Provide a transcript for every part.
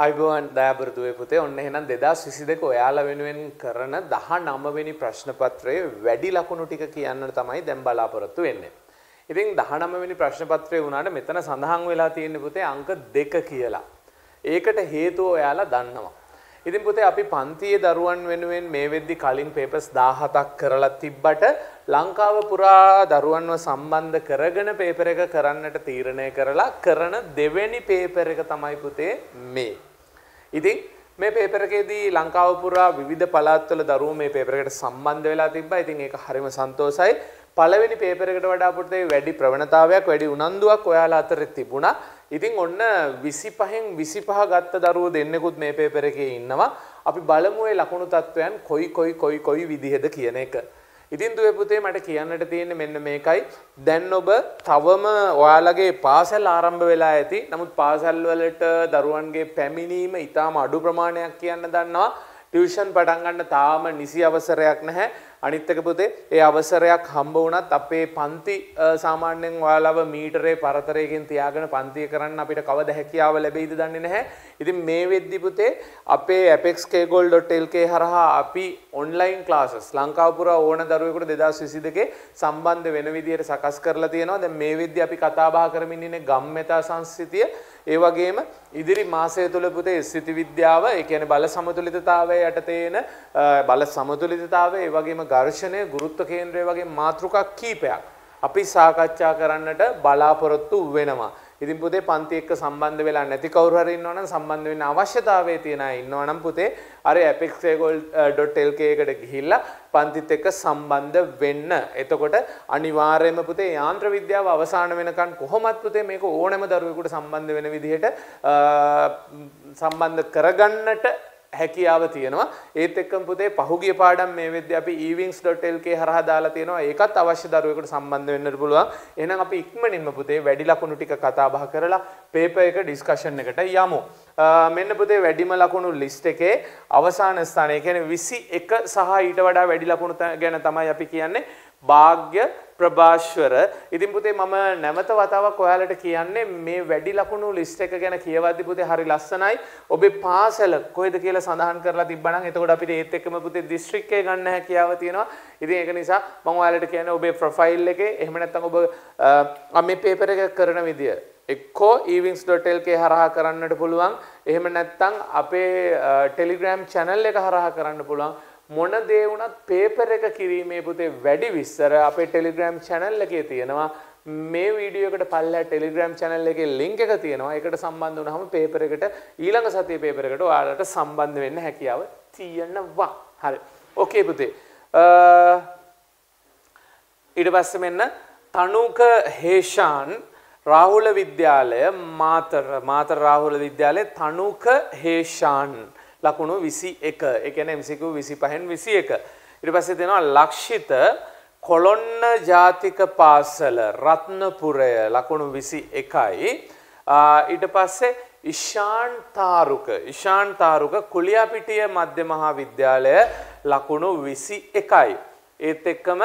අයිබෝන් දෑබරදුවේ පුතේ ඔන්න එහෙනම් දෙදස් විසි දෙක ඔයාලා වෙනුවෙන් කරන දහ නම්මවෙනි ප්‍රශ්නපත්‍රයේ වැඩි ලකුණු ටික කියන්න තමයි දැම් බලාපොරොත්තු වෙන්නේ. ඉතින් දහනමවෙනි ප්‍රශ්නපත්‍රය වුණට මෙතන සඳහන් වෙලා තියෙන පුතේ අංක දෙක කියලා. ඒකට හේතුව ඔයාලා දන්නවා. ඉතින් පුතේ අපි පන්තියේ දරුවන් වෙනුවෙන් මේ වෙද්දි කලින් පේපර්ස් 17ක් කරලා තිබ්බට ලංකාව පුරා දරුවන්ව සම්බන්ධ කරගෙන පේපර් එක කරන්නට තීරණය කරලා කරන දෙවෙනි පේපර් එක තමයි පුතේ මේ. ඉතින් මේ පේපර් එකේදී ලංකාව පුරා විවිධ පළාත්වල දරුවෝ මේ පේපර් එකට සම්බන්ධ වෙලා තිබ්බා. ඉතින් ඒක හරිම සන්තෝසයි. පළවෙනි පේපර් එකට වඩා පුතේ වැඩි ප්‍රවණතාවයක් වැඩි උනන්දුවක් ඔයාලා අතරේ තිබුණා. ඉතින් ඔන්න 25න් 25 ගත්ත දරුවෝ දෙන්නෙකුත් මේ පේපර් එකේ ඉන්නවා. අපි බලමු ඒ ලකුණු තත්වයන් කොයි කොයි කොයි කොයි විදිහෙද කියන එක. ඉතින් දුවේ පුතේ මට කියන්නට තියෙන්නේ මෙන්න මේකයි. දැන් ඔබ තවම ඔයාලගේ පාසල් ආරම්භ වෙලා ඇති. නමුත් පාසල් වලට දරුවන්ගේ පැමිණීම ඊටාම අඩු ප්‍රමාණයක් කියන්න දන්නවා. ටියුෂන් පටන් ගන්න තාම නිසි අවසරයක් නැහැ. අනිත්තකපුතේ ඒ අවසරයක් හම්බ වනත් අපේ පන්ති සාමාන්‍යෙන් වාලාව මීටරේ පරතරයකින් තියාගෙන පන්තිය කරන්න අපිට කවද හැකියාව ලැබෙයිද දන්නේ නැහැ ඉතින් මේ වෙද්දිපුතේ අපේ ඇපෙක්ස්කේගොල්.ල්ක හරහා අපි ඔන්ලයින් ලාසස් ලංකාපුර ඕන දරුවකුට දෙදස් විසිදගේ සම්බන්ධ වෙන විදියට සකස් කරලා තියෙනවා දැ මේ විද්‍ය අපි කතාබා කරමින්න්නේ ගම්මතා සංස්කෘතිය ඒවගේම ඉදිරි මාසය තුළ පුතේ ස්ථිති විද්‍යාව එකන බල සමතුලිතතාවය යටතේන බල සමතුලිතතාව ඒවගේම ඝර්ෂණය ගුරුත්ව කේන්ද්‍රය වගේ මාතෘකා කීපයක් අපි සාකච්ඡා කරන්නට බලාපොරොත්තු වෙනවා. ඉතින් පුතේ පන්ති එක්ක සම්බන්ධ වෙලා නැති කවුරු හරි ඉන්නවනම් සම්බන්ධ වෙන්න අවශ්‍යතාවය තියෙන අය ඉන්නවනම් පුතේ අර apexegol.lk eh, එකට ගිහිල්ලා පන්තිත් එක්ක සම්බන්ධ වෙන්න. එතකොට අනිවාර්යයෙන්ම පුතේ යාන්ත්‍ර විද්‍යාව අවසන් වෙනකන් කොහොමත් පුතේ මේක ඕනෑම දරුවෙකුට සම්බන්ධ වෙන විදිහට eh, සම්බන්ධ කරගන්නට හැකියාව තියෙනවා ඒත් එක්කම පුතේ පහුගිය පාඩම් මේ වෙද්දී අපි evings.lk හරහා දාලා තියෙනවා ඒකත් අවශ්‍ය දරුවෙකුට සම්බන්ධ වෙන්නට පුළුවන් එහෙනම් අපි ඉක්මනින්ම පුතේ වැඩි ලකුණු ටික කතා බහ කරලා පේපර් එක ඩිස්කෂන් එකට යමු මෙන්න පුතේ වැඩිම ලකුණු ලිස්ට් එකේ අවසාන ස්ථානය කියන්නේ 21 සහ ඊට වඩා වැඩි ලකුණු ගැන තමයි අපි කියන්නේ භාග්‍ය ප්‍රභාශ්වර ඉතින් පුතේ මම නැවත වතාවක් ඔයාලට කියන්නේ මේ වැඩි ලකුණු ලිස්ට් එක ගැන කියවද්දි පුතේ හරි ලස්සනයි ඔබේ පාසල කොහෙද කියලා සඳහන් කරලා තිබ්බනම් එතකොට අපිට ඒත් එක්කම පුතේ දිස්ත්‍රික්කය ගන්න හැකියාව තියෙනවා ඉතින් ඒක නිසා මම ඔයාලට කියන්නේ ඔබේ ප්‍රොෆයිල් එකේ එහෙම නැත්නම් ඔබ මේ පේපර් එක කරන විදිය එක්කෝ events.lk හරහා කරන්නට පුළුවන් එහෙම නැත්නම් අපේ ටෙලිග්‍රෑම් channel එක හරහා කරන්න පුළුවන් මොන දේ වුණත් පේපර් එක කිරීමේ පුතේ වැඩි විස්තර අපේ ටෙලිග්‍රෑම් channel එකේ තියෙනවා. මේ වීඩියෝ එකට පල්ලා ටෙලිග්‍රෑම් channel එකේ link එක තියෙනවා. ඒකට සම්බන්ධ වුණාම පේපර් එකට ඊළඟ සතියේ පේපර් එකට ඔයාලට සම්බන්ධ වෙන්න හැකියාව තියෙනවා. හරි. ඕකේ පුතේ. ඊට පස්සේ මෙන්න තනුක හේෂාන් රාහුල විද්‍යාලය මාතර මාතර රාහුල විද්‍යාලය තනුක හේෂාන් ලකුණු විසි එක එකන එමසිකු විසි පහෙන් විසි එක. ඉරි පස්සේ දෙෙනවා ලක්ෂිත කොළොන්න ජාතික පාසල රත්නපුරය ලකුණු විසි එකයි. ඊට පස්සේ ඉශාන්තාරුක ඉශාන්තාරුක කුලියාපිටිය මධ්‍ය මහා විද්‍යාලය ලකුණු විසි එකයි. ඒත් එක්කම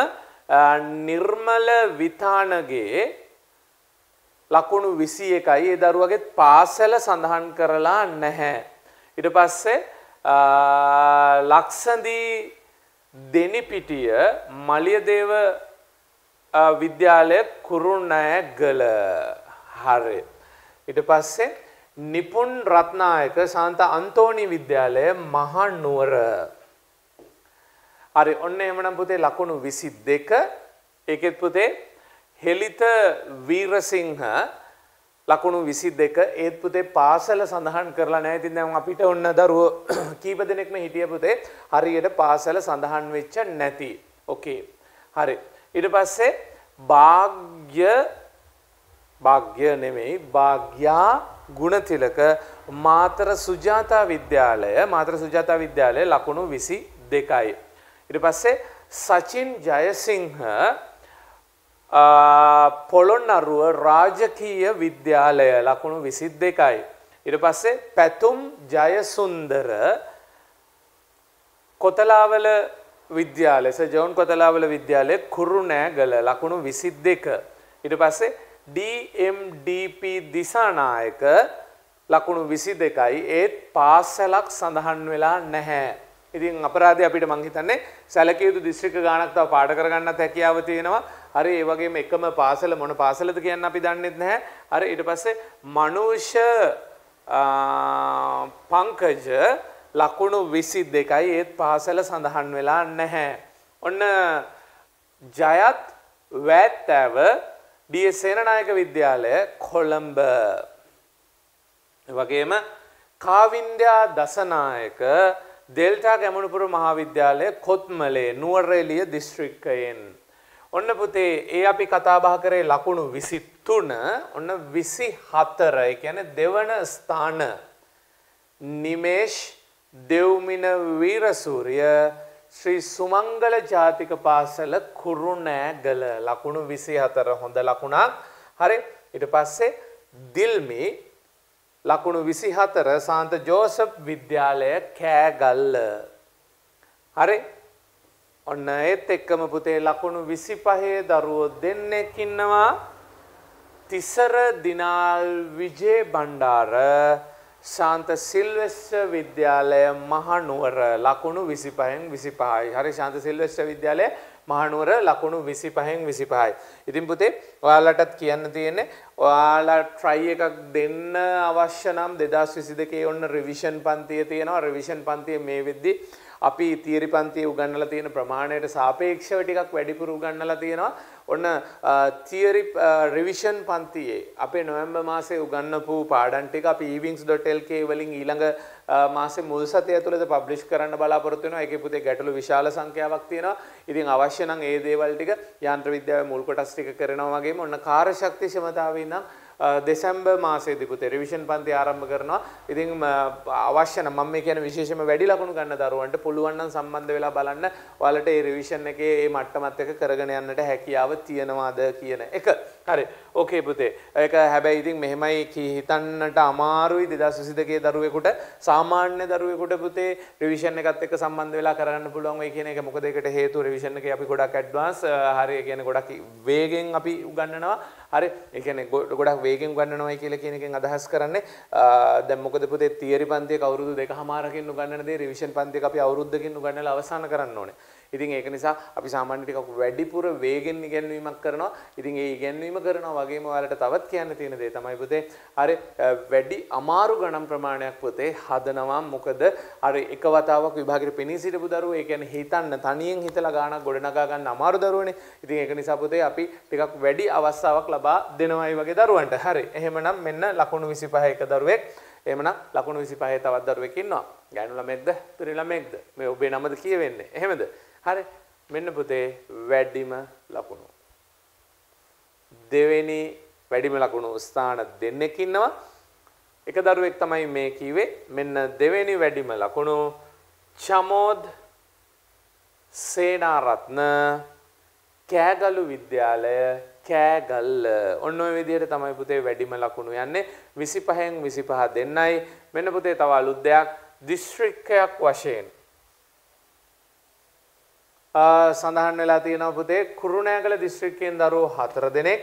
නිර්මල විතානගේ ලකුණු විසි එකයි ඒ දරුවගේ පාසල සඳහන් කරලා නැහැ. ඉට පස්සේ ලක්සඳී දෙනිපිටිය මලියදේව විද්‍යාලය කුරුණෑ ගල හරය. ඉට පස්සේ නිපුන් රත්නායක සාන්ත අන්තෝනි විද්‍යාලය මහා නුවර. හරි ඔන්න එමනම් පුතේ ලකුණු විසි දෙක එකෙත් පුතේ හෙලිත වීරසිංහ ලකුණු විසි දෙක ඒත් පුතේ පාසල සඳහන් කරලා නෑ ඉතින් දැන් අපිට ඔන්න දරුවෝ කීප දෙනෙක්ම හිටිය පුතේ හරියට පාසල සඳහන් වෙච්ච නැති. ඕකේ. හරි. ඊට පස්සේ භාග්‍ය භාග්‍ය නෙමෙයි භාග්‍යා ගුණතිලක මාතර සුජාතා විද්‍යාලය මාතර සුජාතා විද්‍යාලය ලකුණු විසි දෙකයි. ඉට පස්සේ සචින් ජයසිංහ පොළොන්නරුව රාජකීය විද්‍යාලය ලකුණු විසිත් දෙකයි. ඉට පස්සේ පැතුම් ජයසුන්දර කොතලාවල විද්‍යාලෙස ජෝන් කොතලාවල විද්‍යාලය කුරුණෑගල ලකුණු විසිත් දෙක. ඉට පස්සේ DMDP දිසානායක ලකුණු විසි දෙකයි ඒත් පාස්සැලක් සඳහන් වෙලා නැහැ. ඉතින් අපරාධ අපිට මංහිතන්නේ සැලකයුතු දිශ්‍රික ගානක්තාව පාඩ කරගන්න හැකියාව තියෙනවා හරි ඒ වගේම එකම පාසල මොන පාසලද කියන්න අපි දන්නෙත් නැහැ. හරි ඊට පස්සේ මනුෂ්‍ය පංකජ ලකුණු 22යි ඒත් පාසල සඳහන් වෙලා නැහැ. ඔන්න ජයත් වැත්තව ඩීඑස් සේනනායක විද්‍යාලය කොළඹ. වගේම කාවින්ද්‍යා දසනායක ඩෙල්ටා ගැමුණුපුර මහාවිද්‍යාලය කොත්මලේ නුවරඑළිය දිස්ත්‍රික්කයෙන් ඔන්න පුතේ ඒ අපි කතා බහ කරේ ලකුණු 23 ඔන්න 24 ඒ කියන්නේ දෙවන ස්ථාන නිමේෂ් දෙව්මින වීරසූරිය ශ්‍රී සුමංගල ජාතික පාසල කුරුණෑගල ලකුණු 24 හොඳ ලකුණක්. හරි. ඊට පස්සේ දිල්මි ලකුණු 24 සාන්ත ජෝසප් විද්‍යාලය කෑගල්ල. හරි. ඔන්න ඒත් එක්කම පුතේ ලකුණු 25 දරුවෝ දෙන්නෙක් ඉන්නවා තිසර දිනාල් විජේ බණ්ඩාර ශාන්ත සිල්වෙස්ටර් විද්‍යාලය මහනුවර ලකුණු 25න් 25යි. හරි ශාන්ත සිල්වෙස්ටර් විද්‍යාලය මහනුවර ලකුණු 25න් 25යි. ඉතින් පුතේ ඔයාලටත් කියන්න තියෙන්නේ ඔයාලා try එකක් දෙන්න අවශ්‍ය නම් 2022 ඔන්න රිවිෂන් පන්තිය තියෙනවා. රිවිෂන් පන්තිය මේ වෙද්දී අපි තියරි පන්තියේ උගන්වලා තියෙන ප්‍රමාණයට සාපේක්ෂව ටිකක් වැඩිපුර උගන්වලා තියෙනවා. ඔන්න තියරි රිවිෂන් පන්තියේ අපේ නොවැම්බර් මාසේ උගන්වපු පාඩම් ටික අපි evinks.lk වලින් ඊළඟ මාසේ මුල් සතිය ඇතුළත පබ්ලිෂ් කරන්න බලාපොරොත්තු වෙනවා. ඒකේ පුතේ ගැටලු විශාල සංඛ්‍යාවක් තියෙනවා. ඉතින් අවශ්‍ය නම් ඒ දේවල් ටික යාන්ත්‍ර විද්‍යාවේ මුල් කොටස් ටික කරනවා වගේම ඔන්න කාර්යශක්ති ක්ෂමතාවේ නම් දෙසැම්බ මාසේදිකුත් රිවිෂන් පන්ති ආරම්භ කරනවා. ඉතින් අවශ්‍ය නම් මම මේ කියන විශේෂම වැඩි ලකුණු ගන්න දරුවන්ට පුළුවන් නම් සම්බන්ධ වෙලා බලන්න. ඔයාලට මේ රිවිෂන් එකේ මේ මට්ටමත් එක කරගෙන යන්නට හැකියාව තියනවාද කියන එක. හරි. ඕකේ පුතේ. ඒක හැබැයි ඉතින් මෙහෙමයි හිතන්නට අමාරුයි 2022 දරුවෙකුට සාමාන්‍ය දරුවෙකුට පුතේ රිවිෂන් එකත් එක්ක සම්බන්ධ වෙලා කරන්න පුළුවන් වෙයි කියන එක. මොකද ඒකට හේතුව රිවිෂන් එකේ අපි ගොඩක් ඇඩ්වාන්ස් හරිය කියන්නේ ගොඩක් වේගෙන් අපි උගන්වනවා. හරි එකන ගොඩක් වේගෙන් ගන්න නොයි කියල කියනකින් අදහස් කරන්නේ දැම්මොකද පුතේ තිේරි පන්තිය කවරුදු දෙක හමාරකින් ගන්නදේ රිවිෂන් පන්තික අපි අවරුද්ධකින් ගන්න අවසාන කරන්න ඕනේ ඉතින් ඒක නිසා අපි සාමාන්‍ය ටිකක් වැඩිපුර වේගෙන් ඉගැන්වීමක් කරනවා. ඉතින් ඒ ඉගැන්වීම කරනවා වගේම ඔයාලට තවත් කියන්න තියෙන දේ තමයි පුතේ අර වැඩි අමාරු ගණන් ප්‍රමාණයක් පුතේ හදනවා. මොකද අර එක වතාවක් විභාගෙට පෙනී සිටපු දරුවෝ ඒ කියන්නේ හිතන්න තනියෙන් හිතලා ගාණක් ගොඩනගා ගන්න අමාරු දරුවනේ. ඉතින් ඒක නිසා පුතේ අපි ටිකක් වැඩි අවස්ථාවක් ලබා දෙනවයි වගේ දරුවන්ට. හරි. එහෙමනම් මෙන්න ලකුණු 25 එක දරුවෙක් එමන ලකුණු විසි පහේ තවත් දරුවකින්නවා ගැනුල මෙක්ද පිරිල මෙක්ද මේ ඔබේ නමද කියවෙන්නේ එහෙමද හරි මෙන්න පුතේ වැඩිම ලකුණු. දෙවෙනි වැඩිම ලකුණු ස්ථාන දෙන්නෙක් ඉන්නවා. එක දරුවෙක් තමයි මේ කීවේ. මෙන්න දෙවෙනි වැඩිම ලකුණු චමෝද් සේනාරත්න කෑගලු විද්‍යාලය කෑගල්ල ඔන්න ඔය විදිහට තමයි පුතේ වැඩිම ලකුණු යන්නේ 25න් 25 දෙන්නයි මෙන්න පුතේ තව අලුත් දෙයක් දිස්ත්‍රික්කයක් වශයෙන් සඳහන් වෙලා තියෙනවා පුතේ කුරුණෑගල දිස්ත්‍රික්කයෙන් දරුවෝ 4 දෙනෙක්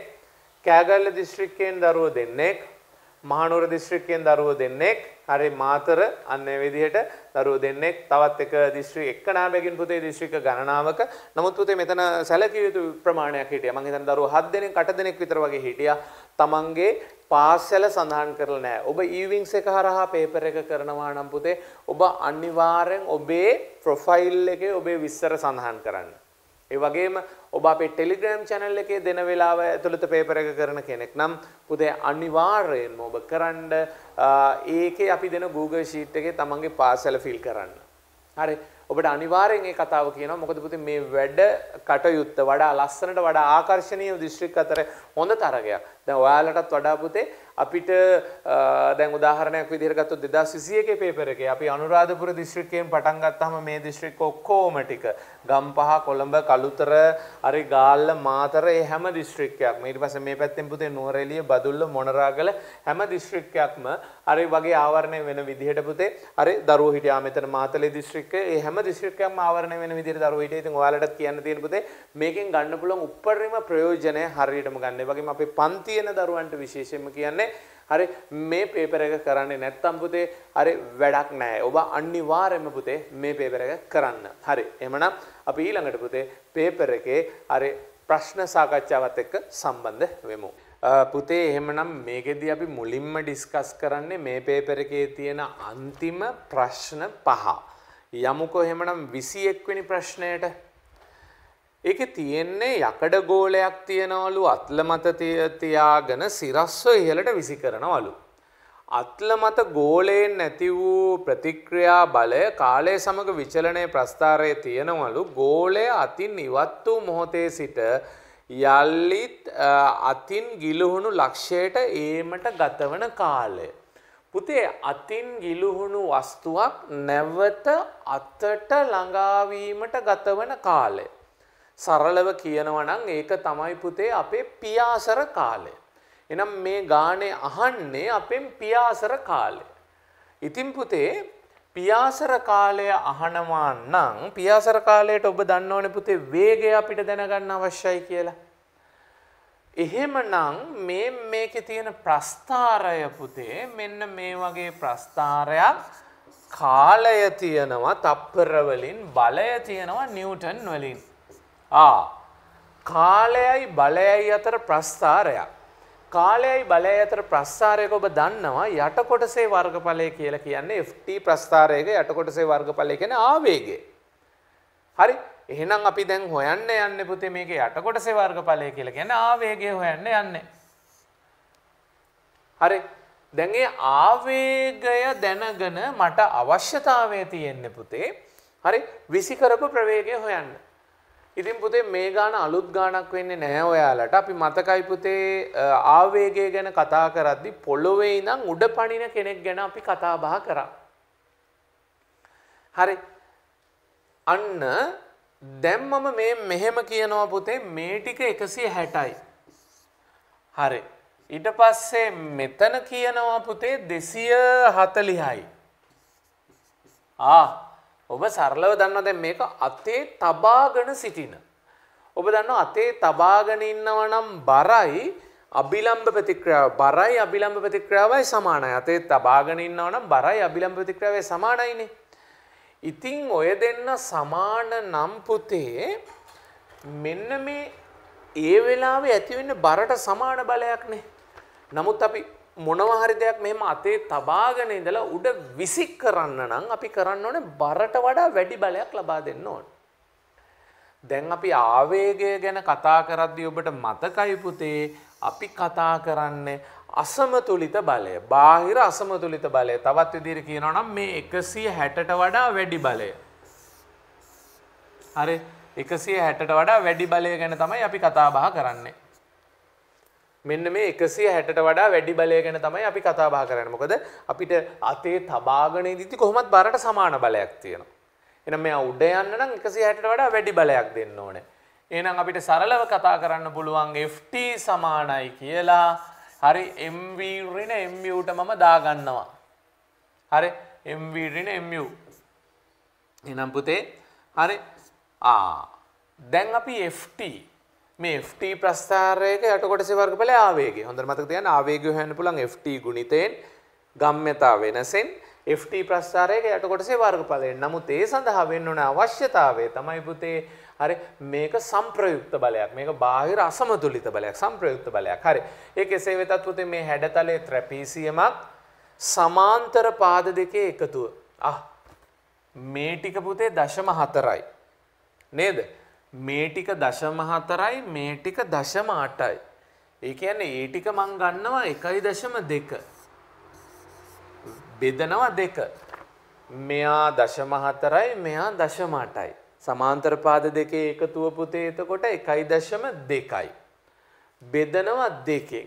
කෑගල්ල දිස්ත්‍රික්කයෙන් දරුවෝ දෙන්නෙක් මහනුවර දිස්ත්‍රික්කයෙන් දරුවෝ දෙන්නෙක් හරි මාතර අන්න විදිහට දරුවෝ දෙන්නෙක් තවත් එක දිස්ත්‍රික් එක්කනා බැගින් පුතේ දිස්ත්‍රික්ක ගණනාවක නමුත් පුතේ මෙතන සැලකිය යුතු ප්‍රමාණයක් හිටියා මං හිතන්නේ දරුවෝ 7 දෙනෙක් 8 දෙනෙක් විතර වගේ හිටියා තමන්ගේ පාසල සඳහන් කරලා නැහැ ඔබ ඊවිංස් එක හරහා පේපර් එක කරනවා නම් පුතේ ඔබ අනිවාර්යෙන් ඔබේ ප්‍රොෆයිල් එකේ ඔබේ විස්තර සඳහන් කරන්න ඒ වගේම ඔබ අපේ ටෙලිග්‍රෑම් channel එකේ දෙන වෙලාව ඇතුළත paper එක කරන කෙනෙක් නම් පුතේ අනිවාර්යයෙන්ම ඔබ කරන්න ඒකේ අපි දෙන Google Sheet එකේ තමන්ගේ පාසල fill කරන්න. හරි. ඔබට අනිවාර්යෙන් මේ කතාව කියනවා. මොකද පුතේ මේ වැඩ කටයුත්ත වඩා ලස්සනට වඩා ආකර්ශනීය දිස්ත්‍රික් අතර හොඳ තරගයක්. දැන් ඔයාලටත් වඩා පුතේ අපිට දැන් උදාහරණයක් විදිහට ගත්තොත් 2021 පේපර් එකේ අපි අනුරාධපුර දිස්ත්‍රික්කයෙන් පටන් ගත්තාම මේ දිස්ත්‍රික්ක ඔක්කොම ටික ගම්පහ කොළඹ කළුතර හරි ගාල්ල මාතර ඒ හැම දිස්ත්‍රික්කයක්ම ඊට පස්සේ මේ පැත්තෙන් පුතේ නුවරඑළිය බදුල්ල මොණරාගල හැම දිස්ත්‍රික්කයක්ම හරි වගේ ආවරණය වෙන විදිහට පුතේ හරි දරුවෝ හිටියා මෙතන මාතලේ දිස්ත්‍රික්කය ඒ හැම දිස්ත්‍රික්කයක්ම ආවරණය වෙන විදිහට දරුවෝ හිටියා ඉතින් ඔයාලටත් කියන්න තියෙන පුතේ මේකෙන් ගන්න පුළුවන් උපරිම ප්‍රයෝජනය හරියටම ගන්න. ඒ වගේම අපේ පන්ති තියෙන දරුවන්ට විශේෂයෙන්ම කියන්නේ හරි මේ පේපර් එක කරන්නේ නැත්තම් පුතේ හරි වැඩක් නැහැ. ඔබ අනිවාර්යයෙන්ම පුතේ මේ පේපර් එක කරන්න. හරි. එහෙමනම් අපි ඊළඟට පුතේ පේපර් එකේ හරි ප්‍රශ්න සාකච්ඡාවත් එක්ක සම්බන්ධ වෙමු. පුතේ එහෙමනම් මේකෙදී අපි මුලින්ම ඩිස්කස් කරන්නේ මේ පේපර් එකේ තියෙන අන්තිම ප්‍රශ්න පහ. යමුකෝ එහෙමනම් 21 වෙනි ප්‍රශ්නයට ඒක තියෙන්නේ යකඩ ගෝලයක් තියනවලු අත්ල මත තියාගෙන සිරස්ව ඉහළට විසි කරනවලු. අත්ල මත ගෝලයෙන් නැති වූ ප්‍රතික්‍රියා බලය කාලය සමග විචලනය ප්‍රස්ථාරය තියෙනවලු ගෝලය අතින් ඉවත් වූ මොහොතේ සිට යල්ලිත් අතින් ගිලුහුණු ලක්ෂයට ඒමට ගතවන කාලය. පුතේ අතින් ගිලුහුණු වස්තුවක් නැවත අතට ළඟාවීමට ගතවන කාලය. සරලව කියනවනම් ඒක තමයි පුතේ අපේ පියාසර කාලය. එනම් මේ ගානේ අහන්නේ අපෙන් පියාසර කාලය. ඉතින් පුතේ පියාසර කාලය අහනවා නම් පියාසර කාලයට ඔබ දන්නවනේ පුතේ වේගය අපිට දැනගන්න අවශ්‍යයි කියලා. එහෙමනම් මේ මේකේ තියෙන ප්‍රස්ථාරය පුතේ මෙන්න මේ වගේ ප්‍රස්ථාරයක් කාලය තියෙනවා තප්පර වලින් බලය තියෙනවා නිව්ටන් වලින්. ආ කාලයයි බලයයි අතර ප්‍රස්ථාරයක්. කාලයයි බලය අතර ප්‍රස්ථාරයක ඔබ දන්නවා යටකොටසේ වර්ගඵලය කියලා කියන්නේ FT ප්‍රස්ථාරයක යටකොටසේ වර්ගඵලය කියන්නේ ආවේගය. හරි. එහෙනම් අපි දැන් හොයන්න යන්නේ පුතේ මේක යටකොටසේ වර්ගඵලය කියලා කියන්නේ ආවේගය හොයන්න යන්නේ. හරි. දැන් ඒ ආවේගය දැනගෙන මට අවශ්‍යතාවය තියෙන්නේ පුතේ. හරි. විසි කරපු ප්‍රවේගය හොයන්න. ඉතින් පුතේ මේ ගාන අලුත් ගානක් වෙන්නේ නැහැ ඔයාලට. අපි මතකයි පුතේ ආවේගය ගැන කතා කරද්දි පොළොවේ ඉඳන් උඩ පනින කෙනෙක් ගැන අපි කතා බහ කරා. හරි. අන්න දැන් මම මේ මෙහෙම කියනවා පුතේ මේ ටික 160යි. හරි. ඊට පස්සේ මෙතන කියනවා පුතේ 240යි. ආ ඔබ සරලව දන්නවා දැන් මේක අතේ තබාගෙන සිටින. ඔබ දන්නවා අතේ තබාගෙන ඉන්නවා නම් බරයි අභිලම්භ ප්‍රතික්‍රියාව බරයි අභිලම්භ ප්‍රතික්‍රියාවයි සමානයි. අතේ තබාගෙන ඉන්නවා නම් බරයි අභිලම්භ ප්‍රතික්‍රියාවයි සමානයිනේ. ඉතින් ඔය දෙන්න සමාන නම් පුතේ මෙන්න මේ ඒ වෙලාවේ ඇතිවෙන්න බරට සමාන බලයක්නේ. නමුත් අපි මොනවා හරි දෙයක් මෙහෙම අතේ තබාගෙන ඉඳලා උඩ විසි කරන්න නම් අපි කරන්න ඕනේ බරට වඩා වැඩි බලයක් ලබා දෙන්න ඕන. දැන් අපි ආවේගය ගැන කතා කරද්දී ඔබට මතකයි පුතේ අපි කතා කරන්නේ අසමතුලිත බලය. බාහිර අසමතුලිත බලය. තවත් විදිහට කියනවා නම් මේ 160ට වඩා වැඩි බලය. හරි 160ට වඩා වැඩි බලය ගැන තමයි අපි කතා බහ කරන්නේ. මෙන්න මේ 160ට වඩා වැඩි බලය ගැන තමයි අපි කතා බහ කරන්නේ. මොකද අපිට අතේ තබාගෙන ඉඳිති කොහොමත් බරට සමාන බලයක් තියෙනවා. එහෙනම් මෙයා උඩ යන්න නම් 160ට වඩා වැඩි බලයක් දෙන්න ඕනේ. එහෙනම් අපිට සරලව කතා කරන්න පුළුවන් FT සමානයි කියලා. හරි MV ඍණ MUට මම දාගන්නවා. හරි MV ඍණ MU. එහෙනම් පුතේ හරි ආ දැන් අපි FT මේ Ft ප්‍රස්ථාරයක යටකොටස වර්ගඵල ආවේගය. හොඳට මතක තියාගන්න ආවේගය හොයන්න පුළුවන් Ft ගුණිතයෙන් ගම්‍යතා වෙනසෙන් Ft ප්‍රස්ථාරයක යටකොටසේ වර්ගඵලයෙන්. නමුත් ඒ සඳහා වෙන්න ඕන අවශ්‍යතාවය තමයි පුතේ හරි මේක සම්ප්‍රයුක්ත බලයක්. මේක බාහිර අසමතුලිත බලයක්. සම්ප්‍රයුක්ත බලයක්. හරි. ඒක එසේ වෙතත් පුතේ මේ හැඩතලයේ ත්‍රැපීසියමක් සමාන්තර පාද දෙකේ එකතුව. අහ මේ ටික පුතේ 0.4යි. නේද? මේ ටික දශම හතරයි මේ ටික දශම අටයි. ඒ කියන්නේ ඒ ටික මං ගන්නවා 1.2. බෙදනවා 2. මෙයා දශම හතරයි මෙයා දශම අටයි. සමාන්තර පාද දෙකේ එකතුව පුතේ එතකොට 1.2යි. බෙදනවා දෙකෙන්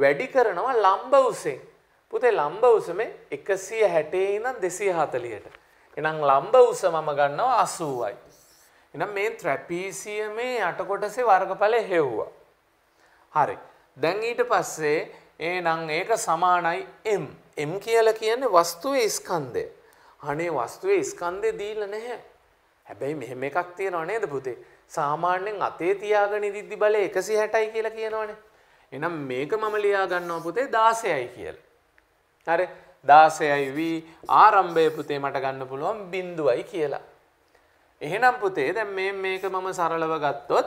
වැඩි කරනවා ලම්බ උසෙන්. පුතේ ලම්බ උසමේ 160 ඉඳන් 240ට. එහෙනම් ලම්බ උස මම ගන්නවා 80යි. එනම් මේ ත්‍රැපීසියමේ අටකොටසේ වර්ගඵල හෙව්වා. හරි. දැන් ඊට පස්සේ එහෙනම් ඒක සමානයි m. m කියලා කියන්නේ වස්තුවේ ස්කන්ධය. අනේ වස්තුවේ ස්කන්ධය දීලා නැහැ. හැබැයි මෙහෙම එකක් තියෙනව නේද පුතේ? සාමාන්‍යයෙන් අතේ තියාගෙන ඉදිද්දි බලය 160යි කියලා කියනවනේ. එහෙනම් මේක මම ලියා ගන්නවා පුතේ 16යි කියලා. හරි 16යි v ආරම්භය පුතේ මට ගන්න පුළුවන් බිඳුවයි කියලා. එහෙනම් පුතේ දැන් මේ මේක මම සරලව ගත්තොත්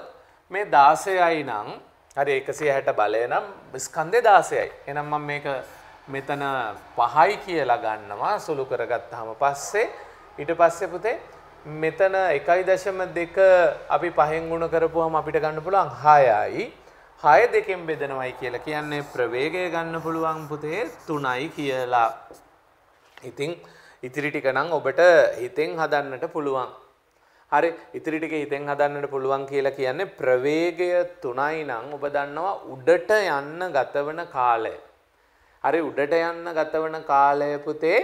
මේ 16යි නම් හරි 160 බලය නම් ස්කන්ධය 16යි. එහෙනම් මම මේක මෙතන 5යි කියලා ගන්නවා සුළු කරගත්තාම පස්සේ ඊට පස්සේ පුතේ මෙතන 1.2 අපි පහෙන් ගුණ කරපුවාම අපිට ගන්න පුළුවන් 6යි. 6 දෙකෙන් බෙදනවයි කියලා කියන්නේ ප්‍රවේගය ගන්න පුළුවන් පුතේ 3යි කියලා. ඉතින් ඉතිරි ටික නම් ඔබට හිතෙන් හදන්නට පුළුවන්. හරි ඉතිරි ටික හිතෙන් හදන්නට පුළුවන් කියලා කියන්නේ ප්‍රවේගය 3යි නම් ඔබ දන්නවා උඩට යන්න ගතවන කාලය. හරි උඩට යන්න ගතවන කාලය පුතේ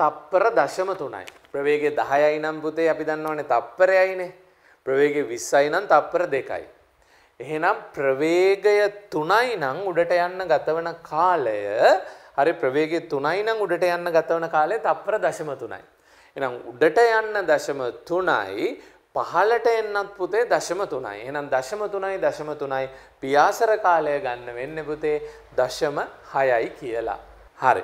තප්පර 0.3යි. ප්‍රවේගය 10යි නම් පුතේ අපි දන්නවනේ තප්පරයයිනේ. ප්‍රවේගය 20යි නම් තප්පර 2යි. එහෙනම් ප්‍රවේගය 3යි නම් උඩට යන්න ගතවන කාලය හරි ප්‍රවේගය 3යි නම් උඩට යන්න ගතවන කාලය තප්පර 0.3යි. එනම් උඩට යන්න දශම තුනයි පහලට එන්නත් පුතේ දශම තුනයි. එහෙනම් දශම තුනයි දශම තුනයි පියාසර කාලය ගන්න වෙන්නේ පුතේ දශම 6යි කියලා. හරි.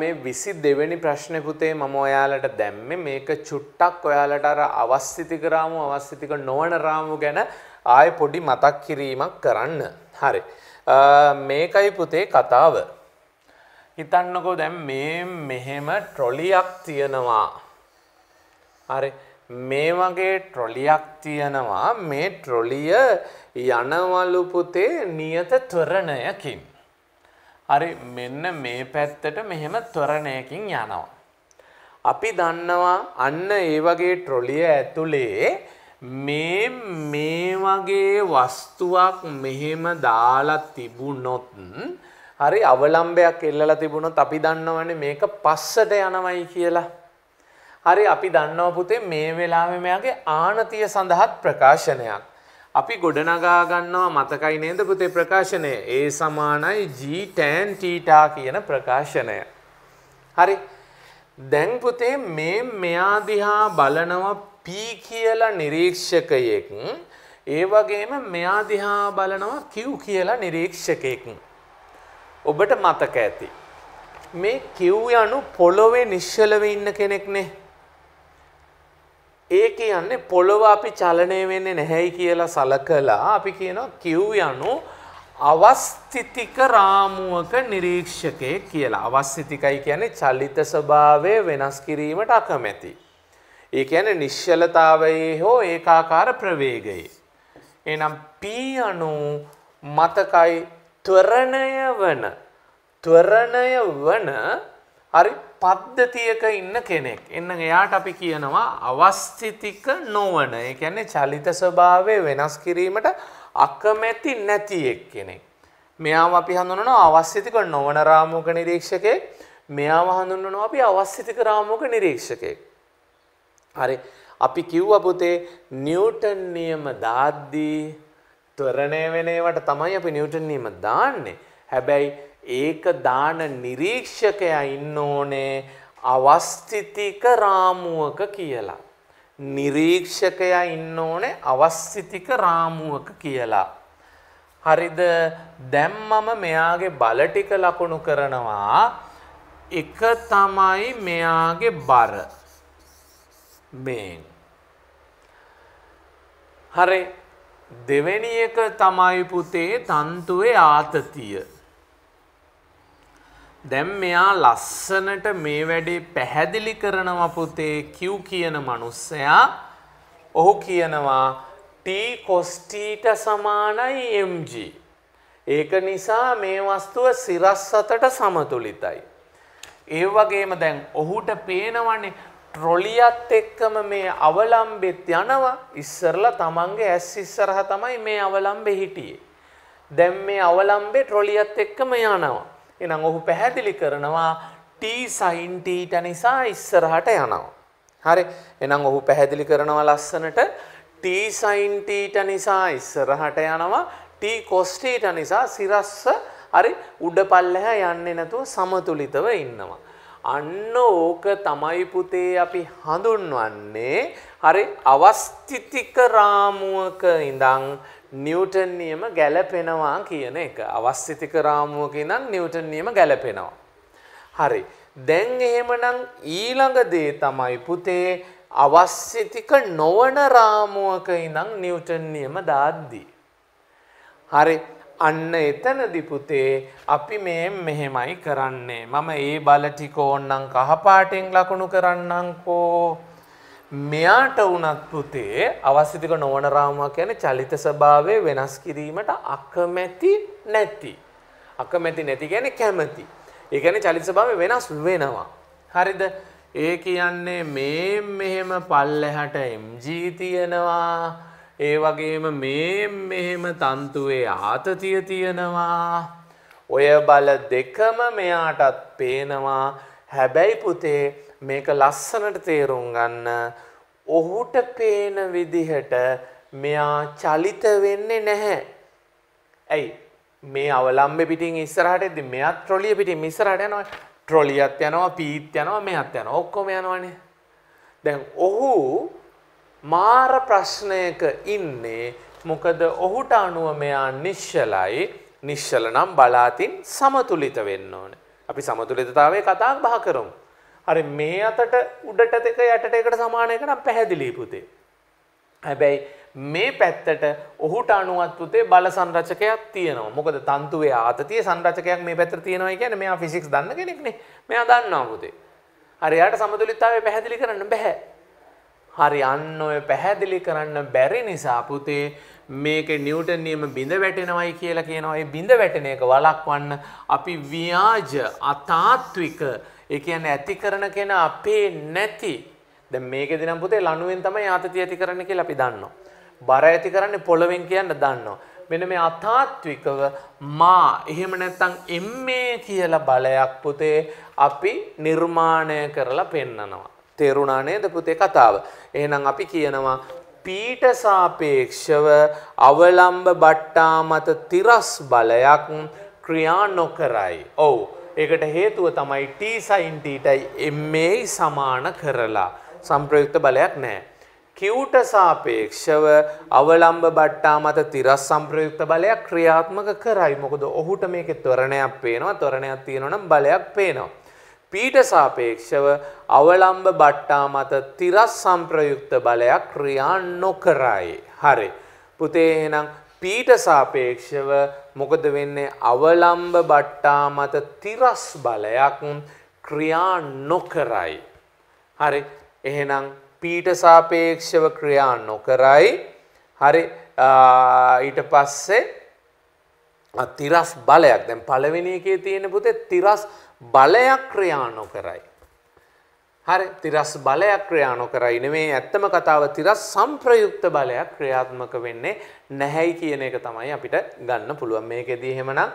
මේ 22 වෙනි ප්‍රශ්නේ පුතේ මම ඔයාලට දැම්මේ මේක චුට්ටක් ඔයාලට අර අවස්ථිතික රාමු අවස්ථිතික නොවන රාමු ගැන ආයෙ පොඩි මතක් කිරීමක් කරන්න. හරි. මේකයි පුතේ කතාව. හිතන්නකෝ දැන් මේ මෙහෙම ට්‍රොලියක් තියෙනවා. හරි මේ වගේ ට්‍රොලියක් තියෙනවා මේ ට්‍රොලිය යනවලු පුතේ නියත ත්වරණයකින්. හරි මෙන්න මේ පැත්තට මෙහෙම ත්වරණයකින් යනවා. අපි දන්නවා අන්න ඒ වගේ ට්‍රොලිය ඇතුලේ මේ මේ වගේ වස්තුවක් මෙහෙම දාලා තිබුණොත් හරි අවලම්බයක් එල්ලලා තිබුණොත් අපි දන්නවනේ මේක පස්සට යනවයි කියලා. හරි අපි දන්නව පුතේ මේ වෙලාවේ මෙයාගේ ආනතිය සඳහාත් ප්‍රකාශනයක්. අපි ගොඩනගා ගන්නවා මතකයි නේද පුතේ ප්‍රකාශනය. A සමානයි G tan theta කියන ප්‍රකාශනය. හරි. දැන් පුතේ මේ මෙයා දිහා බලනවා P කියලා නිරීක්ෂකයෙක්. ඒ වගේම මෙයා දිහා බලනවා Q කියලා නිරීක්ෂකයෙක්. ඔබට මතක ඇති. මේ කිව් යනු පොළොවේ නිශ්චලව ඉන්න කෙනෙක්නේ. ඒ කියන්නේ පොළොව අපි චලනය වෙන්නේ නැහැයි කියලා සලකලා අපි කියනවා කිව් යනු අවස්ථිතික රාමුවක නිරීක්ෂකය කියලා. අවස්ථිතිකයි කියන්නේ චලිත ස්වභාවය වෙනස් කිරීමට අකමැති. ඒ කියන්නේ නිශ්චලතාවයේ හෝ ඒකාකාර ප්‍රවේගයේ. එනම් P අණු මතකයි ත්වරණය වන ත්වරණය වන හරි පද්ධතියක ඉන්න කෙනෙක් එන්න එයාට අපි කියනවා අවස්ථිතික නොවන ඒ කියන්නේ චලිත ස්වභාවය වෙනස් කිරීමට අකමැති නැති එක් කෙනෙක් මෙයාම අපි හඳුන්වනවා අවස්ථිතික නොවන රාමෝක නිරීක්ෂකයෙක් මෙයාම හඳුන්වනවා අපි අවස්ථිතික රාමෝක නිරීක්ෂකයෙක් හරි අපි කිව්වා පුතේ නිව්ටන් නියම දාද්දී ත්වරණය වෙනේවට තමයි අපි නිවටන් නියම දාන්නේ. හැබැයි ඒක දාන නිරීක්ෂකයා ඉන්න ඕනේ අවස්ථිතික රාමුවක කියලා. නිරීක්ෂකයා ඉන්න ඕනේ අවස්ථිතික රාමුවක කියලා. හරිද දැම්මම මෙයාගේ බල ටික ලකුණු කරනවා එක තමයි මෙයාගේ බර මේ හරි දෙවෙනි එක තමයි පුතේ තන්තුවේ ආතතිය. දැන් මෙයා ලස්සනට මේ වැඩේ පැහැදිලි කරනවා පුතේ කිව් කියන මනුස්සයා. ඔහු කියනවා T කොස්ටීට සමානයි mg. ඒක නිසා මේ වස්තුව සිරස් අතට සමතුලිතයි. ඒ වගේම දැන් ඔහුට පේනවන්නේ ට්‍රොලියත් එක්කම මේ අවලම්බෙත් යනවා ඉස්සරලා තමන්ගේ ඇස් ඉස්සරහ තමයි මේ අවලම්බෙ හිටියේ. දැන් මේ අවලම්බේ ට්‍රොලියත් එක්කම යනවා. එහෙනම් ඔහු පැහැදිලි කරනවා t sin θ නිසා ඉස්සරහට යනවා. හරි. එහෙනම් ඔහු පැහැදිලි කරනවා ලස්සනට t sin θ නිසා ඉස්සරහට යනවා t cos θ නිසා සිරස්ස හරි උඩ පල්ලෙහා යන්නේ නැතුව සමතුලිතව ඉන්නවා. අන්න ඕක තමයි පුතේ අපි හඳුන්වන්නේ හරි අවස්ථිතික රාමුවක ඉඳන් නිව්ටන් නියම ගැලපෙනවා කියන එක. අවස්ථිතික රාමුවක ඉඳන් නිව්ටන් නියම ගැලපෙනවා. හරි. දැන් එහෙමනම් ඊළඟ දේ තමයි පුතේ අවස්ථිතික නොවන රාමුවක ඉඳන් නිව්ටන් නියම දාද්දී. හරි. අන්න එතනදි පුතේ අපි මේ මෙහෙමයි කරන්නේ. මම ඒ බල ටික ඕන්නම් කහපාටෙන් ලකුණු කරන්නම්කෝ. මෙයාට වුණත් පුතේ අවශ්‍යතික නොවන රාමුවක් කියන්නේ චලිත ස්වභාවය වෙනස් කිරීමට අකමැති නැති. අකමැති නැති කියන්නේ කැමැති. ඒ කියන්නේ චලිත ස්වභාවය වෙනස් වෙනවා. හරිද? ඒ කියන්නේ මේ මෙහෙම පල්ලෙහාට mg තියෙනවා. ඒ වගේම මේ මෙහෙම තන්තුවේ ආතතිය තියෙනවා. ඔය බල දෙකම මෙයාටත් පේනවා. හැබැයි පුතේ මේක ලස්සනට තේරුම් ගන්න. ඔහුට පේන විදිහට මෙයා චලිත වෙන්නේ නැහැ. ඇයි මේ අවලම්බෙ පිටින් ඉස්සරහට එද්දි මෙයාත් ට්‍රොලිය පිටින් ඉස්සරහට යනවා. ට්‍රොලියත් යනවා, පීත් යනවා, මෙයාත් යනවා. ඔක්කොම යනවනේ. දැන් ඔහු මාර ප්‍රශ්නයක ඉන්නේ මොකද ඔහුට අනුව මෙයා නිශ්චලයි නිශ්චල නම් බලාතින් සමතුලිත වෙන්න ඕන. අපි සමතුලිතතාවය කතා බහ කරමු. හරි මේ අතට උඩට දෙක යටට එකට සමාන එක නම් පැහැදිලි පුතේ. හැබැයි මේ පැත්තට ඔහුට අනුවත් පුතේ බල සංරචකයක් තියෙනවා. මොකද තන්තුවේ ආතතිය සංරචකයක් මේ පැත්තට තියෙනවා කියන්නේ මෙයා ෆිසික්ස් දන්න කෙනෙක්නේ. මෙයා දන්නවා පුතේ. හරි එයාට සමතුලිතතාවය පැහැදිලි කරන්න බෑ. හරි අන්න ඔය පැහැදිලි කරන්න බැරි නිසා පුතේ මේක නිියවටන් නියම බිඳ වැටෙනවයි කියලා කියනවා ඒ බිඳ වැටෙන එක වලක්වන්න අපි ව්‍යාජ අතාත්වික ඒ කියන්නේ ඇති කරන කෙනා අපේ නැති දැන් මේකෙදි නම් පුතේ ලණුවෙන් තමයි ආතතිය ඇති කරන්න කියලා අපි දන්නවා බර ඇති කරන්නේ පොළවෙන් කියන්න දන්නවා මෙන්න මේ අතාත්විකව මා එහෙම නැත්තම් එම්මේ කියලා බලයක් පුතේ අපි නිර්මාණය කරලා පෙන්නනවා තේරුණා නේද පුතේ කතාව. එහෙනම් අපි කියනවා පීට සාපේක්ෂව අවලම්භ බට්ටා මත තිරස් බලයක් ක්‍රියා නොකරයි. ඔව්. ඒකට හේතුව තමයි t sin θයි ma සමාන කරලා සම්ප්‍රයුක්ත බලයක් නැහැ. කිව්ට සාපේක්ෂව අවලම්භ බට්ටා මත තිරස් සම්ප්‍රයුක්ත බලයක් ක්‍රියාත්මක කරයි මොකද ඔහුට මේකෙ තොරණයක් පේනවා තොරණයක් තියෙනවා නම් බලයක් පේනවා පීට සාපේක්ෂව අවලම්භ බට්ටා මත තිරස් සම්ප්‍රයුක්ත බලයක් ක්‍රියා නොකරයි. හරි. පුතේ එහෙනම් පීට සාපේක්ෂව මොකද වෙන්නේ අවලම්භ බට්ටා මත තිරස් බලයක් ක්‍රියා නොකරයි. හරි. එහෙනම් පීට සාපේක්ෂව ක්‍රියා නොකරයි. හරි ඊට පස්සේ තිරස් බලයක් දැන් පළවෙනි එකේ තියෙන පුතේ තිරස් බලයක් ක්‍රියා නොකරයි. හරි තිරස් බලයක් ක්‍රියා නොකරයි නෙමේ ඇත්තම කතාව තිරස් සම්ප්‍රයුක්ත බලයක් ක්‍රියාත්මක වෙන්නේ නැහැයි කියන එක තමයි අපිට ගන්න පුළුවන්. මේකෙදී එහෙමනම්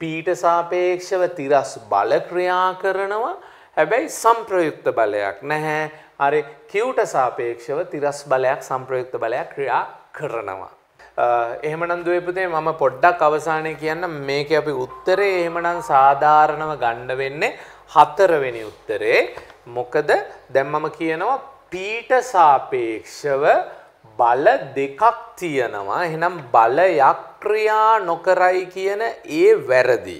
පීට සාපේක්ෂව තිරස් බල ක්‍රියා කරනවා හැබැයි සම්ප්‍රයුක්ත බලයක් නැහැ. හරි කිව්ට සාපේක්ෂව තිරස් බලයක් සම්ප්‍රයුක්ත බලයක් ක්‍රියා කරනවා. එහෙමනම් දුවේ පුතේ මම පොඩ්ඩක් අවසානයේ කියන්න මේකේ අපි උත්තරේ එහෙමනම් සාධාරණව ගන්න වෙන්නේ හතරවෙනි උත්තරේ. මොකද දැන් මම කියනවා පීට සාපේක්ෂව බල දෙකක් තියෙනවා. එහෙනම් බලයක් ක්‍රියා නොකරයි කියන ඒ වැරදි.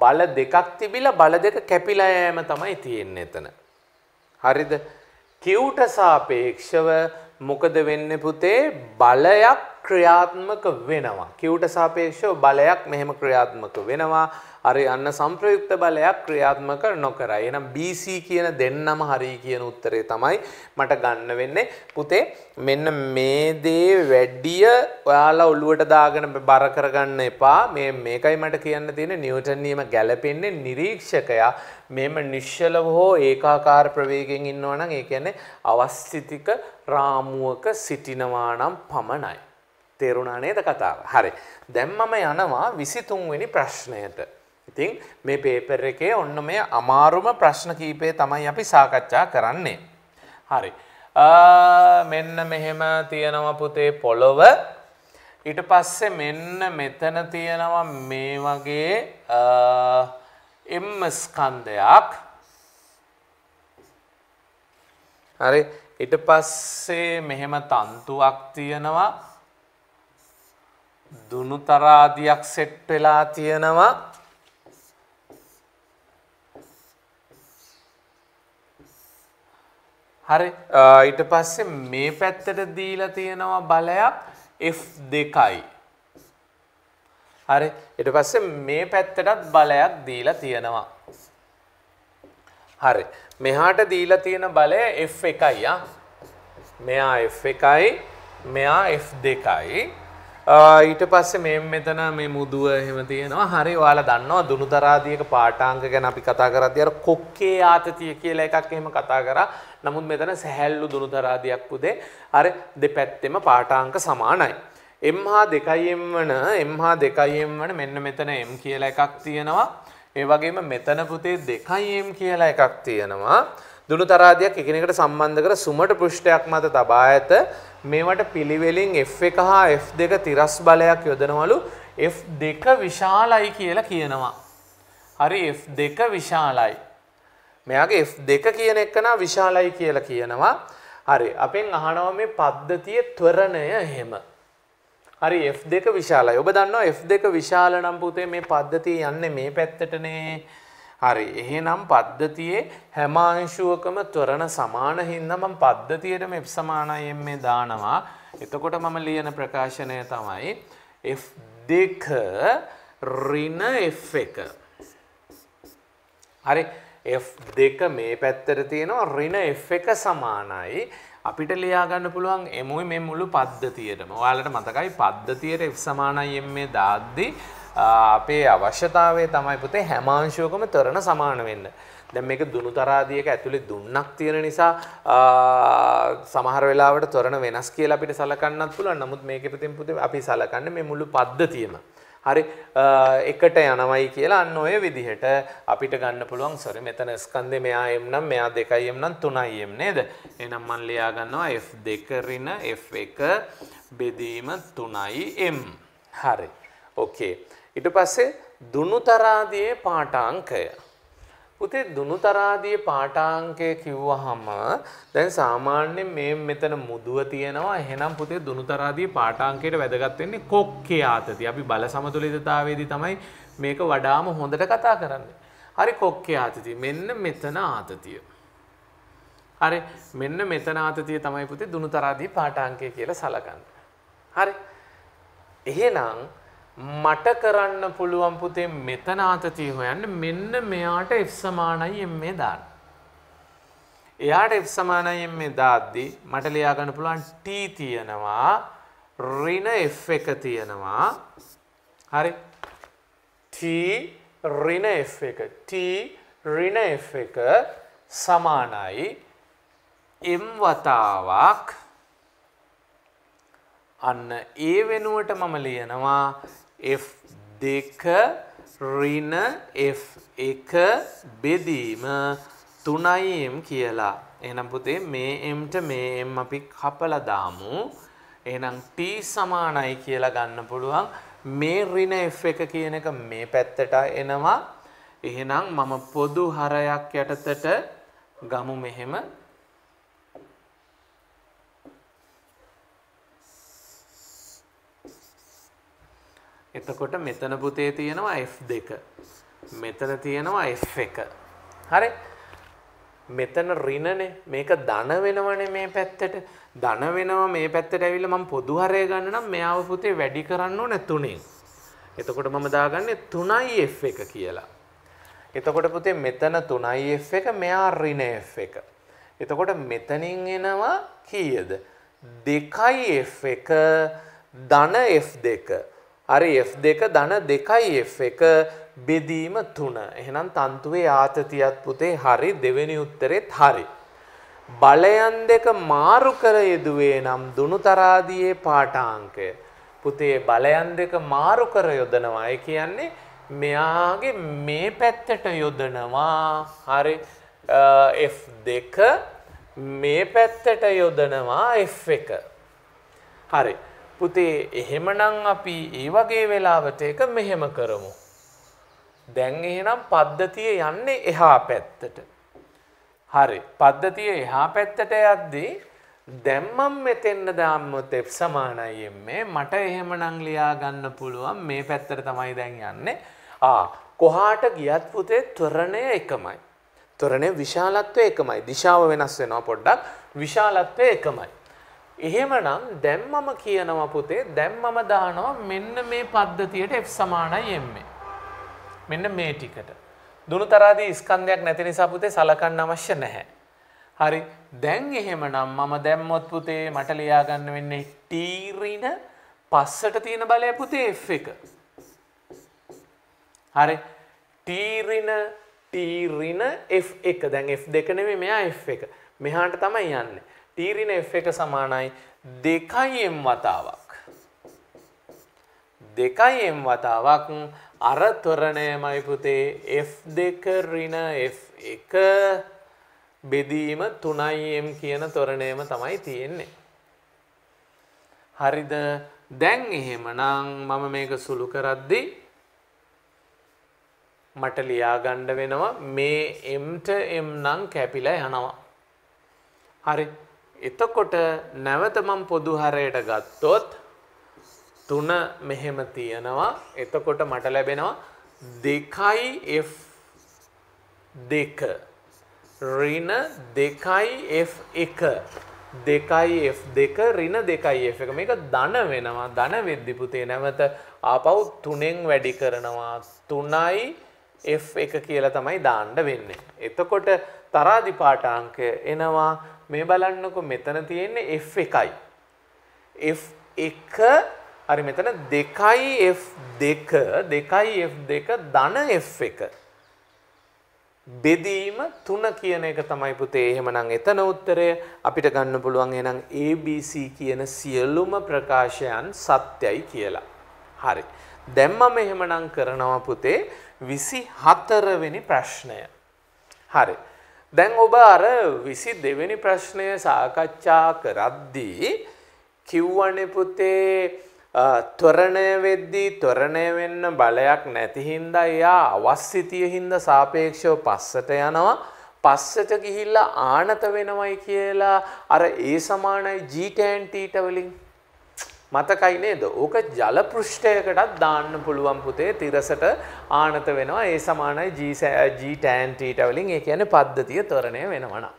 බල දෙකක් තිබිලා බල දෙක කැපිලා යෑම තමයි තියෙන්නේ එතන. හරිද? කිව්ට සාපේක්ෂව මොකද වෙන්නේ පුතේ බලයක් ක්‍රියාත්මක වෙනවා. Qට සාපේක්ෂව බලයක් මෙහෙම ක්‍රියාත්මක වෙනවා. හරි අන්න සම්ප්‍රයුක්ත බලයක් ක්‍රියාත්මක නොකරයි. එහෙනම් BC කියන දෙන්නම හරි කියන උත්තරේ තමයි මට ගන්න වෙන්නේ. පුතේ මෙන්න මේ දේ වැඩිය ඔයාලා ඔළුවට දාගෙන බර කරගන්න එපා. මේ මේකයි මට කියන්න තියෙන්නේ නිව්ටන් නියම ගැලපෙන්නේ නිරීක්ෂකයා මෙම නිශ්චලව හෝ ඒකාකාර ප්‍රවේගයෙන් ඉන්නවා නම් ඒ කියන්නේ අවස්ථිතික රාමුවක සිටිනවා නම් පමණයි. තේරුණා නේද කතාව? හරි. දැන් මම යනවා 23 වෙනි ප්‍රශ්නයට. ඉතින් මේ පේපර් එකේ ඔන්න මේ අමාරුම ප්‍රශ්න කීපය තමයි අපි සාකච්ඡා කරන්නේ. හරි. මෙන්න මෙහෙම තියෙනවා පුතේ පොළොව. ඊට පස්සේ මෙන්න මෙතන තියෙනවා මේ වගේ එම් ස්කන්ධයක්. හරි. ඊට පස්සේ මෙහෙම තන්තුවක් තියෙනවා. දුනු තරාදියක් සෙට් වෙලා තියෙනවා. හරි ඊට පස්සේ මේ පැත්තට දීලා තියෙනවා බලයක් F දෙකයි. හරි ඊට පස්සේ මේ පැත්තටත් බලයක් දීලා තියෙනවා. හරි මෙහාට දීලා තියෙන බලය F එකයි ආ. මෙයා F එකයි මෙයා F දෙකයි. ඊට පස්සේ මේ මෙතන මේ මුදුව එහෙම තියෙනවා. හරි ඔයාලා දන්නවා දුනුතරාදියක පාඨාංග ගැන අපි කතා කරද්දී අර කොක්කේ ආතතිය කියලා එකක් එහෙම කතා කරා. නමුත් මෙතන සැහැල්ලු දුනුතරාදයක් පුදේ අර දෙපැත්තෙම පාටාංක සමානයි. එම් හා දෙකයිම් වන එම් හා දෙකයිම් වන මෙන්න මෙතන එම් කියල එකක් තියෙනවා. ඒ වගේම මෙතන පුතේ දෙකයිම් කියලා එකක් තියෙනවා. දුනු තරාදයක් එකනෙකට සම්බන්ධ කර සුමට පෘෂ්ටයක් මත තබා ඇත මේවට පිළිවෙලින් F1 හා F2 තිරස් බලයක් යොදනවලු F2 විශාලයි කියලා කියනවා. හරි F2 විශාලයි. මෙයාගේ F2 කියන එකන විශාලයි කියලා කියනවා. හරි. අපෙන් අහනවා මේ පද්ධතියේ ත්වරණය එහෙම. හරි F2 විශාලයි. ඔබ දන්නවා F2 විශාල නම් පුතේ මේ පද්ධතිය යන්නේ මේ පැත්තටනේ. හරි. එහෙනම් පද්ධතියේ හැම අංශුවකම ත්වරණ සමාන හින්දා මම පද්ධතියට මේ සමානයි මේ දානවා. එතකොට මම ලියන ප්‍රකාශනය තමයි F2 ඍණ F1. හරි F2 මේ පැත්තට තියෙනවා ඍණ F1 සමානයි අපිට ලියා ගන්න පුළුවන් එමුයි මේ මුළු පද්ධතියටම. ඔයාලට මතකයි පද්ධතියට F සමානයි m මේ දාද්දී අපේ අවශ්‍යතාවය තමයි පුතේ හැම අංශුවකම තරණ සමාන වෙන්න. දැන් මේක දුනු තරාදියක ඇතුලේ දුන්නක් තියෙන නිසා සමහර වෙලාවට තරණ වෙනස් කියලා අපිට සලකන්නත් පුළුවන්. නමුත් මේකෙ පුතින් පුතේ අපි සලකන්නේ මේ මුළු පද්ධතියම. හරි එකට යනවයි කියලා අන්න ඔය විදිහට අපිට ගන්න පුළුවන් සොරි මෙතන ස්කන්ධය මෙයා එම් නම් මෙයා දෙකයි එම් නම් තුනයි එම් නේද එහෙනම් මම ලියා ගන්නවා f2 ඍණ f1 බෙදීම 3යි m හරි ඕකේ ඊට පස්සේ දුණුතරාදියේ පාඨාංකය පුතේ දුනුතරාදිය පාඨාංකය කිව්වහම දැන් සාමාන්‍යයෙන් මේ මෙතන මුදුව තියෙනවා එහෙනම් පුතේ දුනුතරාදිය පාඨාංකයට වැදගත් වෙන්නේ කොක්කේ ආතතිය. අපි බල සමතුලිතතාවයේදී තමයි මේක වඩාම හොඳට කතා කරන්නේ. හරි කොක්කේ ආතතිය. මෙන්න මෙතන ආතතිය. හරි මෙන්න මෙතන ආතතිය තමයි පුතේ දුනුතරාදිය පාඨාංකය කියලා සලකන්නේ. හරි. එහෙනම් මට කරන්න පුළුවන් පුතේ මෙතන ආතතිය හොයන්න මෙන්න මෙයාට F සමානයි M මේ දාන්න. එයාට F සමානයි M මේ දාද්දි මට ලියා ගන්න පුළුවන් T තියෙනවා ඍණ F එක තියෙනවා. හරි. T ඍණ F එක T ඍණ F එක සමානයි M වතාවක් අන්න ඒ වෙනුවට මම ලියනවා F දෙක රින F එක බෙදීම තුනයිම් කියලා. එනම් පුතේ මේ එම්ට මේ එම් අපි කපල දාමු. එහෙනම් T සමානයි කියලා ගන්න පුළුවන්. මේ ඍණ F එක කියන එක මේ පැත්තට එනවා. එහෙනම් මම පොදු හරයක් යටතට ගමු මෙහෙම එතකොට මෙතන පුතේ තියෙනවා F2. මෙතන තියෙනවා F1. හරි? මෙතන ඍණනේ මේක ධන වෙනවනේ මේ පැත්තට. ධන වෙනවා මේ පැත්තට ඇවිල්ලා මම පොදු හරය ගන්න නම් මෙයාව පුතේ වැඩි කරන්න ඕනේ තුනේ. එතකොට මම දාගන්නේ 3යි F1 කියලා. එතකොට පුතේ මෙතන 3යි F1 මෙයා ඍණ F1. එතකොට මෙතනින් එනවා කීයද? 2යි F1 ධන F2. හරි F2 ධන 2යි F1 බෙදීම 3. එහෙනම් තන්තුවේ ආතතියත් පුතේ හරි දෙවෙනි උත්තරෙත් හරි. බලයන් දෙක මාරු කර යෙදුවේ නම් දුනුතරාදියේ පාඨාංකය. පුතේ බලයන් දෙක මාරු කර යොදනවා. ඒ කියන්නේ මෙයාගේ මේ පැත්තට යොදනවා. හරි F2 මේ පැත්තට යොදනවා F1. හරි. පුතේ එහෙමනම් අපි ඒ වගේ වෙලාවට එක මෙහෙම කරමු. දැන් එහෙනම් පද්ධතිය යන්නේ එහා පැත්තට. හරි. පද්ධතිය එහා පැත්තට යද්දී දැන් මම මෙතෙන්න දාම්මොත් F සමානයි මේ මට එහෙමනම් ලියා ගන්න පුළුවන් මේ පැත්තට තමයි දැන් යන්නේ. ආ කොහාට ගියත් පුතේ ත්වරණය එකමයි. ත්වරණය විශාලත්වය එකමයි. දිශාව වෙනස් වෙනවා පොඩ්ඩක්. විශාලත්වය එකමයි. එහෙමනම් දැන් මම කියනවා පුතේ දැන් මම දානවා මෙන්න මේ පද්ධතියට F සමානයි m මෙන්න මේ ටිකට. දුනුතරාදී ස්කන්ධයක් නැති නිසා පුතේ සලකන්න අවශ්‍ය නැහැ. හරි. දැන් එහෙමනම් මම දැම්මොත් පුතේ මට ලියා ගන්න වෙන්නේ t ඍණ පස්සට තියෙන බලය පුතේ F එක. හරි. t ඍණ t ඍණ F එක. දැන් F2 නෙමෙයි මෙයා F එක. මෙහාට තමයි යන්නේ. තීරණ F එක සමානයි දෙකයි M වතාවක්. දෙකයි M වතාවක් අර තොරණයමයි පුතේ F2 ඍණ F1 බෙදීම 3M කියන තොරණයම තමයි තියෙන්නේ. හරිද? දැන් එහෙමනම් මම මේක සුළු කරද්දී මට ලියා ගන්න වෙනවා මේ M ට M නම් කැපිලා යනවා. හරි. එතකොට නැවත මම පොදු හරයට ගත්තොත් තුන මෙහෙම තියෙනවා එතකොට මට ලැබෙනවා දෙකයි F දෙක රින දෙකයි F එක දෙකයි F දෙක රින දෙකයි F එක මේක ධන වෙනවා ධන වෙද්දි පුතේ නැවත ආපහු තුනෙන් වැඩි කරනවා තුනයි F එක කියලා තමයි දාන්න වෙන්නේ. එතකොට තරාදි පාඨාංකය එනවා මේ බලන්නකො මෙතන තියෙන්නේ F1යි. F1 හරි මෙතන 2යි F2 2යි F2 ධන F1. බෙදීම 3 කියන එක තමයි පුතේ. එහෙමනම් එතන උත්තරය අපිට ගන්න පුළුවන් එහෙනම් ABC කියන සියලුම ප්‍රකාශයන් සත්‍යයි කියලා. හරි. දැන් මම එහෙමනම් කරනවා පුතේ 24 වෙනි ප්‍රශ්නය. හරි. දැන් ඔබ අර 22 වෙනි ප්‍රශ්නය සාකච්ඡා කරද්දී කිව්වනේ පුතේ ත්වරණය වෙද්දී ත්වරණය වෙන්න බලයක් නැති හින්දා එයා අවස්ථිතිය හින්දා සාපේක්ෂව පස්සට යනවා පස්සට ගිහිල්ලා ආනත වෙනවයි කියලා අර ඒ සමානයි G10 ටීට වලින් මතකයි නේද? ඕක ජල පෘෂ්ඨයකටත් දාන්න පුළුවන් පුතේ තිරසට ආනත වෙනවා. ඒ සමානයි G G tan θ වලින්. ඒ කියන්නේ පද්ධතිය ත්වරණය වෙනවා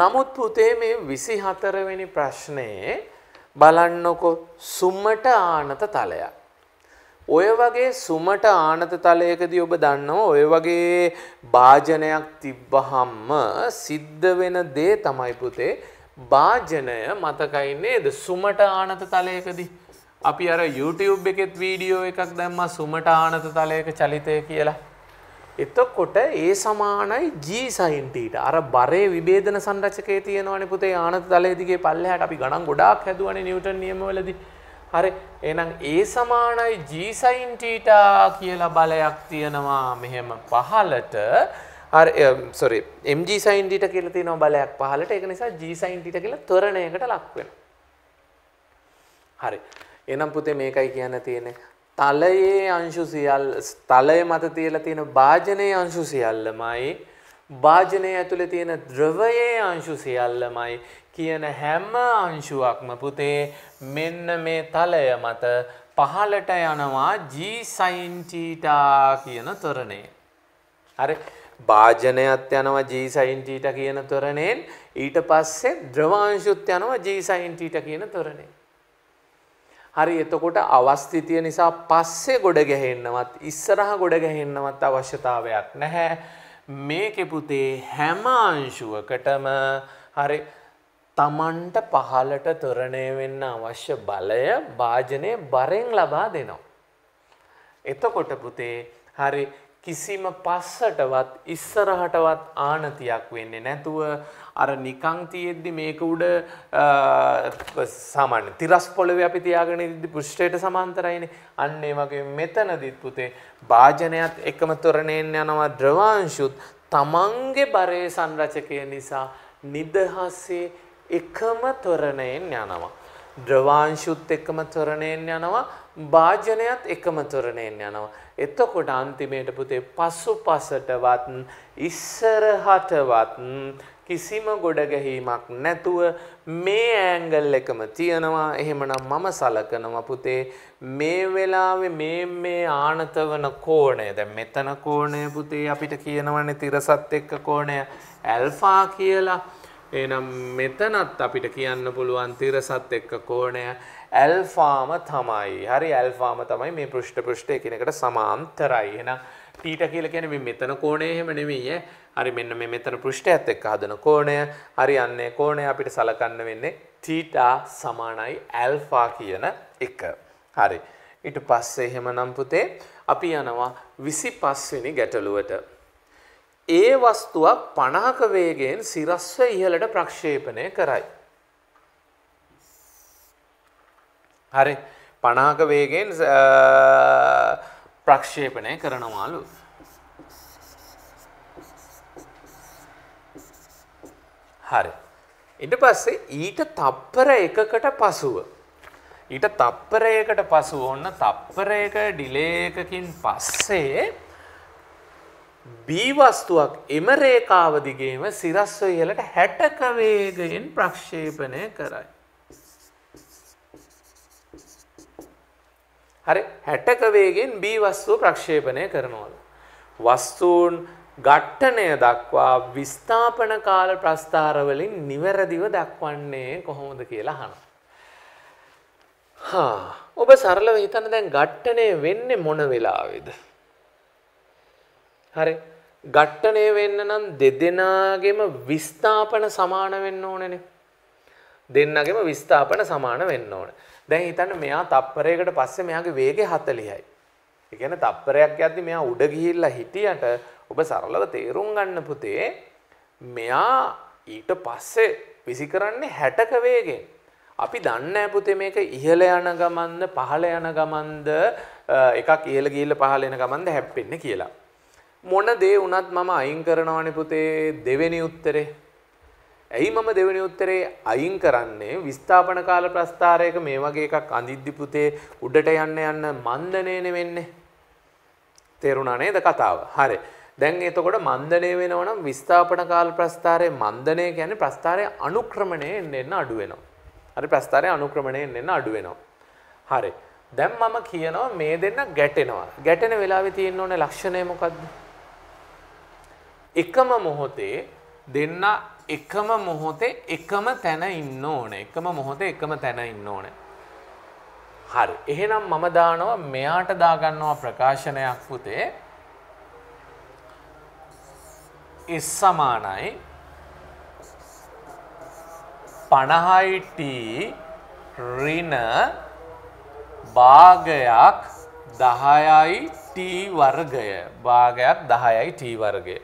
නමුත් පුතේ මේ 24 වෙනි ප්‍රශ්නේ බලන්නකො සුමට ආනත තලයක්. ඔය වගේ සුමට ආනත තලයකදී ඔබ දන්නවා ඔය වගේ භාජනයක් තිබ්බහම සිද්ධ වෙන දේ තමයි පුතේ භාජනය මතකයි නේද සුමට ආනත තලයකදී. අපි අර YouTube එකෙත් වීඩියෝ එකක් දැම්ම සුමට ආනත තලයක චලිතය කියලා. එතකොට ඒ සමානයි ජීසයින්ටීට අර බරේ විබේදන සංරචකයේ තියෙනවනේ පුතේ ආනත තලයේදීගේ පල්ලෙහාට අපි ගණන් ගොඩාක් හැදුවනේ නිව්ටන් නියමවලදී. හරි එහෙනම් ඒ සමානයි ජීසයින්ටීටා කියලා බලයක් තියෙනවා මෙහෙම පහලට සොරි MG සයින්ඩිට කියල තිනො බලයක් පහලට එක නිසා G සයින්ඩිට කියල තොරණයකට ලක්වෙන. හරි එනම් පුතේ මේකයි කියන්න තියෙන තලයේ අංශු සියල් තලය මත තියලා තියෙන භාජනය අංශු සියල්ලමයි භාජනය ඇතුළ තියෙන ද්‍රවයේ අංශු සියල්ලමයි කියන හැම අංශුවක්ම පුතේ මෙන්න මේ තලය මත පහලට යනවා G සයින්ටීටා කියන තොරණය. හරි භාජනයත් යනවා G sin θ කියන තොරණයෙන් ඊට පස්සේ ද්‍රවාංශුත් යනවා G sin θ කියන තොරණයෙන්. හරි එතකොට අවස්ථිතිය නිසා පස්සේ ගොඩ ගැහෙන්නවත් ඉස්සරහ ගොඩ ගැහෙන්නවත් අවශ්‍යතාවයක් නැහැ. මේකෙ පුතේ හැම අංශුවකටම හරි තමන්ට පහලට තොරණය වෙන්න අවශ්‍ය බලය භාජනය බරෙන් ලබා දෙනවා. එතකොට පුතේ හරි කිසිම පස්සටවත් ඉස්සරහටවත් ආනතියක් වෙන්නේ නැතුව අර නිකං තියෙද්දි මේක උඩ සාමාන්‍ය තිරස් පොළවේ අපි තියාගෙන ඉද්දි පෘෂ්ඨයට සමාන්තරයිනේ අන්න ඒ වගේ මෙතනදිත් පුතේ භාජනයත් එකම තොරණයෙන් යනවා ද්‍රවාංශුත් තමන්ගේ බරේ සංරචකය නිසා නිදහසේ එකම තොරණයෙන් යනවා ද්‍රවාංශුත් එකම තොරණයෙන් යනවා භාජනයත් එකම තොරණයෙන් යනවා. එතකොට අන්තිමයට පුතේ පසු පසටවත් ඉස්සරහටවත් කිසිම ගොඩගැහීමක් නැතුව මේ ඇංගල් එකම තියෙනවා එහෙමනම් මම සලකනවා පුතේ මේ වෙලාවේ මේ මේ ආනත වන කෝණය දැන් මෙතන කෝණය පුතේ අපිට කියනවනේ තිරසත් එක්ක කෝණය ඇල්ෆා කියලා එහෙනම් මෙතනත් අපිට කියන්න පුළුවන් තිරසත් එක්ක කෝණය ඇල්ෆාම තමයි. හරි ඇල්ෆාම තමයි මේ පෘෂ්ඨ පෘෂ්ඨ එකිනෙකට සමාන්තරයි. එහෙනම් තීටා කියලා කියන්නේ මේ මෙතන කෝණය එහෙම නෙමෙයි ඈ. හරි මෙන්න මේ මෙතන පෘෂ්ඨයත් එක්ක හදන කෝණය. හරි අන්නේ කෝණය අපිට සලකන්න වෙන්නේ තීටා සමානයි ඇල්ෆා කියන එක. හරි. ඊට පස්සේ එහෙමනම් පුතේ අපි යනවා 25 වෙනි ගැටලුවට. ඒ වස්තුවක් 50ක වේගයෙන් සිරස්ව ඉහළට ප්‍රක්ෂේපණය කරයි. හරි පනාක වේගෙන් ප්‍රක්ෂේපනය කරනවාලු. හරි. ඉට පස්සේ ඊට තප්පර එකකට පසුව. ඊට තප්පරයකට පසු ඔන්න තප්පරයක ඩිලේකකින් පස්සේ බීවස්තුවක් එම රේකාවදිගේම සිරස්ව ඉහලට හැටක වේගයෙන් ප්‍රක්ෂේපනය කරයි. හරි හැටක වේගෙන් B වස්තුව ප්‍රක්ෂේපණය කරනවලු. වස්තුන් ඝට්ටණය දක්වා විස්ථාපන කාල ප්‍රස්ථාර වලින් නිවැරදිව දක්වන්නේ කොහොමද කියලා අහනවා. හා ඔබ සරලව හිතන්න දැන් ඝට්ටණය වෙන්නේ මොන වෙලාවේද? හරි. ඝට්ටණය වෙන්න නම් දෙදෙනාගේම විස්ථාපන සමාන වෙන්න ඕනනේ. දෙන්නගේම විස්ථාපන සමාන වෙන්න ඕනේ. දැන් හිතන්න මෙයා තප්පරයකට පස්සේ මෙයාගේ වේගය 40යි. ඒ කියන්නේ තප්පරයක් යද්දි මෙයා උඩ ගිහිල්ලා හිටියට ඔබ සරලව තේරුම් ගන්න පුතේ මෙයා ඊට පස්සේ විසි කරන්නේ 60ක වේගෙන්. අපි දන්නේ පුතේ මේක ඉහළ යන ගමන්ද පහළ යන ගමන්ද එකක් ඉහළ ගිහිල්ලා පහළ යන ගමන්ද හැප්පෙන්නේ කියලා. මොන දේ වුණත් මම අයින් කරනවනේ පුතේ දෙවෙනි උත්තරේ. ඇයි මම දෙවනි උත්තරේ අයින් කරන්නේ විස්ථාපන කාල ප්‍රස්ථාරයක මේ වගේ එකක් අඳිද්දි පුතේ උඩට යන්න යන්න මන්දනේනේ වෙන්නේ. තේරුණා නේද කතාව? හරි. දැන් එතකොට මන්දනය වෙනවා නම් විස්ථාපන කාල ප්‍රස්ථාරයේ මන්දනය කියන්නේ ප්‍රස්ථාරයේ අනුක්‍රමණය එන්න එන්න අඩු වෙනවා. හරි ප්‍රස්ථාරයේ අනුක්‍රමණය එන්න එන්න අඩු වෙනවා. හරි. දැන් මම කියනවා මේ දෙන්න ගැටෙනවා. ගැටෙන වෙලාවේ තියෙන්න ඕනේ ලක්ෂණය මොකද්ද? එකම මොහොතේ දෙන්න එකම මොහොතේ එකම තැන ඉන්න ඕනේ. එකම මොහොතේ එකම තැන ඉන්න ඕනේ. හරි. එහෙනම් මම දානවා මෙයාට දාගන්නවා ප්‍රකාශනයක් පුතේ. S සමානයි 50යි t ඍණ භාගයක් 10යි t වර්ගය. භාගයක් 10යි t වර්ගය.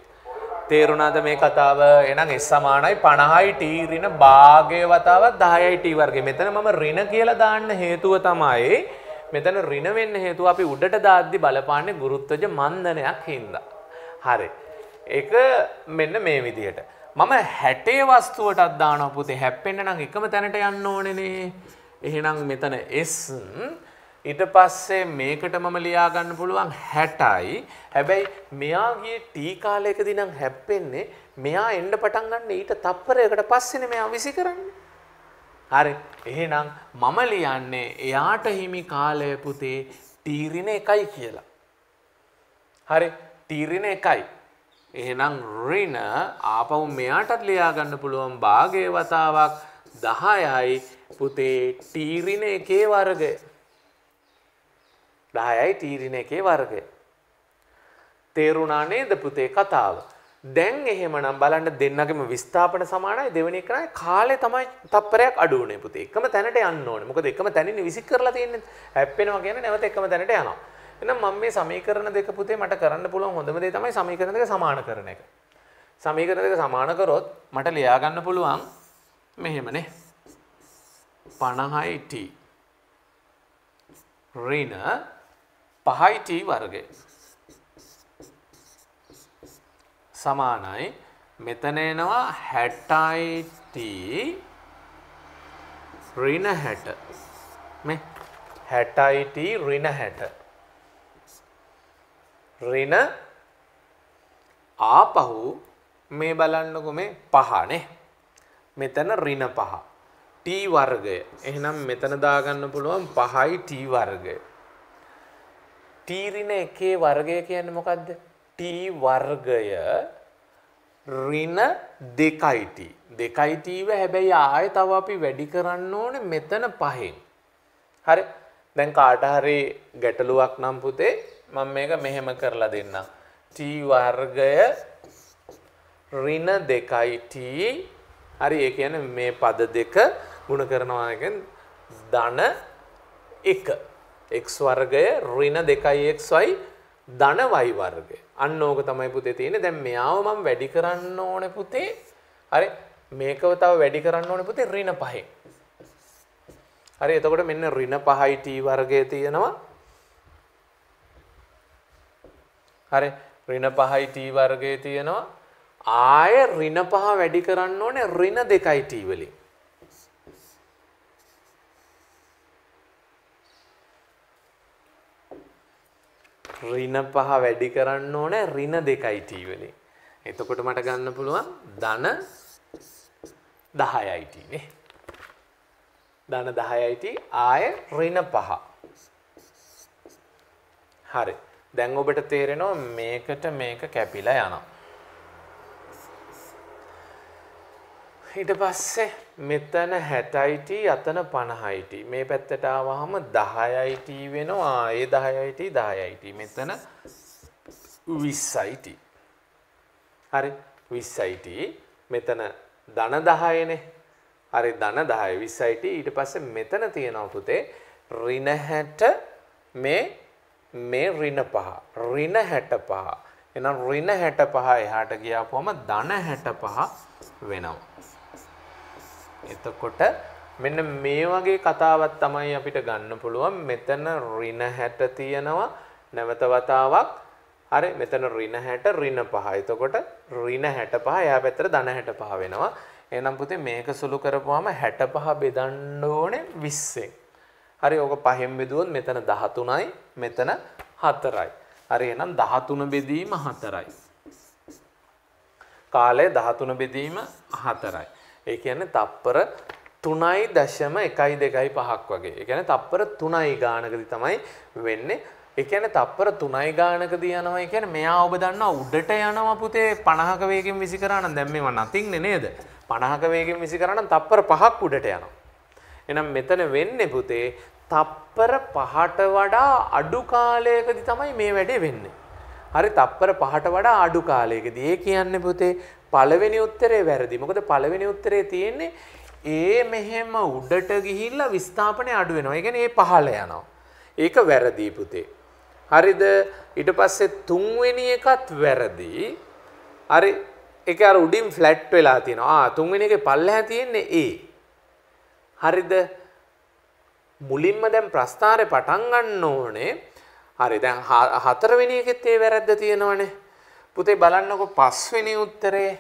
තේරුණාද මේ කතාව එනම් එස් සමානයි පණහයි ටීරින භාගය වතාවත් දායයිටී වර්ගේ මෙතන මම රින කියලා දාන්න හේතුව තමයි මෙතන රිනවෙන්න හේතුව අපි උඩට දාද්දි බලපාන්නේ ගුරුත්වජ මන්දනයක් හින්දා. හරි. එක මෙන්න මේ විදියට. මම හැටේ වස්තුවටත් දාන පුතේ හැප්පෙන්න නම් එකම තැනට යන්න ඕනනේ. එහෙනම් මෙතන S ඊට පස්සේ මේකට මම ලියාගන්න පුළුවන් 60යි. හැබැයි මෙයා ගියේ ටී කාලයකදී නම් හැප්පෙන්නේ මෙයා එන්න පටන් ගන්න ඊට තප්පරයකට පස්සේනේ මෙයා විසි කරන්නේ. හරි. එහෙනම් මම ලියන්නේ එයාට හිමි කාලය පුතේ තීරින එකයි කියලා. හරි. තීරින එකයි. එහෙනම් ඍණ ආපහු මෙයාටත් ලියා ගන්න පුළුවන් භාගයේ වතාවක් 10යි පුතේ තීරින එකේ වර්ගය. 10යි තීරණ එකේ වර්ගය. තේරුණා නේද පුතේ කතාව? දැන් එහෙමනම් බලන්න දෙන්නගේම විස්ථාපන සමානයි දෙවෙනි එකනයි කාලේ තමයි තප්පරයක් අඩු වුණේ පුතේ. එකම තැනට යන්න ඕනේ. මොකද එකම තැනින් විසික් කරලා තියෙන්නේ. හැප්පෙනවා කියන්නේ නැවත එකම තැනට යනවා. එහෙනම් මම මේ සමීකරණ දෙක පුතේ මට කරන්න පුළුවන් හොඳම දේ තමයි සමීකරණ දෙක සමාන කරන එක. සමීකරණ දෙක සමාන කරොත් මට ලියා ගන්න පුළුවන් මෙහෙමනේ. 50t ඍණ 5t වර්ගය සමානයි මෙතන එනවා 60t ඍණ 60 මේ 60t ඍණ 60 ඍණ ආපහු මේ බලන්නකො මේ 5 නේ මෙතන ඍණ 5 t වර්ගය එහෙනම් මෙතන දාගන්න පුළුවන් 5යි t වර්ගය තීරින එකේ වර්ගය කියන්නේ මොකද්ද? t වර්ගය ඍණ 2t. 2t ව හැබැයි ආයෙ තව අපි වැඩි කරන්න ඕනේ මෙතන පහෙන්. හරි. දැන් කාට හරි ගැටලුවක් නම් පුතේ මම මේක මෙහෙම කරලා දෙන්නම්. t වර්ගය ඍණ 2t. හරි ඒ කියන්නේ මේ පද දෙක ගුණ කරනවා කියන්නේ ධන 1. x වර්ගය ඍණ 2xy ධන y වර්ගය. අන්න ඕක තමයි පුතේ තියෙන්නේ. දැන් මෙයාව මම වැඩි කරන්න ඕනේ පුතේ. හරි මේකව තව වැඩි කරන්න ඕනේ පුතේ ඍණ 5. හරි එතකොට මෙන්න ඍණ 5යි t වර්ගය තියෙනවා. හරි ඍණ 5යි t වර්ගය තියෙනවා. ආය ඍණ 5 වැඩි කරන්න ඕනේ ඍණ 2යි t වලින්. ඍණ පහ වැඩි කරන්න ඕනේ ඍණ 2යි t වලින්. එතකොට මට ගන්න පුළුවන් ධන 10යි t නේ. ධන 10යි t ආය ඍණ පහ. හරි. දැන් ඔබට තේරෙනවා මේකට මේක කැපිලා යනවා. ඊට පස්සේ මෙතන 60යි අතන 50යි මේ පැත්තට ආවහම 10යි වෙනවා ඒ 10යි 10යි මෙතන 20යි හරි 20යි මෙතන ධන 10නේ හරි ධන 10 20යි ඊට පස්සේ මෙතන තියෙනවා පුතේ ඍණ 60 මේ මේ ඍණ 5 ඍණ 65 එහෙනම් ඍණ 65 එහාට ගියාපුවම ධන 65 වෙනවා එතකොට මෙන්න මේ වගේ කතාවත් තමයි අපිට ගන්න පුළුවන් මෙතන රින හැට තියෙනවා නැවත වතාවක් හරි මෙතන රින හැට රින පහ. එතකොට රින 65 එයා පැත්තට ධන 65 වෙනවා. එහෙනම් පුතේ මේක සුළු කරපුවාම 65 බෙදන්න ඕනේ 20 හරි ඕක පහෙන් බෙදුවොත් මෙතන 13යි මෙතන 4යි. හරි එහෙනම් 13 බෙදීම 4යි. කාලය 13 බෙදීම 4යි. ඒ කියන්නේ තප්පර 3.125ක් වගේ. ඒ කියන්නේ තප්පර 3යි ගානකදී තමයි වෙන්නේ. ඒ කියන්නේ තප්පර 3යි ගානකදී යනවා. ඒ කියන්නේ මෙයා ඔබ දන්නවා උඩට යනවා පුතේ 50ක වේගෙන් විසි කරා නම් දැන් මේව නැතිනේ නේද? 50ක වේගෙන් විසි කරා නම් තප්පර 5ක් උඩට යනවා. එහෙනම් මෙතන වෙන්නේ පුතේ තප්පර 5ට වඩා අඩු කාලයකදී තමයි මේ වැඩේ වෙන්නේ. හරි තප්පර 5ට වඩා අඩු කාලයකදී. ඒ කියන්නේ පුතේ පළවෙනි උත්තරේ වැරදි. මොකද පළවෙනි උත්තරේ තියෙන්නේ ඒ මෙහෙම උඩට ගිහිල්ලා විස්ථාපනය අඩු වෙනවා. ඒ කියන්නේ ඒ පහළ යනවා. ඒක වැරදි පුතේ. හරිද? ඊට පස්සේ තුන්වෙනි එකත් වැරදි. හරි. ඒක අර උඩින් ෆ්ලැට් වෙලා තියෙනවා. ආ තුන්වෙනි එකේ පල්ලෙහා තියෙන්නේ ඒ. හරිද? මුලින්ම දැන් ප්‍රස්ථාරේ පටන් ගන්න ඕනේ. හරි දැන් හතරවෙනි එකෙත් ඒ වැරද්ද තියෙනවනේ. පුතේ බලන්නකො පස්වෙනි උත්තරේ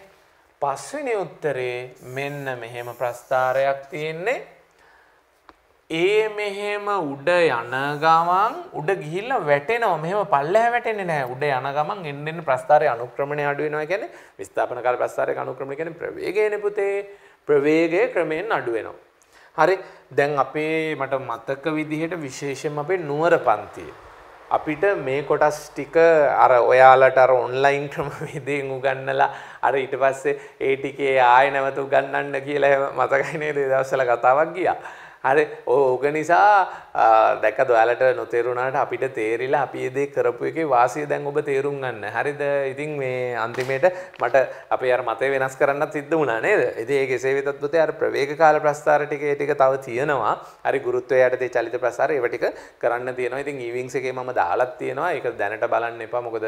පස්වෙනි උත්තරේ මෙන්න මෙහෙම ප්‍රස්ථාරයක් තියෙන්නේ ඒ මෙහෙම උඩ යන ගමන් උඩ ගිහිල්ලා වැටෙනවා. මෙහෙම පල්ලෙහා වැටෙන්නේ නැහැ. උඩ යන ගමන් එන්න එන්න ප්‍රස්ථාරයේ අනුක්‍රමණය අඩු වෙනවා කියන්නේ විස්ථාපන කාල ප්‍රස්ථාරයේ අනුක්‍රමණය කියන්නේ ප්‍රවේගයනේ පුතේ. ප්‍රවේගය ක්‍රමයෙන් අඩු වෙනවා. හරි. දැන් අපේ මට මතක විදිහට විශේෂයෙන්ම අපේ නුවර පන්තියේ අපිට මේ කොටස් ටික අර ඔයාලට අර ඔන්ලයින් ක්‍රමවේදයෙන් උගන්නලා අර ඊට පස්සේ ඒ ටිකේ ආයෙ නැවතු උගන්නන්න කියලා මතකයි නේද දවස්වල කතාවක් ගියා. හරි ඕක නිසා දැක දොයාලට නොතේරුණාට අපිට තේරිලා අපි දේ කරපු එක වාසිය දැන් ඔබ තේරුම් ගන්න හරිද ඉතින් මේ අන්තිමයට මට අපේ අර මතය වෙනස් කරන්නත් සිද්ධ වුණා නේද ඉතින් ඒක එසේ වෙතත් පුතේ අර ප්‍රවේග කාල ප්‍රස්ථාර ටික ඒ ටික තව තියෙනවා හරි ගුරුත්වය යටතේ චලිත ප්‍රසාර ඒව ටික කරන්න තියෙනවා ඉතින් ඊවිංස් එකේ මම දාලත් තියෙනවා ඒක දැනට බලන්න එපා මොකද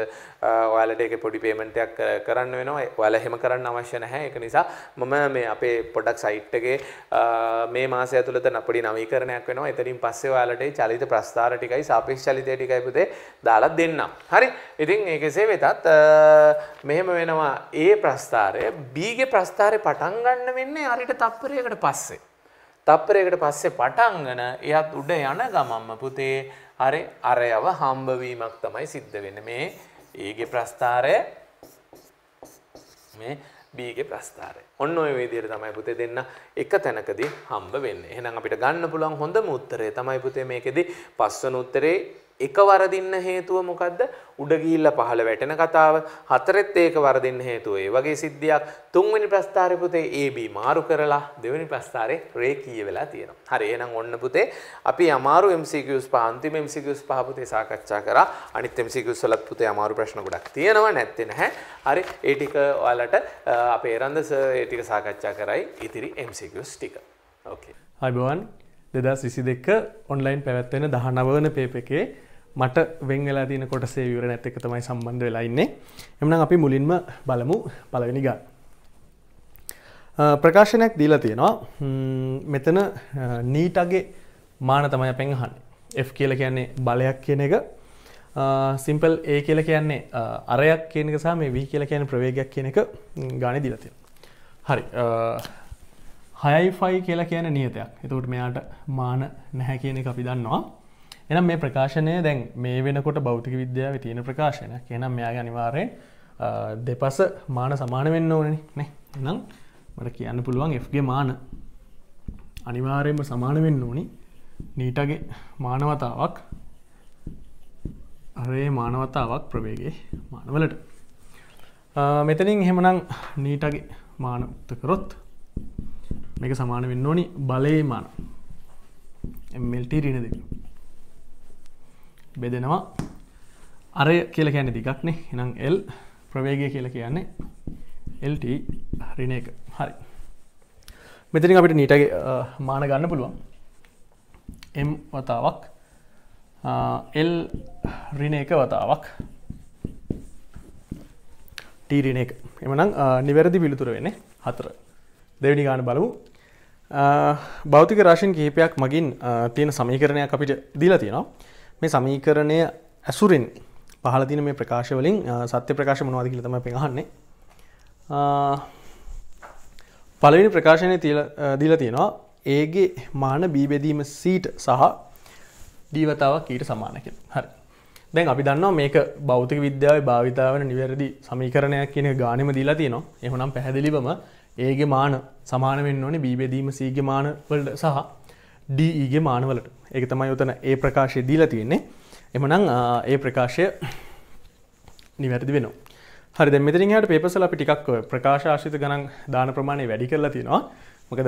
ඔයාලට ඒක පොඩි පේමන්ට් එකක් කරන්න වෙනවා ඔයාලා එහෙම කරන්න අවශ්‍ය නැහැ ඒක නිසා මම මේ අපේ පොඩක් සයිට් එකේ මේ මාසය ඇතුළත පොඩි නවීකරණයක් වෙනවා එතරින් පස්සේ ඔයාලට චලිත ප්‍රස්ථාර ටිකයි සාපේක්ෂ චලිතය ටිකයි පුතේ දාලා දෙන්නම්. හරි. ඉතින් ඒක එසේ වෙතත් මෙහෙම වෙනවා A ප්‍රස්ථාරය B ගේ ප්‍රස්ථාරේ පටන් ගන්න වෙන්නේ හරියට තප්පරයකට පස්සේ. තප්පරයකට පස්සේ පටන්ගෙන එයත් උඩ යන ගමම්ම පුතේ හරි අරයව හම්බ වීමක් තමයි සිද්ධ වෙන්නේ. මේ A ගේ ප්‍රස්ථාරය මේ B ගේ ප්‍රස්ථාරය. ඔන්න ඔය විදිහට තමයි පුතේ දෙන්න එක තැනකදී හම්බ වෙන්නේ. එහෙනම් අපිට ගන්න පුළුවන් හොඳම උත්තරය තමයි පුතේ මේකෙදී පස්වන උත්තරේ එක වරදින්න හේතුව මොකද්ද? උඩ ගිහිල්ලා පහළ වැටෙන කතාව. හතරෙත් ඒක වරදින්න හේතුව ඒ වගේ සිද්ධියක්. තුන්වෙනි ප්‍රස්තාරේ පුතේ AB මාරු කරලා දෙවෙනි ප්‍රස්තාරේ රේඛීය වෙලා තියෙනවා. හරි එහෙනම් ඔන්න පුතේ අපි අමාරු MCQs පහ අන්තිම MCQs පහ පුතේ සාකච්ඡා කරා. අනිත් MCQs වලත් පුතේ අමාරු ප්‍රශ්න ගොඩක් තියෙනවා නැත්තේ නැහැ. හරි ඒ ටික ඔයාලට අපේ රන්ද සර් ඒ ටික සාකච්ඡා කරයි ඉතිරි MCQs ටික. ඕකේ. හයිබෝන් දෙදස් විසි දෙක ඔන්ලයින් පැවැත්වෙන දහනවන පේප එකේ මට වෙංවෙලා තින කොට සේවිවර නැත් එක තමයි සම්බන්ධ වෙලාඉන්නේ එමනම් අපි මුලින්ම බලමු පලවෙනි ගන්න. ප්‍රකාශනයක් දීලා තියෙනවා මෙතන නීටගේ මාන තමයි පැන්හන්න F කියල කියන්නේ බලයක් කියන එක සිම්පල් ඒ කියල කියන්නේ අරයක් කියනක සහ මේ වී කියල කියන ප්‍රවේගයක් කියන එක ගාන දිලතිය හරි හයයිෆයි කියලා කියන නියතයක් එතකට මෙයාට මාන නැහැ කියන එක අපි දන්නවා එනම් මේ ප්‍රකාශනය දැන් මේ වෙනකොට බෞතික විද්‍යාව තියෙන ප්‍රකාශන එනම් මෙයා අනිවාරය දෙපස මාන සමාන වෙන්න ඕනනි නෑ එනම් මට කියන්න පුළුවන් Fගේ මාන අනිවාරයෙන්ම සමාන වෙන්න ඕනි නීටගේ මානවතාවක් අරේ මානවතාවක් ප්‍රවේගේ මානවලට මෙතනින් හෙමනම් නීටගේ මානත කරොත් මේක සමාන වෙන්න ඕනි බලේ මාන එමල්ට රිනදකින් බෙදෙනවා අරය කියල කියන්න දිගක්නේ එනම් එල් ප්‍රවේගය කියල කියන්නේ එල්ට හරින එක හරි මෙතරින් අපිට නීටගේ මාන ගන්න පුළුවන් එම් වතාවක් එල් රින එක වතාවක් ටීරින එක එමනම් නිවැරදි පිළිතුර වෙන්නේ හතර දෙවැනි ගාන බලමු භෞතික රාශයෙන් කිහිපයක් මගින් තියෙන සමීකරණයක් අපිට දීලා තියෙනවා මේ සමීකරණය ඇසුරෙන් පහලදින මේ ප්‍රකාශවලින් සත්‍ය ප්‍රකාශ මනවාද කියලතම පිහන්නේ පළවෙනි ප්‍රකාශනය දිල තියෙනවා ඒගේ මාන බීබෙදීම සීට් සහ දීවතාවක් ඊට සමානක හරි දැන් අපි දන්නවා මේක බෞතික විද්‍යාව භාවිතාවන නිවැරදි සමීකරණයක් කියන ගානම දීලා තියෙනවා එහනම් පැහැදිලිබම ඒගේ මාන සමානවෙන්න ඕනේ බීබෙදීම සීගේ මානවලට සහ ඩීගේ e මානවලට ඒක තමයි යොතන ඒ ප්‍රකාශය දීලා තියෙන්නේ එමනම් ඒ ප්‍රකාශය නිවැරදි වෙනවා හරි දැන් මෙතනින් එහාට පේපර්ස් වල අපි ටිකක් ප්‍රකාශ ආශ්‍රිත ගණන් දාන ප්‍රමාණය වැඩි කරලා තියෙනවා මොකද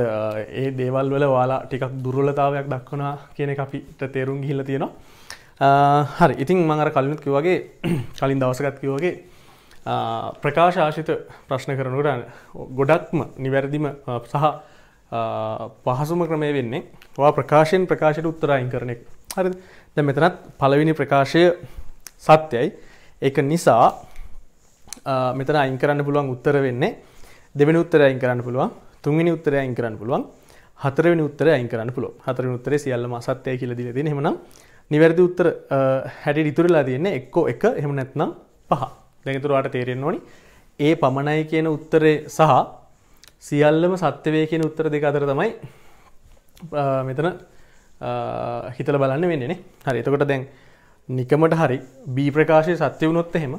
ඒ දේවල් වල ඔයාලා ටිකක් දුර්වලතාවයක් දක්වනවා කියන එක අපිට තේරුම් ගිහිල්ලා තියෙනවා හරි ඉතින් මම අර කලිනුත් කිව්වාගේ කලින් දවසකත් කිව්වාගේ ප්‍රකාශ ආශ්‍රිත ප්‍රශ්න කරනකොට ගොඩක්ම නිවැරදිම සහ පහසුම ක්‍රමය වෙන්නේ වා ප්‍රකාශයෙන් ප්‍රකාශයට උත්තරයින් කරන එක හරි ද මෙතනත් පළවෙනි ප්‍රකාශය සත්‍යයි ඒක නිසා මෙතන අයින් කරන්න පුළුවන් උත්තර වෙන්නේ දෙවෙනි උත්තරය අයින් කරන්න පුළුවන් තුන්වෙනි උත්තරය අයින් කරන්න පුළුවන් හතරවෙනි උත්තරය අයින් කරන්න පුළුවන් හතරවෙනි උත්තරේ සියල්ලම අසත්‍යයි කියලා දීලා තියෙන එහෙමනම් නිවැරදි උත්තර හැටියට ඉතුරුලා තියෙන්නේ එක්කෝ එක එහෙම නැත්නම් පහ. දැන් ඊටරට තේරෙන්න ඕනි ඒ පමණයි කියන උත්තරේ සහ සියල්ලම සත්‍යවේ කියන උත්තර දෙක අතර තමයි මෙතන හිතල බලන්න වෙන්නේ හරි එතකොට දැන් නිකමට හරි බී ප්‍රකාශය සත්‍ය වුණොත් එහෙම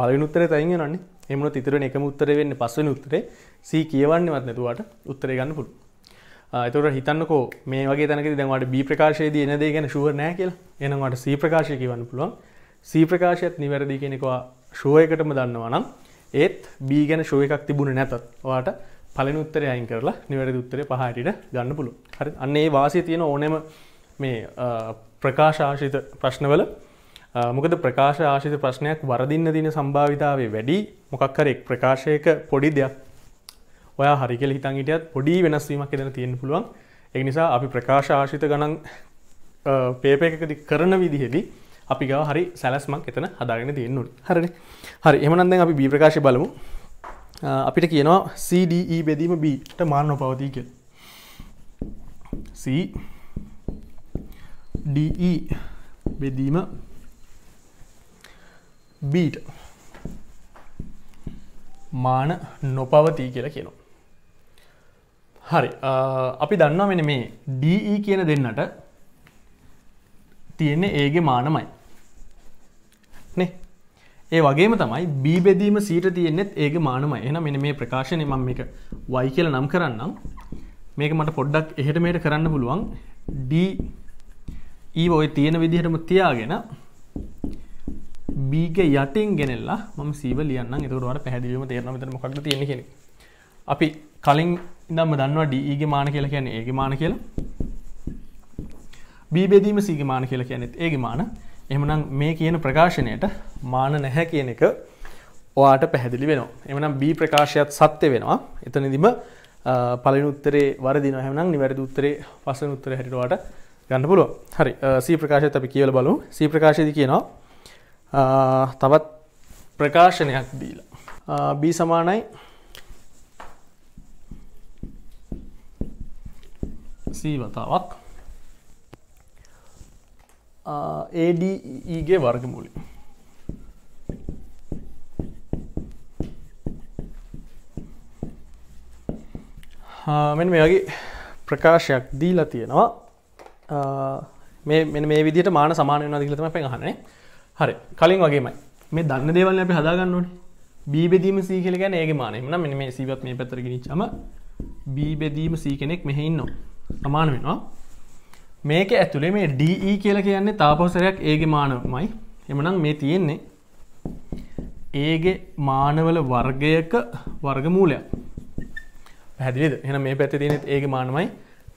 පලවි උත්තරේ තයින් යනන්නේ එමන තිතරන එකම උත්තර වෙන්න පස්සන උත්තරේ සී කියවන්නවත් නැතුවට උත්තරේ ගන්න පුළු එතුට හිතන්නකෝ මේ වගේ තැනක දැන්වට බි ප්‍රකාශයේද එනදේ ගැන ශුව නෑ කියල එනවාට සී ප්‍රකාශය කියවන්න පුළුවන් සී ප්‍රකාශයත් නිවැරදි කෙනෙකවා ශුවයකටම දන්නවනම් ඒත් බී ගැන ශුව එකක් තිබුණ නැතත් වාට පලන උත්තරය අයින් කරලා නිවැරදි උත්තරය පහටිට ගන්න පුළු හරි අන්නේ වාසය තියෙන ඕනෙම මේ ප්‍රකාශ ආශිත ප්‍රශ්නවල මොකද ප්‍රකාශ ආශිත ප්‍රශ්නයක් වරදින්න දින සම්භාවිතාවේ වැඩි මොකක්කරෙක් ප්‍රකාශයක පොඩි දෙයක් ඔයා හරිකෙල හිතන් හිටියත් පොඩි වෙනස්වීමක් එදෙන තියෙන පුළුවන් ඒ නිසා අපි ප්‍රකාශ ආශිත ගණන් පේපයකදි කරන විදිහෙදී අපි ගව හරි සැලස්මක් එතන හදාගෙන තියෙන්නුන් හරි හරි එමනන්දැන් අපි බී ප්‍රකාශ බලමු අපිට කියනවා CDE බෙදීම Bට මානව පවතිී කිය CDE බෙදීම බීට මාන නොපවතිී කියලා කියනවා හරි අපි දන්නවා මෙන මේ DE කියන දෙන්නට තියෙන්නේ ඒගේ මානමයි ඒ වගේ තමයි බීබෙදීම සීට තියෙන්නෙත් ඒක මානම එන මෙන මේ ප්‍රකාශනය මම එක වයි කියල නම් කරන්නම් මේක මට පොඩ්ඩක් එහෙට මේට කරන්න පුළුවන් D ඊ e ඔය තියෙන විදිහටම තියාගෙන බීක යටෙන් ගෙනෙල්ලා මම සීව ලියන්න එතුරවට පැහැදිලීම තේරන තර මොක්ද තියෙන කෙනෙ අපි කලින් ඉදම්ම දන්නවා ඩීගේ e මාන කියලා කියන්නේ ඒගේ මාන කියලා බීබෙදීම සීගමාන කියලා කියනෙත් ඒගේ මාන එහමනම් මේ කියන ප්‍රකාශනයට මාන නැහැ කියන එක ඔයාට පැහැදිලි වෙනවා එමනම් බී ප්‍රකාශයත් සත්‍ය වෙනවා එතනදිම පලින් උත්තරේ වරදින හැමනම් නිවැරදි උත්තරේ පසන උත්තර හැටිවට ගන්න පුළුව හරි සී ප්‍රකාශයත් අපි කියල බලු සී ප්‍රකාශයද කියනවා තවත් ප්‍රකාශනයක් දීලා බී සමානයි සී වතාවක් ඒඩගේ e e වර්ගමූලි මෙන් මේගේ ප්‍රකාශයක් දීලා තියෙනවා මෙ මේ විදිට මාන සමානය දිලතම පැහනේ හරි කලින් වගේමයි මේ දන්න දේවල් අපි හදාගන්න ඕනේ බීබෙදීම සීකල ගැන ඒගේ මානෙමන මෙ මේ සීවත් මේ පැතරගෙන චම බීබෙදීම සී කෙනෙක් මෙහෙයින්නවා සමාන වෙනවා මේක ඇතුළේ මේ DE කියලා කියන්නේ තාපසරයක් ඒගේ මානවමයි. එමනම් මේ තියෙන්නේ ඒගේ මානවල වර්ගයක වර්ගමූලයක්. පැහැදිලිද? එහෙනම් මේ පැත්තේ තියෙනෙත් ඒගේ මානමයි.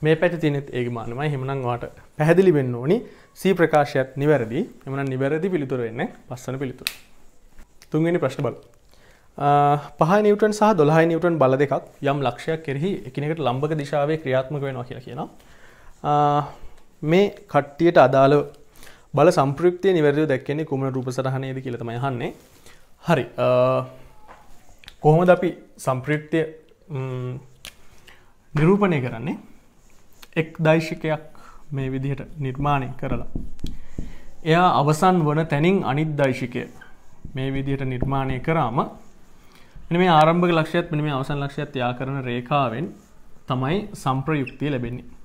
මේ පැත්තේ තියෙනෙත් ඒගේ මානමයි. එහෙමනම් ඔයාට පැහැදිලි වෙන්න ඕනි C ප්‍රකාශයත් නිවැරදි. එමනම් නිවැරදි පිළිතුර වෙන්නේ පස්වන පිළිතුර. තුන්වෙනි ප්‍රශ්න බලමු. පහ නිවටන් සහ දොළහ නිවටන් බල දෙකක් යම් ලක්ෂයක් කෙරෙහි එකනකට ලම්බක දිශාවේ ක්‍රියාත්මක වෙනවා කියලා කියනවා. මේ කට්ටියට අදාළ බල සම්ප්‍රයුක්තිය නිවැරදි දැක්කන්නේ කුමන රූප සටහනේද කියලා තමයි අහන්නේ. හරි. කොහොමද අපි සම්ප්‍රයුක්තිය නිරූපණය කරන්නේ? එක් දෛශිකයක් මේ විදිහට නිර්මාණය කරලා. එයා අවසන් වන තැනින් අනිත් දෛශිකය මේ විදිහට නිර්මාණය කරාම මේ ආරම්භක ලක්ෂයත් මෙන්න මේ අවසන් ලක්ෂයත් යා කරන රේඛාවෙන් තමයි සම්ප්‍රයුක්තිය ලැබෙන්නේ.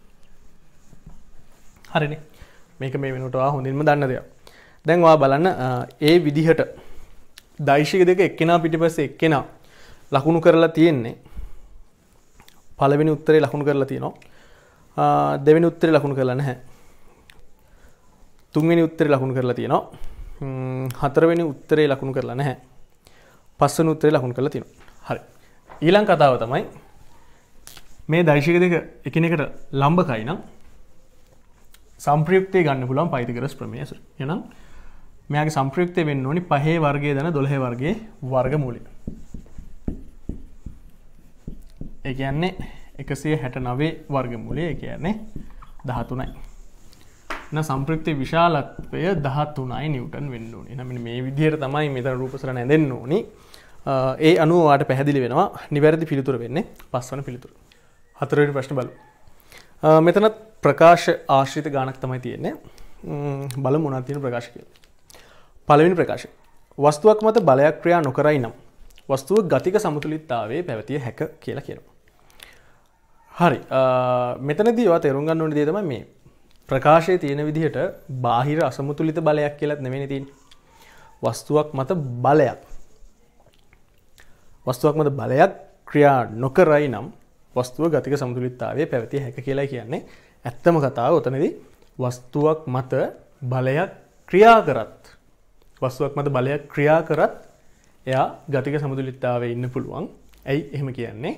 හරිනි මේක මේ වෙනටවා හොඳින්ම දන්න දෙයක් දැන්වා බලන්න ඒ විදිහට දයිශික දෙක එක්කෙනා පිටිපස්ස එක්කෙනා ලකුණු කරලා තියෙන්නේ පළවෙනි උත්තරේ ලකුණු කරලා තියෙනවා දෙවෙනි උත්තරේ ලකුණු කරලා නැහැ තුන්වෙනි උත්තරේ ලකුණු කරලා තියෙනවා හතරවෙනි උත්තරේ ලකුණු කරලා නැහැ පස්සන උත්තරේ ලකුණු කරලා තියෙනවා හරි ඊළං කතාව තමයි මේ දයිශික දෙක එකනෙකට ලම්බකයි නම් සම්ප්‍රයුක්තය ගන්න පුළන් පයිතිකරස් ප්‍රමේස එනම් මෙයාගේ සම්ප්‍රයුක්තය වෙන්න ඕනි පහේ වර්ගේ දන දොළහ වර්ගේ වර්ග මූලි එකයන්නේ එකසේ හැට නවේ වර්ග මූලේ කියන්නේ දහතුනයි න සම්ප්‍රෘක්ති විශාලත්වය දහත්තුනයි නිවටන් වෙන්න ඕනි නම මේ විදිහයට තමයි මෙතන රූපසර නැදෙන්න ඕනි ඒ අනුවාට පැහැදිලි වෙනවා නිවැරදි පිළිතුර වෙන්නේ පස්වන පිළිතුර හතරට ප්‍රශ්න බලු මෙතනත් ප්‍රකාශ ආශ්‍රිත ගානක් තමයි තියෙන්නේ බල මොනත්තියන ප්‍රකාශ කියල. පළවෙනි ප්‍රකාශ. වස්තුවක් මත බලයක් ක්‍රියා නොකරයි නම්. වස්තුව ගතික සමුතුලිත්තාවේ පැවතිය හැක කියලා කියනවා. හරි මෙතනදීවා තෙරුන්ගන්න ඕන දේතම මේ ප්‍රකාශය තියෙන විදිහට බාහිර අසමුතුලිත බලයක් කියලත් නෙමෙන තින්. වස්තුවක් මත බලයක්. වස්තුවක් මත බලයක් ක්‍රියා නොකරයි නම් වස්තුව ගතික සමුතුලිත්තාවේ පැවති හැක කියලා කියන්නේ ඇත්තම කතාව ඔතනද වස්තුවක් මත බලයක් ක්‍රියා කරත් වස්තුවක් මත බලයක් ක්‍රියා කරත් එයා ගතික සමුතුලිත්තාවේ ඉන්න පුළුවන් ඇයි එහෙම කියන්නේ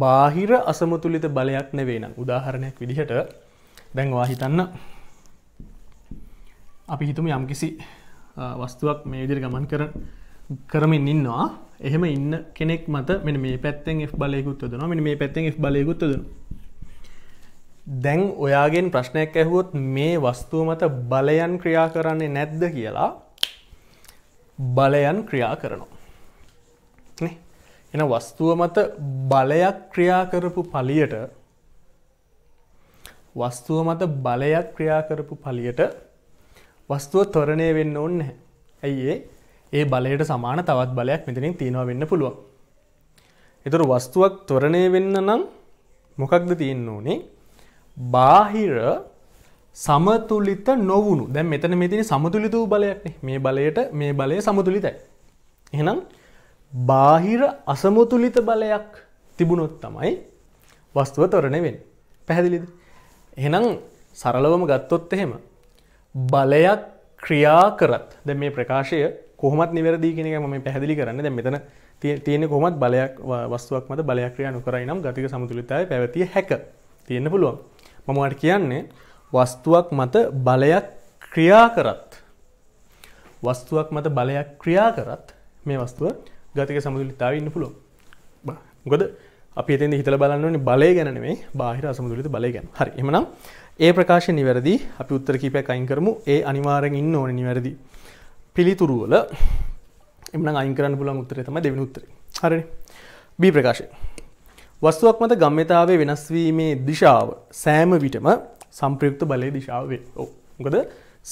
බාහිර අසමතුලිත බලයක් නෙවේ නම් උදාහරණයක් විදිහට දැන්වා හිතන්න අපි හිතුම යම්කිසි වස්තුවක් මේ විදිර ගමන් කර කරමින් ඉන්නවා එහෙම ඉන්න කෙනෙක් මත මෙ මේ පැත්තෙන් බලයකුත් දන මෙ මේ පැත්තෙන් බලයකුත් දන දැන් ඔයාගෙන් ප්‍රශ්නයක් ඇහුවොත් මේ වස්තුව මත බලයන් ක්‍රියා කරන්නේ නැද්ද කියලා බලයන් ක්‍රියා කරනවා එන වස්තුව මත බලයක් ක්‍රියා කරපු පලියට වස්තුව මත බලයක් ක්‍රියා කරපු පලියට වස්තුව තොරණය වෙන්න ඕන්න ඇයිඒ ඒ බලයට සමාන තවත් බලයක් මෙතනින් තියෙනවා වෙන්න පුළුවන්. එතුර වස්තුවක් තොරණය වෙන්න නම් මොකක්ද තියන්න ඕනේ බාහිර සමතුලිත නොවුණු දැ මෙතන මෙතින සමතුලිත වූ බලයක්න මේ බලයට මේ බලය සමතුලිතයි. එහෙනම් බාහිර අසමතුලිත බලයක් තිබුණොත් තමයි වස්තුව තොරණය වෙන් පැහැදිලිද. එහෙනම් සරලවම ගත්තොත් එහෙම බලයක් ක්‍රියා කරත් දැ මේ ප්‍රකාශය කොහොමත් නිවැරදි කෙනෙක ම පැහදිලි කරන්න ද මෙතන තියෙන කොමත් බලයක් වස්තුවක් මත බලයක්ක්‍රිය නොකරයි නම් ගතික සමුතුලිතයි පැවතිය හැක තියෙන්න පුළුවන්. මමට කියන්නේ වස්තුවක් මත බලයක් ක්‍රියා කරත් වස්තුවක් මත බලයක් ක්‍රියා කරත් මේ වස්තුව ගතික සමුදුලිතාව ඉන්න පුළුව ගොද අපි එතෙන් හිතල බලන්නනි බලය ගැනේ බාහිර අසමුදුලිත බලය ගැන හරි එමනම් ඒ ප්‍රකාශ නිවැරදි අපි උත්තර කීපයක් අයින් කරමු ඒ අනිවාරෙන් ඉන්න ඕන නිවැරදිී පිළිතුරුවල එම අංකරන්න පුල මුත්තරය තම දෙවි උත්තර හරි බී ප්‍රකාශය වස්තුවක් මත ගම්්‍යතාවේ වෙනස්වීමේ දිශාව සෑම විටම සම්ප්‍රයුක්ත බලය දිශාවේ ඕකද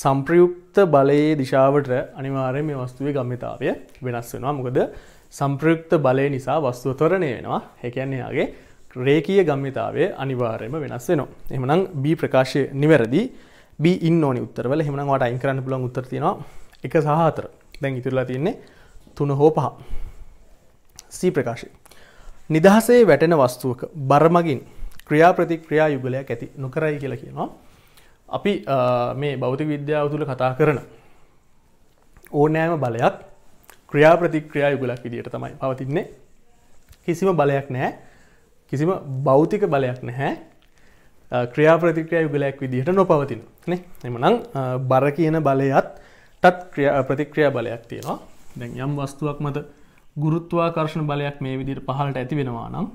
සම්ප්‍රයුක්ත බලයේ දිශාවට අනිවාරය මේ වස්තුවේ ගම්්‍යතාවය වෙනස් වෙනවා මොකද සම්ප්‍රයුක්ත බලය නිසා වස්තුව තොරණය වෙනවා හැකැන්නේයාගේ රේකීය ගම්්‍යතාවේ අනිවාර්යම වෙනස් වෙනවා එමනම් බී ප්‍රකාශය නිවැරදි බී ඉන්න ඕනි උත්තරවල හෙමනවාට අයින් කරන්න පුළන් උත්තරතිවා එක සහතර දැන් ඉතුරලා තියන්නේ තුන හෝ පහ සී ප්‍රකාශය නිදහසේ වැටෙන වස්තුවක බරමගින් ක්‍රියා ප්‍රතික්‍රියා යුගලයක් ඇති නොකරයි කියලා කියනවා අපි මේ බෞති විද්‍යාව තුළ කතා කරන ඕනෑම බලයක් ක්‍රියා ප්‍රතික්‍රියා යුගලක් විදියට තමයි පවතින්නේ කිසිම බලයක් නැහැ කිසිම භෞතික බලයක් නැහැ ක්‍රියා ප්‍රතික්‍රියා යුගලයක් විදිහට නොපවතින එමනම් බර කියන බලයත් ටත් ක්‍රිය ප්‍රතික්‍රිය බලයක් තියෙනවා දැන් යම් වස්තුවක් මත ගුරුත්වාකර්ශණ බලයක් මේ විදිට පහලට ඇති වෙනවා නම්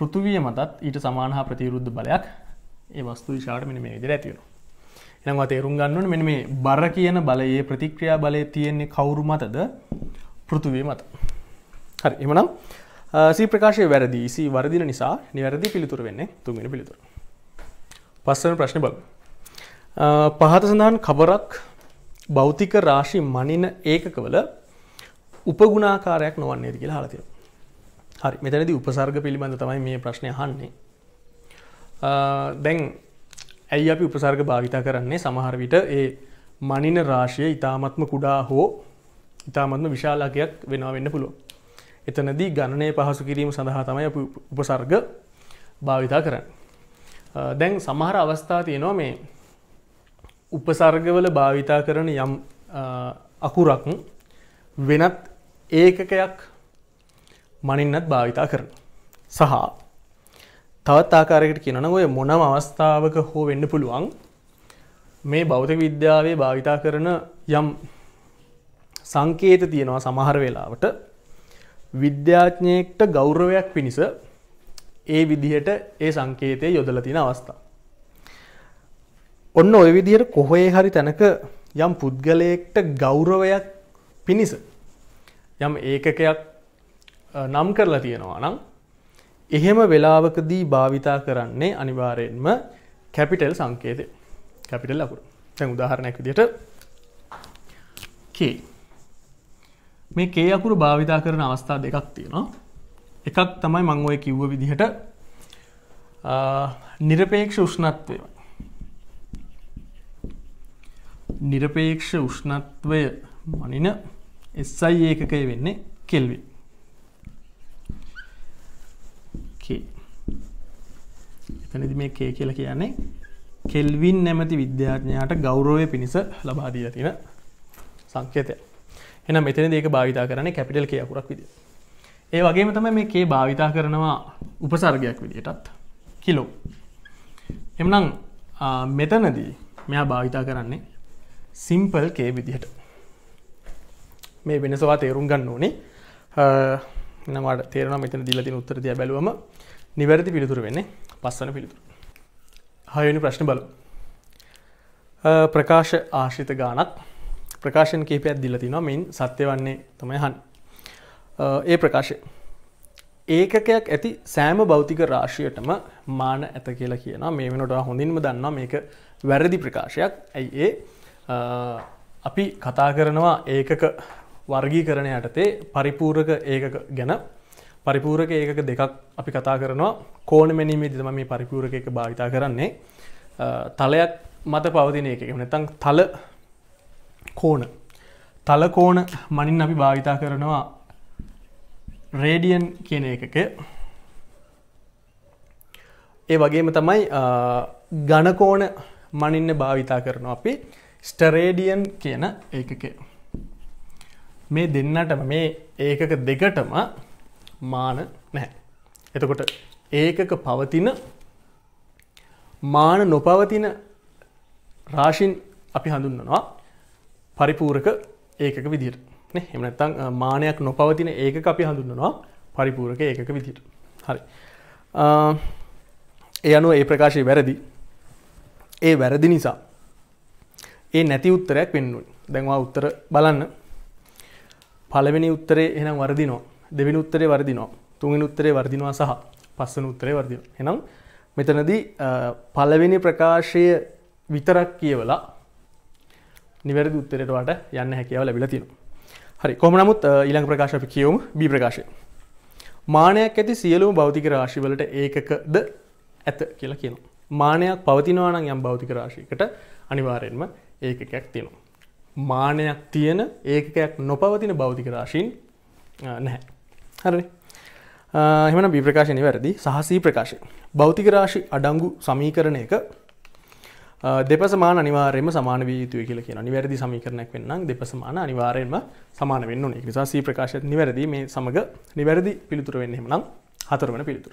පෘතුවිය මතත් ඊට සමානහා ප්‍රතිරුද්ධ බලයක් ඒ වස්තු විශාට මෙනි මේ විදිර ඇතිවෙන එනවා තේරුම් ගන්නවන මෙ මේ බර කියන බලයේ ප්‍රතික්‍රියා බලය තියෙන්නේ කවුරු මතද පෘතුවිය මත හරි එමනම් සී ප්‍රකාශය වැරදි සී වරදින නිසා නිවැරදි පිළිතුර වෙන්නේ තුන්ගෙන පිළිතුර පස්සන ප්‍රශ්න බල පහත සඳහන් කබරක් භෞතික රාශි මනින ඒකකවල උපගුණාකාරයක් නොවන්නේද කියලා අහලා තියෙනවා. හරි මෙතනදී උපසර්ග පිළිබඳ තමයි මේ ප්‍රශ්නේ අහන්නේ. දැන් ඇයි අපි උපසර්ග භාවිතා කරන්නේ සමහර විට ඒ මනින රාශිය ඊ타මත්ම කුඩා හෝ ඊ타මත්ම විශාලකයක් වෙනවා වෙන්න පුළුවන්. එතනදී ගණනය පහසු කිරීම සඳහා තමයි අපි උපසර්ග භාවිතා කරන්නේ. දැන් සමහර අවස්ථා තියෙනවා මේ උපසර්ගවල භාවිතා කරන යම් අකුරක් වෙනත් ඒකකයක් මනින්නත් භාවිතා කරන. සහ තවත් ආකාරයකට කියනන ඔය මොනම අවස්ථාවක හෝ වෙන්න පුළුවන් මේ බෞතික විද්‍යාවේ භාවිතා කරන යම් සංකේත තියෙනවා සමහර වෙලාවට විද්‍යාඥයෙක්ට ගෞරවයක් පිණිස ඒ විදිහට ඒ සංකේතය යොදල තින අවස්ථා. ඔන්න ඔය විදිහට කොහොේ හරි තැනක යම් පුද්ගලයෙක්ට ගෞරවයක් පිණිස යම් ඒකකයක් නම් කරලා තියෙනවා නම් එහෙම වෙලාවකදී භාවිතා කරන්නේ අනිවාරයෙන්ම කැපිටල් සංකේතය කැපිටල් ලකුරු තැන් උදාහරණයක් විදිට කේ මේ කේ අකුරු භාවිතා කරන අවස්ථා දෙකක් තියෙනවා එකක් තමයි මං ඔය කිව්ව විදිහට නිරපේක්ෂ උෂ්ණත්වය නිරපේක්ෂ උෂ්ණත්වය මනින එස්සයි ඒකකය වෙන්නේ කෙල්වි. එතනදි මේ කේ කියල කියන්නේ කෙල්වින් නැමති විද්‍යාඥයාට ගෞරෝය පිණිස ලබාදීල තින සංකේතය. එන මෙතන ඒක භාවිතා කරන කැපිටල් කියකුරක් විදි. ඒ වගේම තම මේ කේ භාවිතා කරනවා උපසර්ගයක් විදියටත් කිලෝ. එමනම් මෙතනදී මෙයා භාවිතා කරන්නේ සිම්පල් කේ විදිහට මේ වෙනසවා තේරුම් ගන්න ඕනේ නමට තේරන මෙතන දිලතින උත්තරතිය බැලුවම නිවැරදි පිළිතුර වෙන්නේ පස්සන පිළිතුර හයනි ප්‍රශ්න බලු ප්‍රකාශ ආශිත ගානත් ප්‍රකාශන් කේපයක් දිලතිනවා මෙයින් සත්‍ය වන්නේ තමයි හන් ඒ ප්‍රකාශය ඒකකයක් ඇති සෑම භෞතික රාශියටම මාන ඇත කියලා කියන මේ වෙනට හොඳින්ම දන්නා මේක වැරදි ප්‍රකාශයක් ඇයි ඒ අපි කතා කරනවා ඒකක වර්ගීකරණ යටතේ පරිපූරක ඒකක ගැන පරිපූරක ඒකක දෙකක් අපි කතා කරනවා කෝන මැනීමේ දම මේ පරිපූරක එක භාවිතා කරන්නේ තලයක් මත පවතින එක නැතන් තල කෝන තලකෝන මනින් අපි භාවිතා කරනවා රේඩියන් කියන එකක ඒ වගේම තමයි ගණකෝන මනින්න භාවිතා කරනවා අපි ස්ටරේඩියන් කියන ඒකකය. මේ දෙන්නටම මේ ඒකක දෙකටම මාන නැහැ. එතකොට ඒකක පවතින මාන නොපවතින රාශින් අපි හඳුන්නවා පරිපූරක ඒකක විදිට හෙමනත්තං මානයක් නොපවතින ඒක අපි හඳුන්නවා පරිපූරක ඒකක විදිට හරි ඒ අනුව ඒ ප්‍රකාශය වැරදි ඒ වැරදි නිසා ඒ නැති උත්තරයක් වෙන්නුවන් දැන්වා උත්තර බලන්න පළවෙනි උත්තරේ එනම් වර්දිනෝ දෙවෙන උත්තරේ වර්දිනෝ තුන්ෙන උත්තරේ වර්දිනවා සහ පස්සන උත්තරේ වර්දින එනම් මෙතනදී පළවෙනි ප්‍රකාශය විතරක් කියවලා නිවැරදි උත්තරයට යන්න හැකියාව ලැබිලා තියෙනවා හරි කොමනමුත් ඊළඟ ප්‍රකාශ අපි කියවමු බී ප්‍රකාශය. මානයක් ඇති සියලුම භෞතික රාශිවලට ඒකකද ඇත කියලා කියනවා. මානයක් පවතිනවා නම් යම් භෞතික රාශියකට අනිවාර්යෙන්ම ඒකකයක් තියෙනවා. මානයක් තියෙන ඒකකයක් නොපවතින බෞතික රාශීන් නැහැ. හරි. එහම බිප්‍රකාශණය වැරදි සහසී ප්‍රකාශය. බෞතික රාශි අඩංගු සමීකරණයක දෙපසමාන අනිවාරයම සමාන වීතුය කියල කියෙන නිවැරදි සමීකරණයක් වෙන්නම් දෙපසමාන අනිවාරයෙන්ම සමාන වෙන්න එක නිසා සී ප්‍රකාශය නිවැරදි මේ සමඟ නිවැරදි පිළිතුර වෙන්නෙම නම් හතරවන පිළිතුර.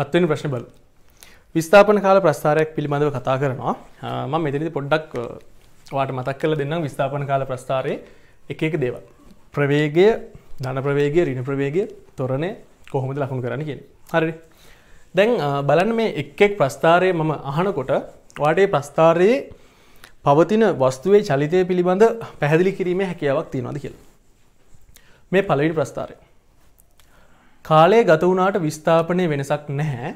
හත්වෙන ප්‍රශ්න බල විස්ථාපන කාල ප්‍රස්ථාරයක් පිළිබඳව කතා කරනවා ම මෙදිරිදි පොඩ්ඩක් වාට මතක් කල දෙන්න විස්ථාපන කාල ප්‍රස්ථාරය එක එක දේව. ප්‍රවේගය ධන ප්‍රවේගේ රිණ ප්‍රවේගය තොරණය කොහොමද ලකුණු කරන්න කියෙන. හරි දැන් බලන් මේ එක්ෙක් ප්‍රස්ථාරය මම අහනකොට වාටේ ප්‍රස්ථාරයේ පවතින වස්තුවේ චලිතය පිළිබඳ පැහැදිලි කිරීමේ හැකියාවක් තියෙනවාද කියල. මේ පළවිනි ප්‍රස්ථාරය. කාලය ගත වුණාට විස්ථාපනය වෙනසක් නැහැ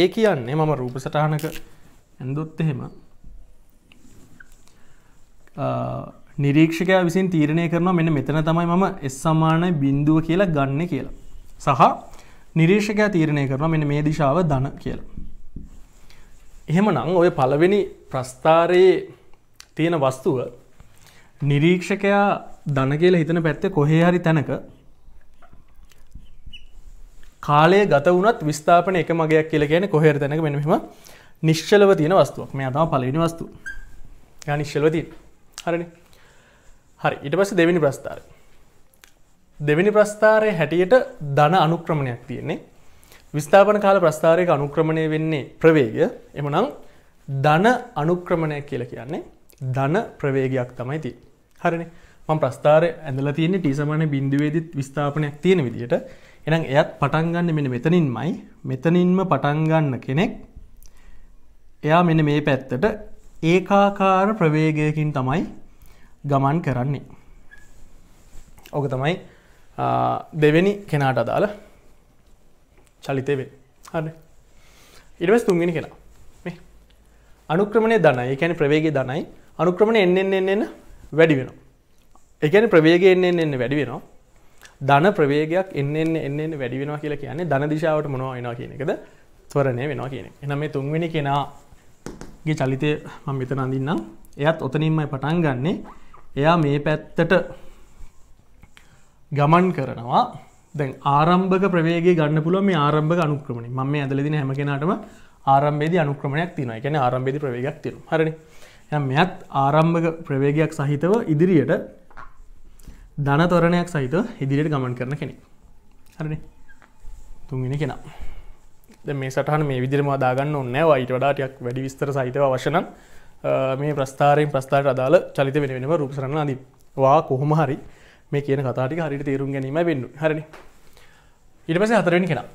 ඒ කියන්නේ මම රූප සටහනක ඇඳුත් එහෙම නිරීක්ෂකය විසින් තීරණය කරනවා මෙන්න මෙතන තමයි මම එස් සමානයි බින්දුව කියලා ගන්න කියලා. සහ නිරීක්ෂකයා තීරණය කරනවා මෙන්න මේ දිශාව ධන කියලා. එහෙමනම් ඔය පළවෙනි ප්‍රස්ථාරයේ තියෙන වස්තුව නිරීක්ෂකයා ධන කියලා හිතන පැත්තේ කොහේ හරි තැනක කාලය ගත වනත් විස්ථාපන එක මගයක් කියල කියන කොහෙර තැනක මෙනම නිශ්චලව තියෙන වස්තුවක් මේ තම පලනි වස්තු නිශ්චලවතිී හරණ හරි ඉට පස දෙවිනි ප්‍රස්ථාර දෙවිනි ප්‍රස්ථාරය හැටියට ධන අනුක්‍රමණයක් තියෙන්නේ විස්ථාපන කාල ප්‍රස්ථාරයක අනුක්‍රමණය වෙන්නේ ප්‍රවේගය එමනම් ධන අනුක්‍රමණය කියල කියන්නේ ධන ප්‍රවේගයක් තමයි ති. හරිනි මං ප්‍රස්ථාරය ඇඳල තියන්නේ ටීසමන බින්දුවේදිත් විස්ථාපනයක් තියෙන විදිට එනම් එයත් පටන් ගන්න මෙන්න මෙතනින්මයි මෙතනින්ම පටන් ගන්න කෙනෙක් එයා මෙන්න මේ පැත්තට ඒකාකාර ප්‍රවේගයකින් තමයි ගමන් කරන්නේ. ඕක තමයි දෙවෙනි කෙනාට අදාළ චලිතය වේ හරි ඉඩවස් තුන්ගෙන කෙනා මේ අනුක්‍රමණය දනයි එකැන ප්‍රවේග දනයි අනුක්‍රමණ එන්න එන්න වැඩි වෙනවා එකැන ප්‍රවේග එන්න එන්න වැඩි වෙනවා ධන ප්‍රවේගයක් එන්න එන්න වැඩි වෙනවා කියලා කියන්නේ ධන දිශාවට මොනවා වෙනවා කියන එකද ත්වරණය වෙනවා කියන එක. එහෙනම් මේ තුන්වෙනි කෙනාගේ චලිතය මම මෙතන අඳින්නම්. එයාත් ඔතනින්මයි පටන් ගන්නෙ. එයා මේ පැත්තට ගමන් කරනවා. දැන් ආරම්භක ප්‍රවේගය ගන්න පුළුවන් මේ ආරම්භක අනුක්‍රමණය. මම මේ ඇදලා දින හැම කෙනාටම ආරම්භයේදී අනුක්‍රමණයක් තියෙනවා. ඒ කියන්නේ ආරම්භයේදී ප්‍රවේගයක් තියෙනවා. හරිනේ. එහෙනම් මෙයත් ආරම්භක ප්‍රවේගයක් සහිතව ඉදිරියට ධන තොරණයක් සහිත ඉදිරියට ගමන් කරන කෙනෙක් හරි තුන්ගෙන කෙනා ද මේ සටහන මේ විදිරම අදාගන්න ඔන්න වයිට වඩාටයක් වැඩි විස්තර සහිතව වශන මේ ප්‍රස්ථාරයෙන් ප්‍රස්ථාට අදාළ චලිත වෙන වෙනම රූපසරණ අදී වා කොහොම හරි මේ කියන කතාටික හරිට තේරුම් ගැනීම වෙන්න හරණ ඉට පස හතරවෙනි කෙනා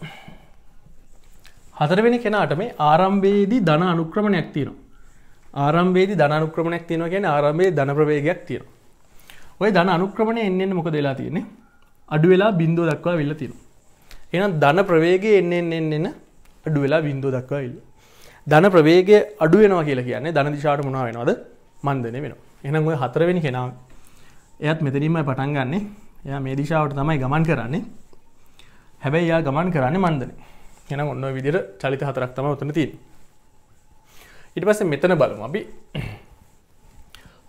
හතරවෙනි කෙනාට මේ ආරම්භේදී ධන අනුක්‍රමණයක් තියෙනවා ආරම්භේදී ධන අනුක්‍රමණයක් තියෙනවා ගැන ආරම්භේ ධන ප්‍රවේගයක් තියෙනවා ඔය ධන අනුක්‍රමණය එන්නෙන් මොකද වෙලා තියෙන්නේ අඩු වෙලා බින්දුව දක්වා වෙලා තියෙනවා එහෙනම් ධන ප්‍රවේගය එන්නෙන් එන්නෙන් අඩු වෙලා බින්දුව දක්වා ඉල්ල ධන ප්‍රවේගය අඩු වෙනවා කියලා කියන්නේ ධන දිශාවට මොනවා වෙනවද මන්දනය වෙනවා එහෙනම් ඔය හතරවෙනි කෙනා එයත් මෙතනින්මයි පටන් ගන්නෙ එයා මේ දිශාවට තමයි ගමන් කරන්නේ හැබැයි එයා ගමන් කරන්නේ මන්දනේ එහෙනම් ඔන්න ඔය විදිහට චලිත හතරක් තමයි උතන තියෙන්නේ ඊට පස්සේ මෙතන බලමු අපි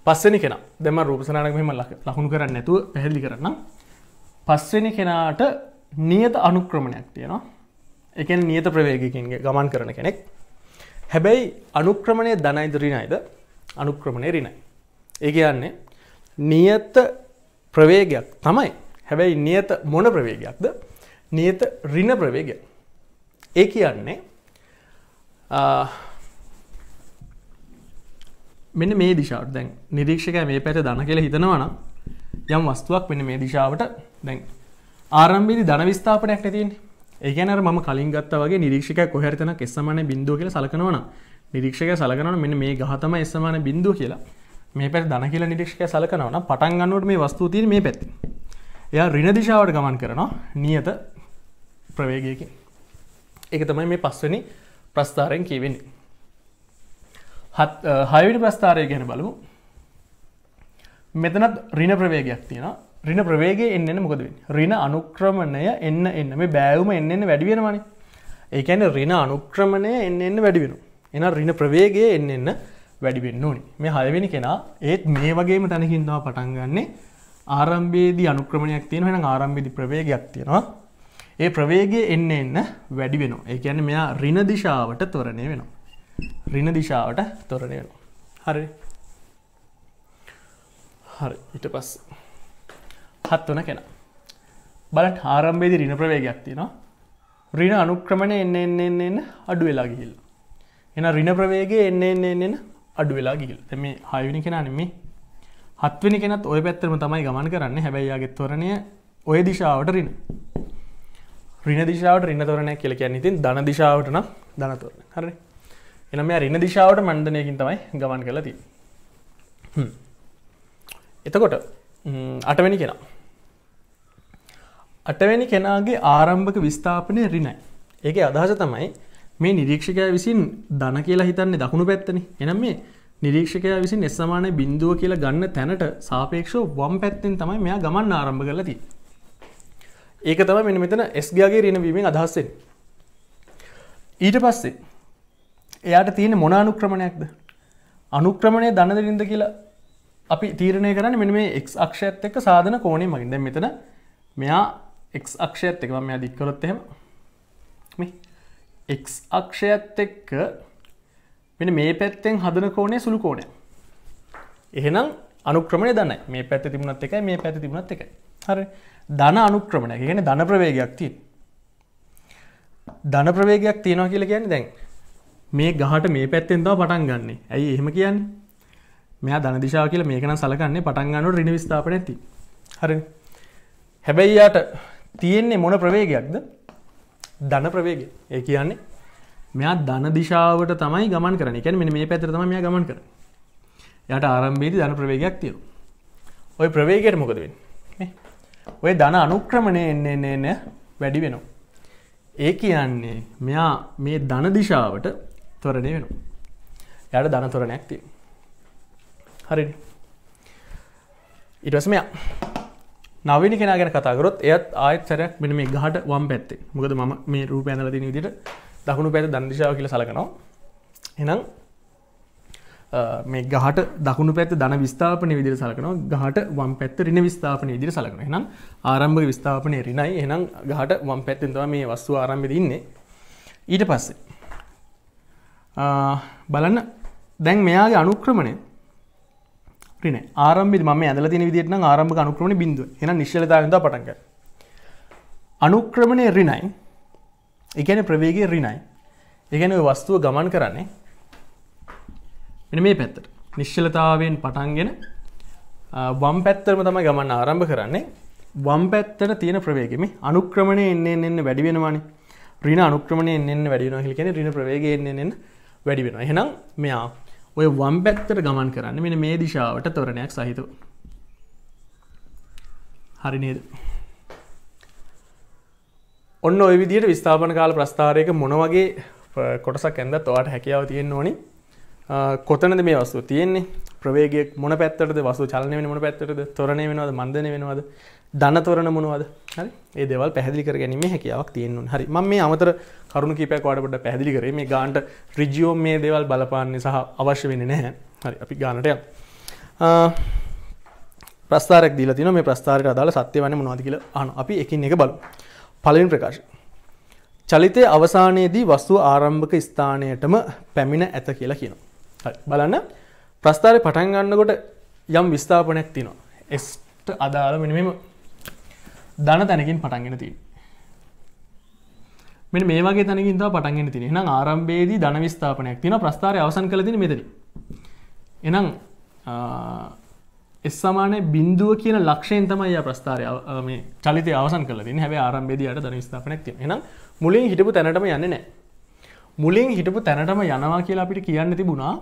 පස්සනි කෙන දෙම රූපසනානකම ලහුණු කරන්න නැතුව පැහැදිලි කරන්න පස්වෙනි කෙනාට නියත අනුක්‍රමණයක් තියෙනවා එකෙන් නියත ප්‍රවේගකින්ගේ ගමන් කරන කෙනෙක් හැබැයි අනුක්‍රමණය දනයිද රිනයිද අනුක්‍රමණය රිනයි. ඒ කියන්නේ නියත ප්‍රවේගයක් තමයි හැබැයි නියත මොන ප්‍රවේගයක්ද නියත රින ප්‍රවේගයක්. ඒ කියන්නේ මෙන්න මේ දිශාවට දැන් නිරීක්ෂකය මේ පැට දන කියලා හිතනවන යම් වස්තුවක් මෙන්න මේ දිශාවට දැන් ආරම්භිදි ධන විස්ථාපනයක් නැතින් ඒකන ම කලින් ගත්ත වගේ නිරීක්ෂක කොහැරිතන එස්සමාන බින්දුව කියල සලකනවන නිරීක්ෂක සලකනන මෙන්න මේ ගහතම එස්සමාන බින්දුව කියලා මේ පැට දන කියලා නිරීක්ෂක සලකනවන පටන් ගන්නට මේ වස්තුතිය මේ පැත්ති එයා රින දිශාවට ගමන් කරනවා නියත ප්‍රවේගයකින් එක තමයි මේ පස්වනි ප්‍රස්ථාරයෙන් කියවෙන්නේ හත් හයිවිට ප්‍රස්ථාරය ගැන බලමු මෙතනත් රින ප්‍රවේගයක් තියෙන රින ප්‍රවේගේ එන්න මොකද රින අනුක්‍රමණය එන්න එන්න මේ බෑවුම එන්න වැඩිවෙනවානි ඒකැන රින අනුක්‍රමණය එන්න එන්න වැඩිවෙන එන රින ප්‍රවේගය එන්න එන්න වැඩිවෙන්න ඕනි මේ හයවෙනි කෙනා ඒත් මේ වගේම තැනකින්නවා පටන්ගන්නේ ආරම්බේදී අනුක්‍රමණයක් තියෙන වෙන ආරම්බිදි ප්‍රවේගයක් තියෙනවා ඒ ප්‍රවේගය එන්න එන්න වැඩි වෙන ඒකැන මෙයා රින දිශාවට තොරණය වෙනවා රින දිශාවට තොරණයන හරි හරි ඉට පස් හත් වන කෙන බලට ආරම්භේදි රින ප්‍රවේගයක් තියෙනවා රින අනුක්‍රමණය එන්න එන්න එන්න එන්න අඩු වෙලා ගිහිල් එන රින ප්‍රවේගේ එන්න එන්න එන්න අඩු වෙලා ගිහිල් මේ හයවිනි කෙන අනෙමි හත්වනි කෙනත් ඔය පැත්තරම තමයි ගමන් කරන්න හැබැයියාගේ තොරණය ඔය දිශාවට රින රින දිශාවට රින්න තොරණය කියලකන්න ඉතින් දන දිශාවට නම් දනතොරණ හරි එන මෙයා රින දිශාවට මණ්ඩනයකින් තමයි ගමන් කළ ති එතකොට අටවැනි කෙනා අටවැනි කෙනාගේ ආරම්භක විස්ථාපනය රිනයි ඒක අදහස තමයි මේ නිරීක්ෂකය විසින් දන කියලා හිතන්නේ දකුණු පැත්තන එනම් මේ නිරීක්ෂකය විසින් එස්සමානය බින්දුව කියලා ගන්න තැනට සාපේක්ෂෝ වම් පැත්තෙන් තමයි මෙයා ගමන් ආරම්භ කලති ඒක තම මෙ මෙතන එස්ගයාගේ රිනවීමෙන් අදහස්සෙන් ඊට පස්සේ එයාට තියෙන මොන අනුක්‍රමණයක්ද අනුක්‍රමණය දනදරින්ද කියලා අපි තීරණය කරන්න මෙ මේ එක් අක්ෂයත් එක්ක සාධන කෝනේ මගින්ද මෙතන මෙයා එක් අක්ෂයත් එක මෙයා දික්කරොත්තෙම එක් අක්ෂයත් එක්ක මෙ මේ පැත්තෙන් හදන කෝනේ සුළු කෝනය එහෙනම් අනුක්‍රමණය දන්න මේ පැත්ත තිබුණත් එකයි මේ පැති තිබුණත් එකයි හරි ධන අනුක්‍රමණය ගැන ධන ප්‍රවේගයක් තිය ධන ප්‍රවේගයක් තියෙනවා කියලා කියන්නේ දැන් මේ ගහට මේ පැත්තෙන්දව පටන් ගන්න ඇයි එහෙම කියන්න මෙයා දනදිශා කියල මේකන සලකන්නේ පටන්ගන්නු රිනි විස්ථාපන ඇති හරි හැබැයියාට තියෙන්නේ මොන ප්‍රවේගයක්ද දන ප්‍රවේග ඒ කියන්නේ මෙයා දන දිශාවට තමයි ගමන් කරන එකැන මෙ මේ පැතරතම මේ ගමන් කර යට ආරම්භේදි දන ප්‍රවේගයක් තිය ඔය ප්‍රවේගයට මොකද වෙන් ඔය දන අනුක්‍රමණය එන්නේ නෑ වැඩි වෙනවා ඒ කියන්නේ මෙයා මේ දන දිශාවට තොරණය වෙන යට දන තොරණයක් තිය හරි ඉටස් මෙයා නවිනි කෙන ගැන කතාගරොත් එයත් ආයත් සැරයක් මෙන මේ ගහට වම් පැත්තේ මොකද ම මේ රු පැනල දින විදිට දකුණු පැත දන්දිශාව කියල සලකනවා එනම් මේ ගහට දකුණු පැත් දන විස්ථාපන විදිර සලකනවා ගහට වම් පැත්ත රින විස්ථාපන විදිර සලකන එනම් ආරම්භ විස්ථාපනය රිනයි එනම් ගහට වම් පැත්තෙන්තව මේ වස්තු ආරම්භ ඉන්නේ ඊට පස්සේ බලන්න දැන් මෙයාගේ අනුක්‍රමණය රින ආරම්භි ම ඇදල තින විදිටන ආරම්භ අනුක්‍රමණ බිඳු එන නිශ්ලතාවද පටන්ග අනුක්‍රමණය රිනයි එකන ප්‍රවේගේ රිනයි එකන වස්තුව ගමන් කරන්නේ මෙන මේ පැත්තට නිශ්චලතාවෙන් පටන්ගෙන වම් පැත්තරම තම ගමන් ආරම්භ කරන්නේ වම් පැත්තට තියෙන ප්‍රවේගෙම අනුක්‍රමණය එන්න එන්න වැඩිවෙනවානි රින අනුක්‍රමණය එන්න වැඩිෙන හිකෙන රින ප්‍රවේග එන්න එන්න වැඩි වෙන එහෙනම් මෙයා ඔය වම් පැත්තට ගමන් කරන්න මෙන මේ දිශාවට තොරණයක් සහිත හරි නේද ඔන්න ඔය විදියට විස්ථාපන කාල ප්‍රස්ථාරයක මොනවගේ කොටසක් ඇඳත් ඔයාට හැකියාව තියෙන්න්න ඕනි කොතනද මේ වස්තු තියෙන්නේ ප්‍රවේගේ මොන පැත්තට වසු චලනය වෙන මොන පැත්තට තොරණය වෙනවද මන්දන වෙනවද දන්න තොරණ මොනවද හරි ඒ දෙවල් පැහදිලි කර ගැනීම හැකියාවක් තියෙන්නු හරි ම මේ අමතර කරුණු කීපයක් වඩට පැහදිලි කරේ මේ ගාන්ට රිජියෝ මේ දෙවල් බලපාන්නේ සහ අවශ්‍ය වෙන නැහැ හරි අපි ගානටය ප්‍රස්ථාරක් දීල තින මේ ප්‍රස්ථාරක අදාල සත්‍ය වන මොවාද කියල අන අපි එකින් එක බලු පලින් ප්‍රකාශ චලිතය අවසානයේදී වස්තුව ආරම්භක ස්ථානයටම පැමිණ ඇත කියලා කියනවා බලන්න ප්‍රස්ථාරය පටන් ගන්නකොට යම් විස්ථාපනයක් තියෙනවා එස්ට අදාළ මෙනිම දන තැනකින් පටන්ගෙන තිය මෙ මේගේ තැනකින් පටන්ගෙන තින නම් ආරම්භේදී ධන විස්ථාපනයක් තින ප්‍රස්ථාරය අවසන් කලතින මෙතන එනම් එස් සමානය බින්දුව කියන ලක්ෂයෙන් තමයි ප්‍රස්ථාරය මේ චලිතය අවසන් කලතින් හැබ ආරම්භේදයට දන ස්ථාපනයක් තිය එනම් මුලින් හිටපු තැනටම යන්නේ නෑ මුලින් හිටපු තැනටම යනවා කියලා අපිට කියන්න තිබුණා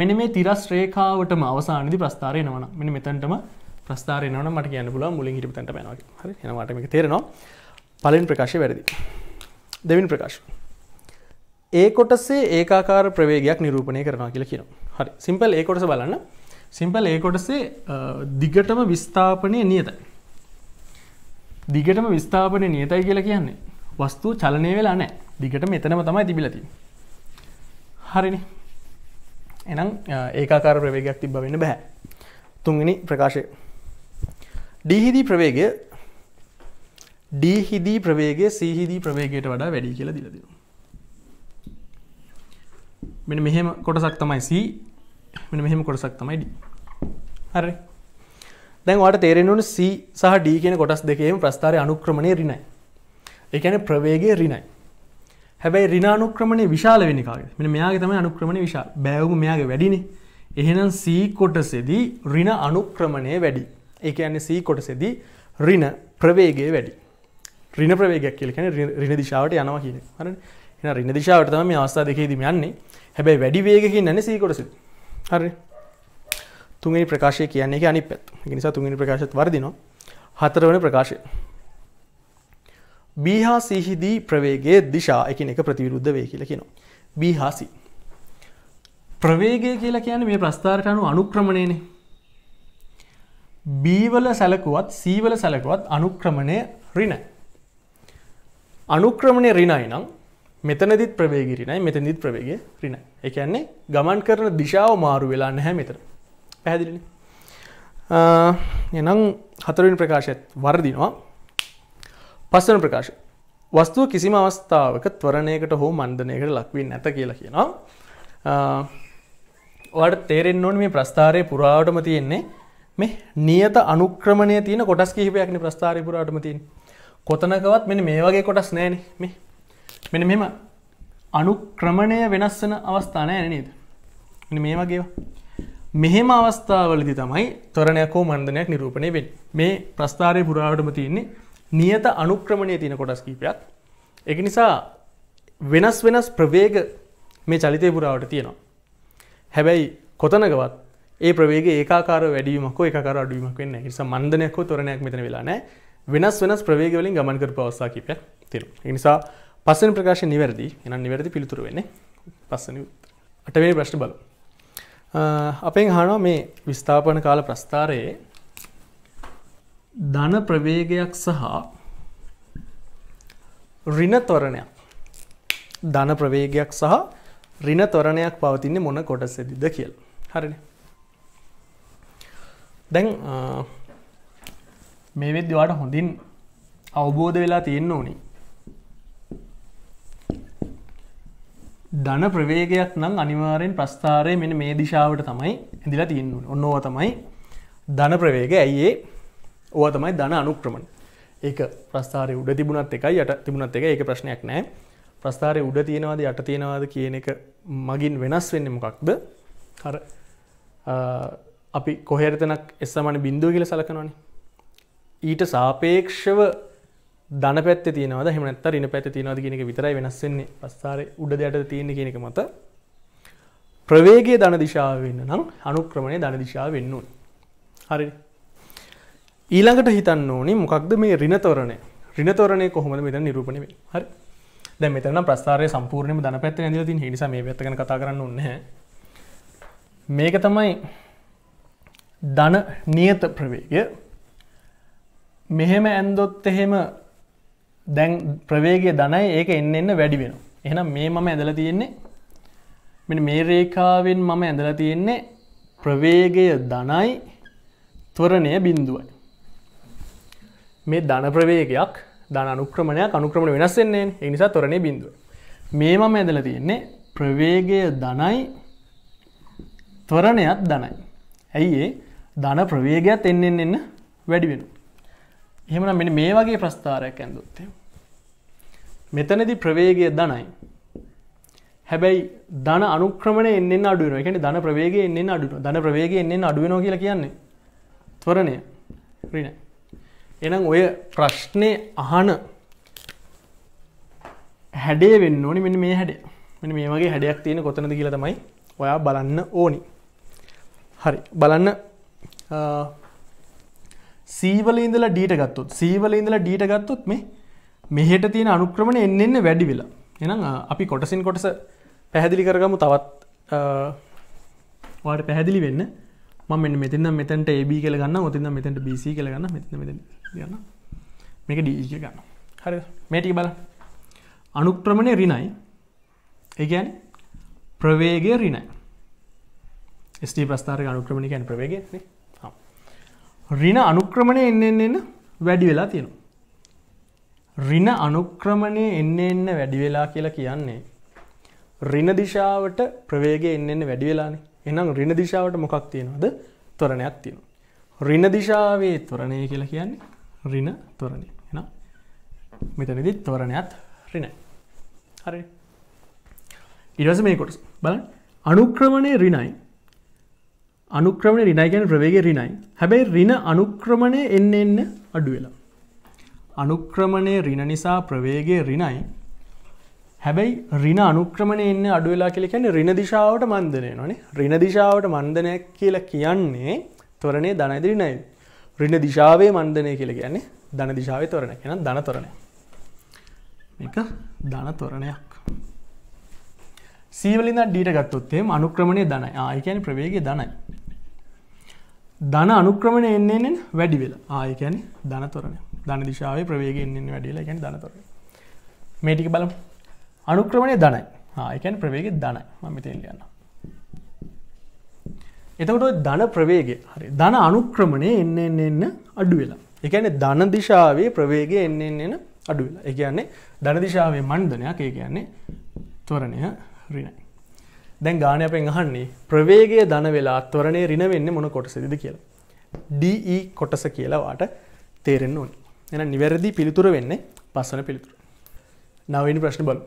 මෙන මේ තිරස් රේකාවටම අවසානදි ප්‍රස්ථාරය නවන මෙ මෙතැන්ටම ප්‍රස්ථාරය නවන මට කියන්න පුල මුලින් හිට තැට පැනවා හරි එනවාට මේ තේරෙනවා පලින් ප්‍රකාශය වැරදි දෙවින් ප්‍රකාශ ඒ කොටසේ ඒකාකාර ප්‍රවේගයක් නිරූපණය කරනවා කියලා කියනවා හරි සිම්පල් ඒ කොටස බලන්න සිම්පල් ඒ කොටසේ දිගටම විස්ථාපනය නියතයි දිගටම විස්ථාපනය නියතයි කියලා කියන්නේ වස්තුූ චලනය වෙලා නෑ දිගට මෙතනම තමයි තිබිලති හරිනි එනම් ඒකාකාර ප්‍රවේගයක් තිබ වෙන්න බැහැ තුන්ගනි ප්‍රකාශය ඩීහිදී ප්‍රවේගය ඩීහිදී ප්‍රවේගේ සීහිදී ප්‍රවේගයට වඩා වැඩි කියලා දිලද මෙ මෙහෙම කොටසක් තමයි සී මෙ මෙහෙම කොටසක් තමයි ඩ හරි දැන්වාට තේරෙනුට සී සහ ඩී කියන කොටස් දෙකේම ප්‍රස්ථාරය අනුක්‍රමණය රිනයි එකන ප්‍රවේගේ රිනයි හැබැයි රිනානුක්‍රමණය විශාල වෙනිකාගේ මෙ මෙයාගේ තම අනුක්‍රමණ විශා බැවම මෙයාගේ වැඩිනේ එහෙනම් සීකොටසෙදී රින අනුක්‍රමණය වැඩි ඒක ඇන්න සීකොටසෙදී රින ප්‍රවේගේ වැඩි රින ප්‍රවේගයක් කියලකන රින දිශාවට යනවා කියන හර එ රින දිශාවට තම මේ අවස්ථා දෙකේදීම යන්නේ හැබැයි වැඩි වේගකින් නැන සීකොටසි හරි තුන්ගනි ප්‍රකාශය කියන්නේ අනි පැත් නිසා තුන්ගනි ප්‍රකාශත් වර්දිනවා හතරවන ප්‍රකාශය B හා C හිදී ප්‍රවේගයේ දිශා එකිනෙක ප්‍රතිවිරුද්ධ වේ කියලා කියනවා. B හා C. ප්‍රවේගය කියලා කියන්නේ මේ ප්‍රස්ථාරයට අනුව අනුක්‍රමණයනේ. B වල සැලකුවත් C වල සැලකුවත් අනුක්‍රමණය ඍණයි. අනුක්‍රමණය ඍණයි නම් මෙතනදිත් ප්‍රවේගය ඍණයි මෙතනදිත් ප්‍රවේගය ඍණයි. ඒ කියන්නේ ගමන් කරන දිශාව මාරු වෙලා නැහැ මෙතන. පැහැදිලිනේ? එහෙනම් හතරවෙනි ප්‍රකාශයත් වර්ධිනවා. පස්සන ප්‍රකාශ. වස්තුව කිසිම අවස්ථාවක ත්වරණයකට හෝ මන්දනයකට ලක්වී නැත කියලා කියනවා. වට තේරෙන් නොන් මේ ප්‍රස්ථාරය පුරාවටම තියෙන්නේ මේ නියත අනුක්‍රමණය තියන කොටස් කිහිපයක්න ප්‍රස්ථාරය පුරාටම තින් කොතනකවත් මෙනි මේ වගේ කොටස් නෑන මේ මෙන මෙම අනුක්‍රමණය වෙනස් වන අවස්ථානය ඇනනේද මේ වගේ මෙහෙම අවස්ථාවලදි තමයි තොරණයක්කෝ මන්දනයක් නිරූපණය වෙන් මේ ප්‍රස්ථාරය පුරාවටම තියන්නේ නියත අනුක්‍රමණය තියෙන කොටස් කීපයක් එක නිසා වෙනස් වෙනස් ප්‍රවේග මේ චලිතය පුරාවට තියෙනවා. හැබැයි කොතනකවත් ඒ ප්‍රවේග ඒකාර වැඩීමක් එකකාර අඩුවීමක් වෙන්න නිසා මන්දනයක් තොරණයක් මෙතන වෙලා නෑ වෙනස් වෙනස් ප්‍රවේගවලින් ගමන් කරපු අවස්ථා කීපයක් තියෙනවා. ඒ නිසා පස්සෙන් ප්‍රකාශ නිවැරදි එනම් නිවැරදි පිළිතුරු වෙන්නේ පස්සෙන උත්තර. අටවෙනි ප්‍රශ්න බලමු. අපෙන් අහනවා මේ විස්ථාපන කාල ප්‍රස්ථාරයේ ධන ප්‍රවේගයක් සහ රින තොරණයක් ධන ප්‍රවේගයක් සහ රින තොරණයක් පවතින්නේ මොන කොටසෙදිද කියල් හරින දැන් මේ වෙද්‍යවාට හොඳින් අවබෝධ වෙලා තියෙන්න ඕනි ධන ප්‍රවේගයක් නම් අනිවාරයෙන් ප්‍රස්ථාරය මෙන මේ දිශාවට තමයි ඇඳලා තියෙන්න්නු ඔන්නෝව තමයි ධන ප්‍රවේග ඇයිඒ ඕවා තමයි ධන අනුක්‍රමණ ඒක ප්‍රස්ථාරය උඩ තිබුණත් එකයි යට තිබුණත් එක ඒක ප්‍රශ්නයක් නෑ ප්‍රස්ථාරය උඩ තියෙනවාද යට තියෙනවාද කියන එක මගින් වෙනස් වෙන්න මොකක්ද හර අපි කොහෙරතනක් එස්සමන බින්දුව කියල සලකනවානේ ඊට සාපේක්ෂව ධන පැත් තියනවද හමනත් රන්න පැත් තියනවද කියනක විතරයි වෙනස්වෙන්නේ ප්‍රස්ථාරය උඩ යට තියෙන කියනක මත ප්‍රවේගේ ධන දිශාවන්න නම් අනුක්‍රමණය ධන දිශාව වෙන්නුන් හරි ඊළඟට හිතන්න ඕනේ මොකක්ද මේ රිනතොරණය රිනතොරණය කොහොමද මෙත නිරූපණ වේ හරි දැ මෙතන ප්‍රස්ථාරය සම්පූර්ණයම දන පැත්ත ඇඳල තින් හිනිසා මේ පැත්තකන කතා කරන්න නැහැ මේක තමයි ධන නියත ප්‍රවේගය මෙහෙම ඇන්දොත් එහෙම දැන් ප්‍රවේගය දනයි ඒක එන්න එන්න වැඩි වෙන එහෙනම් මේ මම ඇදල තියෙන්නේ මෙ මේ රේකාවෙන් මම ඇඳල තියෙන්නේ ප්‍රවේගය දනයි තොරණය බින්දුවයි මේ ධන ප්‍රවේගයක් ධන අනුක්‍රමණයක් අනුක්‍රමණ වෙනස්සෙන්නේ එනිසා තොරණේ බිඳුව මේ මම ඇදල තියෙන්නේ ප්‍රවේගය ධනයි තොරණයත් ධනයි ඇයි ඒ ධන ප්‍රවේගයක් එන්නෙන් එන්න වැඩි වෙන එහෙමනම් මෙන්න මේ වගේ ප්‍රස්ථාරයක් ඇඳුත්තේ මෙතනදි ප්‍රවේගය ධනයි හැබැයි ධන අනුක්‍රමණ එන්න අඩුවන එකට ධන ප්‍රවේගය එන්න අඩුන ධන ප්‍රවේගය එන්න අඩුවනෝ කියලා කියන්නේ තොරණය රිනෑ එනම් ඔය ප්‍රශ්නය අහන හැඩේ වෙන්න ඕනි මෙ මේ හැඩේ මෙ මේ වගේ හැඩයක් තියෙන කොතනද කියල තමයි ඔයා බලන්න ඕනි හරි බලන්න සීවල ඉඳලා ඩීට ගත්තුත් සීවල ඉඳලා ඩීට ගත්තුත් මේ මෙහෙට තියෙන අනුක්‍රමණ එන්න එන්න වැඩි වෙලා එනම් අපි කොටසින් කොටස පැහැදිලි කරගමු තවත් වාට පැහැදිලි වෙන්න මෙ මෙතන මෙතැට AB කලගන්න ඔතින්න මෙතැට BC කලගන්න මෙතන මෙතැන දෙන්න මේක ඩීජ e ගන්න හරි මේටික බල අනුක්‍රමණය රිනයි ඒගැන් ප්‍රවේගය රිනයි ස්ටී ප්‍රස්ථාරක අනුක්‍රමණිකයන් ප්‍රවේග රින අනුක්‍රමණය එන්න එන්න වැඩි වෙලා තියෙනවා රින අනුක්‍රමණය එන්න එන්න වැඩි වෙලා කියලා කියන්නේ රින දිශාවට ප්‍රවේග එන්න එන්න වැඩි වෙලානේ එනම් රින දිශාවට මොකක් තියෙනවද තොරණයක් තියෙනවා රින දිශාවේ තොරණය කියලා කියන්නේ රින තොරණි එන මෙතනදිත් තොරණයත් රිනයි හරි ඉරස මේ කොටස් බල අනුක්‍රමණය රිනයි අනුක්‍රමණ රිනයිගැන ප්‍රවේගේ රිනයි හැබැයි රින අනුක්‍රමණය එන්න එන්න අඩුවෙලා අනුක්‍රමණය රින නිසා ප්‍රවේගේ රිනයි හැබැයි රින අනුක්‍රමණය එන්න අඩුවෙලා කෙලි කියන්නේ රින දිශාවට මන්දනය නොනේ රින දිශාවට මන්දනයක් කියලා කියන්නේ තොරණේ ධනයිද රිනයිද රින දිශාවේ මන්දනය කියල කියන්නේ ධන දිශාවේ තොරණ එන ධන තොරණය එක ධන තොරණයක් සීවලින් ඩීට ගත්තොත්තේ අනුක්‍රමණය ධනයි ආයකැන ප්‍රවේගේ ධනයි ධන අනුක්‍රමණය එන්නේෙන් වැඩි වෙලා ආයකැන ධන තොරණය ධන දිශාවේ ප්‍රවේගෙන්ෙන් වැඩිලා ගැන ධනතොරය මේටික බලම් අනුක්‍රමණය ධනයි ආයකැන් ප්‍රවේගෙ ධනයි මම තෙල්ලියන්නවා එතකට ධන ප්‍රවේගේ හරි ධන අනුක්‍රමණය එන්න එන්න එන්න අඩු වෙලා එකන ධන දිශාවේ ප්‍රවේගය එන්න එන්න එන අඩු වෙලා එකන්නේ ධන දිශාවේ මන්දනයක් ඒ කියන්නේ තොරණය රිනයි දැන් ගානය අපෙන් අහන්නේ ප්‍රවේගය ධන වෙලා තොරණය රින වෙන්න මොන කොටසදිද කියලා DE කොටස කියලාවාට තේරෙන්න්න ඕනි එන නිවැරදි පිළිතුර වෙන්නේ පස්සන පිළිතුර නවනි ප්‍රශ්න බලු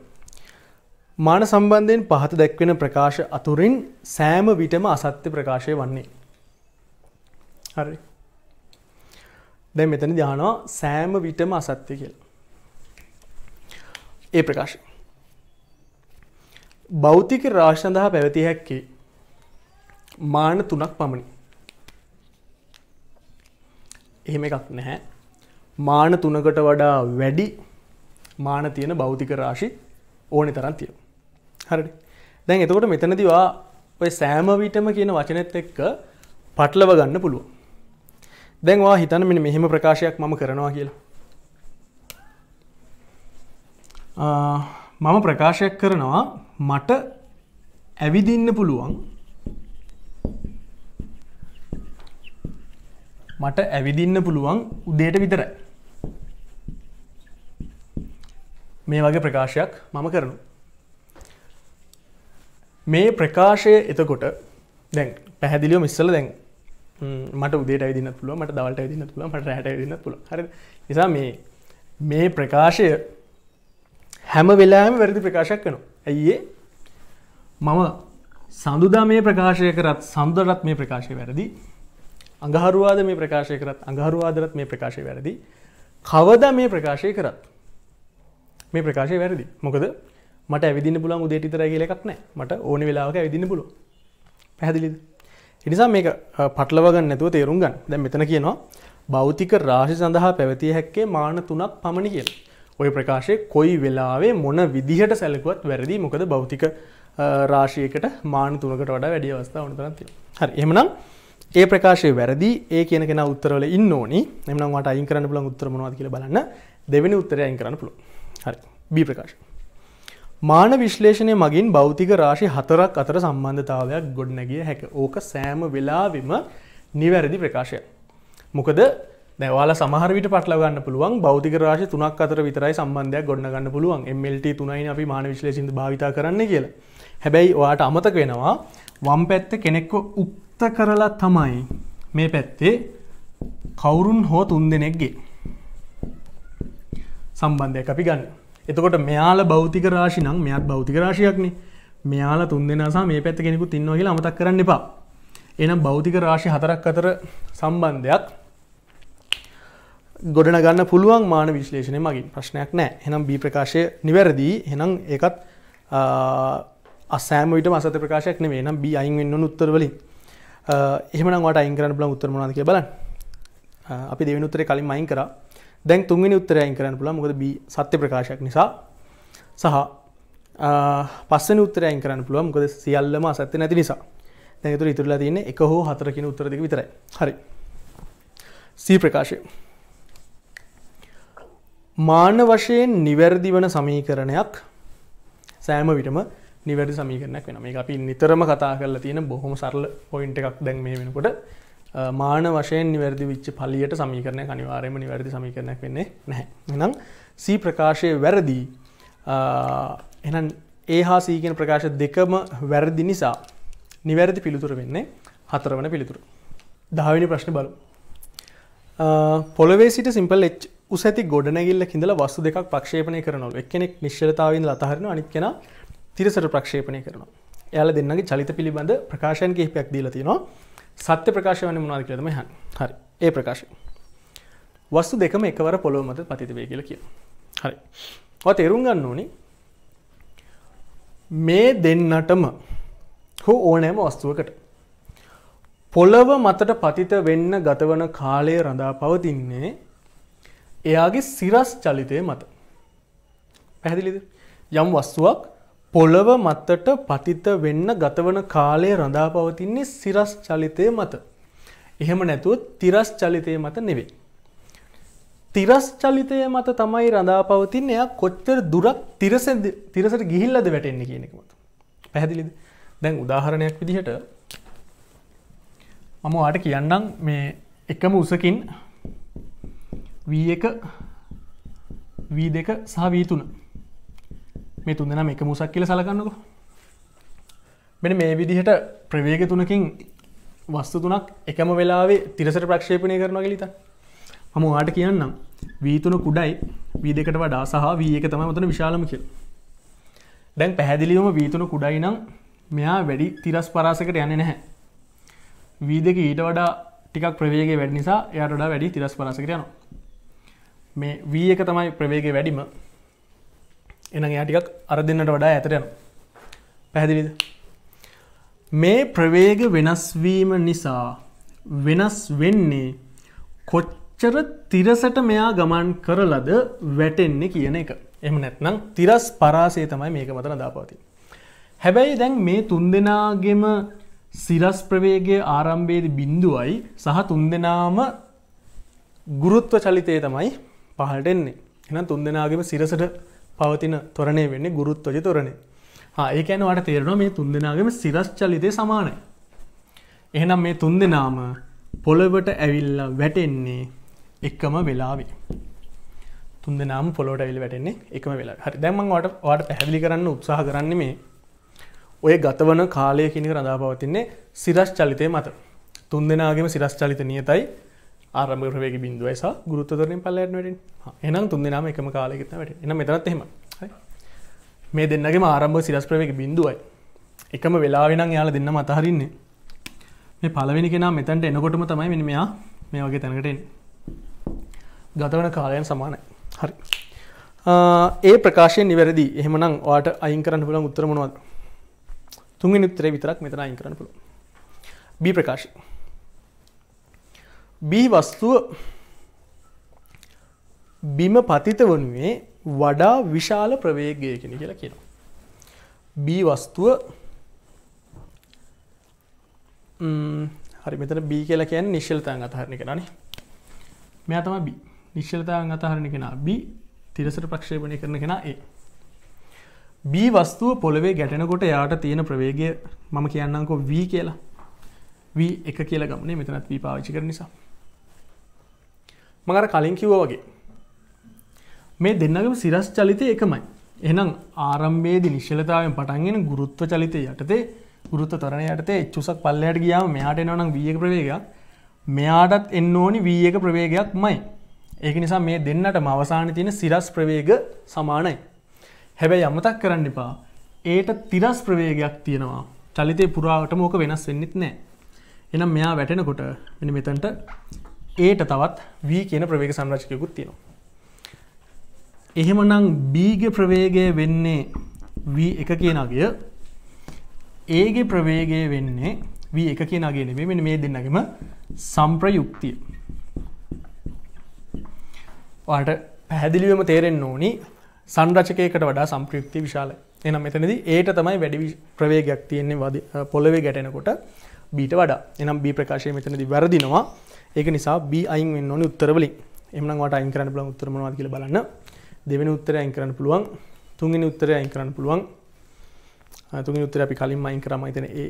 මාන සම්බන්ධයෙන් පහත දැක්වෙන ප්‍රකාශ අතුරින් සෑම විටම අසත්‍ය ප්‍රකාශය වන්නේ. හරි. දැ මෙතන දානවා සෑම විටම අසත්‍ය කියලා. ඒ ප්‍රකාශ. බෞතික රාශ සඳහා පැවති හැක්කේ මාන තුනක් පමණි. එහෙම එකක් නැහැ. මාන තුනකට වඩා වැඩි මාන තියෙන බෞතික රාශි ඕනෙ තරන් තියෙනවා. හරි දැන් එතකොට මෙතනදිවා ඔය සෑමවිටම කියන වචනෙත් එක්ක පටලව ගන්න පුළුව දැන්වා හිතන මෙ මෙහෙම ප්‍රකාශයක් මම කරනවා කියලා මම ප්‍රකාශයක් කරනවා මට ඇවිදින්න පුළුවන් මට ඇවිදින්න පුළුවන් උදේට විතරයි මේ වගේ ප්‍රකාශයක් මම කරනවා මේ ප්‍රකාශය එතකොට දැන් පැහැදිලියෝ මිස්සල දැන් මට උදේට ඇදින්න තුළ මට දවල්ට ඇදින්න තුළ මට හට දින්න තුළ හර නිසා මේ මේ ප්‍රකාශය හැම වෙලාම වැරදි ප්‍රකාශයක් කනවා ඇයිඒ මම සඳුදා මේ ප්‍රකාශය කරත් සඳරත් මේ ප්‍රකාශය වැරදි අඟහරුවාද මේ ප්‍රකාශය කරත් අඟහරුවාදරත් මේ ප්‍රකාශය වැරදි කවද මේ ප්‍රකාශය කරත් මේ ප්‍රකාශය වැරදි මොකද මට ඇවිදින්න පුළන් උදේ ඉතර කියල එකක් නෑ මට ඕන වෙලාවක ඇවිදින්න පුලු පැහැදිලිද එනිසා මේ පටලවගන්න නැතුව තේරුම් ගන්න දැ මෙතන කියනවා භෞතික රාශි සඳහා පැවතිය හැක්කේ මාන තුනක් පමණි කියල ඔය ප්‍රකාශය කොයි වෙලාවේ මොන විදිහට සැලකුවත් වැරදි මොකද භෞතික රාශයකට මාන තුනකට වඩා වැඩිය අවස්ථාව උනතරන්ති හරි එමනම් ඒ ප්‍රකාශය වැරදි ඒ කියන කෙන උත්තරවල ඉන්න ඕනි එමනම් වට අයින් කරන්න පුළන් උත්තරමනවාද කියල බලන්න දෙවෙනි උත්තරයයින් කරන්න පුළුව හරි බි ප්‍රකාශය මාන විශ්ලේෂණය මගින් භෞතික රාශි හතරක් අතර සම්බන්ධතාවයක් ගොඩනැගිය හැක ඕක සෑම වෙලාවිම නිවැරදි ප්‍රකාශය. මොකද දැවාල සමහරවිට පටලගන්න පුළුවන් බෞතික රාශි තුනක් අතර විතරයි සම්බන්ධයක් ගොඩනගන්න පුළුවන් MLT තුනයි අපි මාන විශ්ලේෂිද භාවිතා කරන්න කියලා. හැබැයි ඔයාට අමතක වෙනවා වම් පැත්ත කෙනෙක්ව උක්ත කරලා තමයි මේ පැත්තේ කවුරුන් හෝ තුන් දෙනෙක්ගේ සම්බන්ධයක් අපි ගන්න. එතකොට මෙයාල බෞතික රාශි නම් මෙයත් බෞතික රාශියක්නේ මෙයාල තුන් දෙෙනසා මේ පැත්ත කෙනෙකු තින්නවා කියලා අමතක් කරන්න එපා එනම් බෞතික රාශි හතරක් අතර සම්බන්ධයක් ගොඩනගන්න පුළුවන් මාන විශ්ලේෂණය මගින් ප්‍රශ්නයක් නෑ එනම් බී ප්‍රකාශය නිවැරදිී හෙනම් ඒකත් අසෑමට මසත ප්‍රකාශයක් නේ නම් බි අයින් වෙන්න උත්තරවලින් එහෙමනම් වට අයින් කරන්න බල උත්තරමනාද කිය බලන්න අපි දෙවිනුත්තරේ කලින් මයින් කරා දැන් තුන්වෙනි උත්තරයයින් කරන්න පුළුවන් මොකද B සත්‍ය ප්‍රකාශයක් නිසා සහ පස්වෙනි උත්තරයයින් කරන්න පුළුවන් මොකද සියල්ලම අසත්‍ය නැති නිසා. දැන් ඒතර ඉතුරුලා තියෙන්නේ 1 හෝ 4 කියන උත්තර දෙක විතරයි. හරි. C ප්‍රකාශය. මාන වශයෙන් නිවැරදි වන සමීකරණයක් සෑම විටම නිවැරදි සමීකරණයක් වෙනවා. මේක අපි නිතරම කතා කරලා තියෙන බොහොම සරල පොයින්ට් එකක් දැන් මේ වෙනකොට. මාන වශයෙන් නිවැරදි විච්ච පලියට සමීකරණය අනිවාරයම නිවැරදි සමීකරණයක් වෙන්නේ නැහැ එනම් සී ප්‍රකාශය වැරදි එනම් ඒ හා සීගෙන ප්‍රකාශ දෙකම වැරදි නිසා නිවැරදි පිළිතුර වෙන්නේ හතර වන පිළිතුරු. දහවිනි ප්‍රශ්න බලු. පොළවේ සිට සිම්පල් එච් උස ඇති ගොඩනැගිල්ල කිඳල වස්තු දෙකක් ප්‍රක්ෂේපනය කරනොල් එකෙනෙක් නිශ්ලතාවන් අතහරන අනික් කෙන තිරසට ප්‍රක්ෂේපනය කරනවා. එයාල දෙන්නගේ චලිත පිළිබඳ ප්‍රකාශයන් කිහිපයක් දීලතිනවා සත්‍ය ප්‍රකාශ වන්නේ මොනවද කියලා තමයි අහන්නේ. හරි. ඒ ප්‍රකාශය. වස්තු දෙකම එකවර පොළොව මත පතිත වේ කියලා කියනවා. හරි. ඔය තේරුම් ගන්න ඕනේ මේ දෙන්නටම හෝ ඕනෑම වස්තුවකට පොළව මතට පතිත වෙන්න ගතවන කාලය රඳා පවතින්නේ එයාගේ සිරස් චලිතය මත. පැහැදිලිද? යම් වස්තුවක් පොළව මත්තට පතිත වෙන්න ගතවන කාලය රඳා පවතින්නේ සිරස් චලිතය මත. එහෙම නැතුව තිරස් චලිතය මත නෙවේ. තිරස් චලිතය මත තමයි රඳා පවතින්න එයා කොච්චර දුරක් තිරසට ගිහිල්ලද වැටෙන්න කියන එක මත. පැහැදිලිද දැන් උදාහරණයක් විදිහට මම වාට කියන්නම් මේ එකම උසකින් වී එක වී දෙක සහ වී තුන මේ තුන් දෙෙන එක මුසක් කියල සලගන්නක මෙ මේ විදිහට ප්‍රවේග තුනකින් වස්තු තුනක් එකම වෙලාවේ තිරසට ප්‍රක්ෂේපනය කරන ගලිත හම ආට කියන්නම් වීතුන කුඩයි වී දෙකට වඩා සහ වී එක තම මතන විශාලම කියල් දැන් පැහැදිලිවම වීතුන කුඩයි නම් මෙයා වැඩි තිරස් පරාසකට යන්න නැහැ වී දෙක ඊට වඩා ටිකක් ප්‍රවේගේ වැඩ නිසා එයට වඩා වැඩි තිරස් පරාසකට යනවා මේ වී එක තමයි ප්‍රවේගේ වැඩිම එන යාටිකක් අර දෙන්නට වඩා ඇතරයන පැහැදිලිද මේ ප්‍රවේග වෙනස්වීම නිසා වෙනස් වෙන්නේ කොච්චර තිරසට මෙයා ගමන් කරලද වැටෙන්නේ කියන එක එම නැත්නම් තිරස් පරාසේ තමයි මේක මතන දාපාති හැබැයි දැන් මේ තුන් දෙනාගෙම සිරස් ප්‍රවේගේ ආරම්භේද බින්දුවයි සහ තුන් දෙනාම ගුරුත්ව චලිතය තමයි පහට එන්නේ එනම් තුන් දෙනාගෙම සිරසට පවතින තොරණය වෙන්නේ ගුරුත්වජ තොරණය ඒකැනවාට තේරෙනවා මේ තුන් දෙනාගම සිරස්්චලිතය සමානයි එහෙනම් මේ තුන් දෙනාම පොළවට ඇවිල්ල වැටෙන්නේ එකම වෙලාවේ තුන්ද නම් පොලොට ඇවිල් වැටෙන්නේ එකම වෙලා හරි දැමන්ට වාට පැහැදිලි කරන්න උත්සාහ කරන්න මේ ඔය ගතවන කාලය කෙනෙ රඳා පවතින්නේ සිරස් චලිතය මත තුන් දෙනාගේම සිරස් චලිත නියතයි ආරමරවේක බින්දුවස ගුරුත්තරෙන් පල්ලට වැට එනම් තුන් දෙනම එකම කාලෙගත වැට එන මෙතරත් එහෙම මේ දෙන්නගේ ආරම්භ සිරස් ප්‍රවේක බින්දුවයි එකම වෙලාවෙනම් යාල දෙන්න මතහරින්නේ මේ පලවෙනි කෙනා මෙතැන්ට එනකොටම තමයි මිනිමයා මේ වගේ තැනකටෙන් ගතවන කාලයන් සමානයි හරි ඒ ප්‍රකාශය නිවැරදි එහමනම් වාට අයින් කරන්න පුළන් උත්තරමනවද තුන්ගේ නිත්‍රේ විතරක් මෙතන අයින් කරන්න පුළුව බි ප්‍රකාශය බිහි වස්තුව බිම පතිත වනුවේ වඩා විශාල ප්‍රවේගයකෙන කියලා කියෙනවා. බී වස්තුව හරි මෙතන බී කියල කියන් නිශ්ලතාන් අතහරණ කෙනන මෙයා තම බි නිශ්ලතාන් අතහරණ කෙන බි තිරසට ප්‍රක්ෂේපණය කරන කෙන ඒ. බී වස්තුව පොළවේ ගැටනකොට යාට තියෙන ප්‍රවේගය මම කියන්නකෝ වී කියලා වී එක කියල ගමනේ මෙතනත් වී පාවිච්චි කර නිසා මඟර කලින් කිව්ව වගේ. මේ දෙන්නගම සිරස් චලිතය එකමයි. එනම් ආරම්භේදි නිශ්ලතාවෙන් පටන්ගෙන ගුරුත්ව චලිතය යටතේ ගුරුත්ත තරණ යටතේ එච්චුසක් පල්ලයට ගියාම මෙයාට එනවනම් වියක ප්‍රවේගයක් මෙයාටත් එන්න ඕනි වීයක ප්‍රවේගයක් මයි. ඒක නිසා මේ දෙන්නට මවසාන තියෙන සිරස් ප්‍රවේග සමානයි. හැබැයි අමතක් කරන්න එපා ඒට තිරස් ප්‍රවේගයක් තියෙනවා චලිතය පුරාවට මෝක වෙනස් වෙන්නෙත් නෑ. එනම් මෙයා වැටෙනකොට මෙ මෙතන්ට ඒට තවත් වී කියන ප්‍රවේග සංරචකයකුත් තියෙනවා. එහෙමනම් බීග ප්‍රවේගය වෙන්නේ වී එක කියනගය ඒගේ ප්‍රවේගය වෙන්නේ වී එක කියනගේ නෙමේ මෙ මේ දෙන්නගම සම්ප්‍රයුක්තිය. ට පැහැදිලිවම තේරෙන් ඕනි සංරචකයකට වඩා සම්ප්‍රයුක්ති විශාල එනම් මෙතනද ඒට තමයි වැඩි ප්‍රවේගයක් තියෙන්නේ පොළවේ ගැටෙනකොට බීට වඩා එනම් බී ප්‍රකාශය මෙතනද වැරදිනවා ඒක නිසා B අයින් වෙන්න ඕනේ උත්තර වලින්. එහෙනම් ඔයාලට අයින් කරන්න පුළුවන් උත්තර මොනවද කියලා බලන්න. දෙවෙනි උත්තරය අයින් කරන්න පුළුවන්. තුන්වෙනි උත්තරය අයින් කරන්න පුළුවන්. තුන්වෙනි උත්තරය අපි කලින්ම අයින් කරාම හිතන A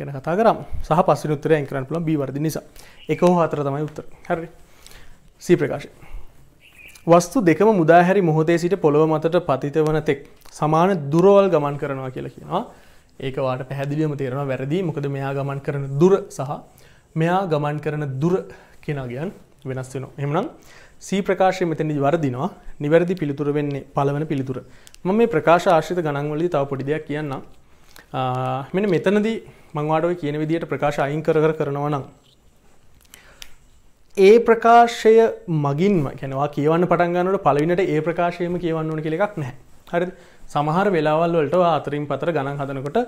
ගැන කතා කරාම. සහ පස්වෙනි උත්තරය අයින් කරන්න පුළුවන් B වර්ධි නිසා. 1 හෝ 4 තමයි උත්තර. හරිද? C ප්‍රකාශය. වස්තු දෙකම මුදාහැරි මොහොතේ සිට පොළොව මතට පතිත වන තෙක් සමාන දුරවල් ගමන් කරනවා කියලා කියනවා ඒකවාට පැහැදිලියම තේරෙනවා වැරදි මොකද මෙයා ගමන් කරන දුර සහ මෙයා ගමන් කරන දුර කෙනා ගයන් වෙනස් වෙන එමනම් සී ප්‍රකාශය මෙතැනි වර්දිනවා නිවැරදි පිළිතුර වෙන්නේ පලවන පිළිතුර ම මේ ප්‍රකාශ ආශ්‍රිත ගණන්වලි තව පොඩි දෙයක් කියන්න මෙන මෙතනදී මංවාඩුව කියන විදියට ප්‍රකාශ අයින් කර කරනවා නම් ඒ ප්‍රකාශය මගින්ම කැනවා කියවන්න පටන්ගන්නට පලවිනට ඒ ප්‍රකාශයම කියවන්න ඕන කෙලෙක් නැහැ හරි සමහර වෙලාවල් වලට අතරින් පතර ගණන් හදනකොට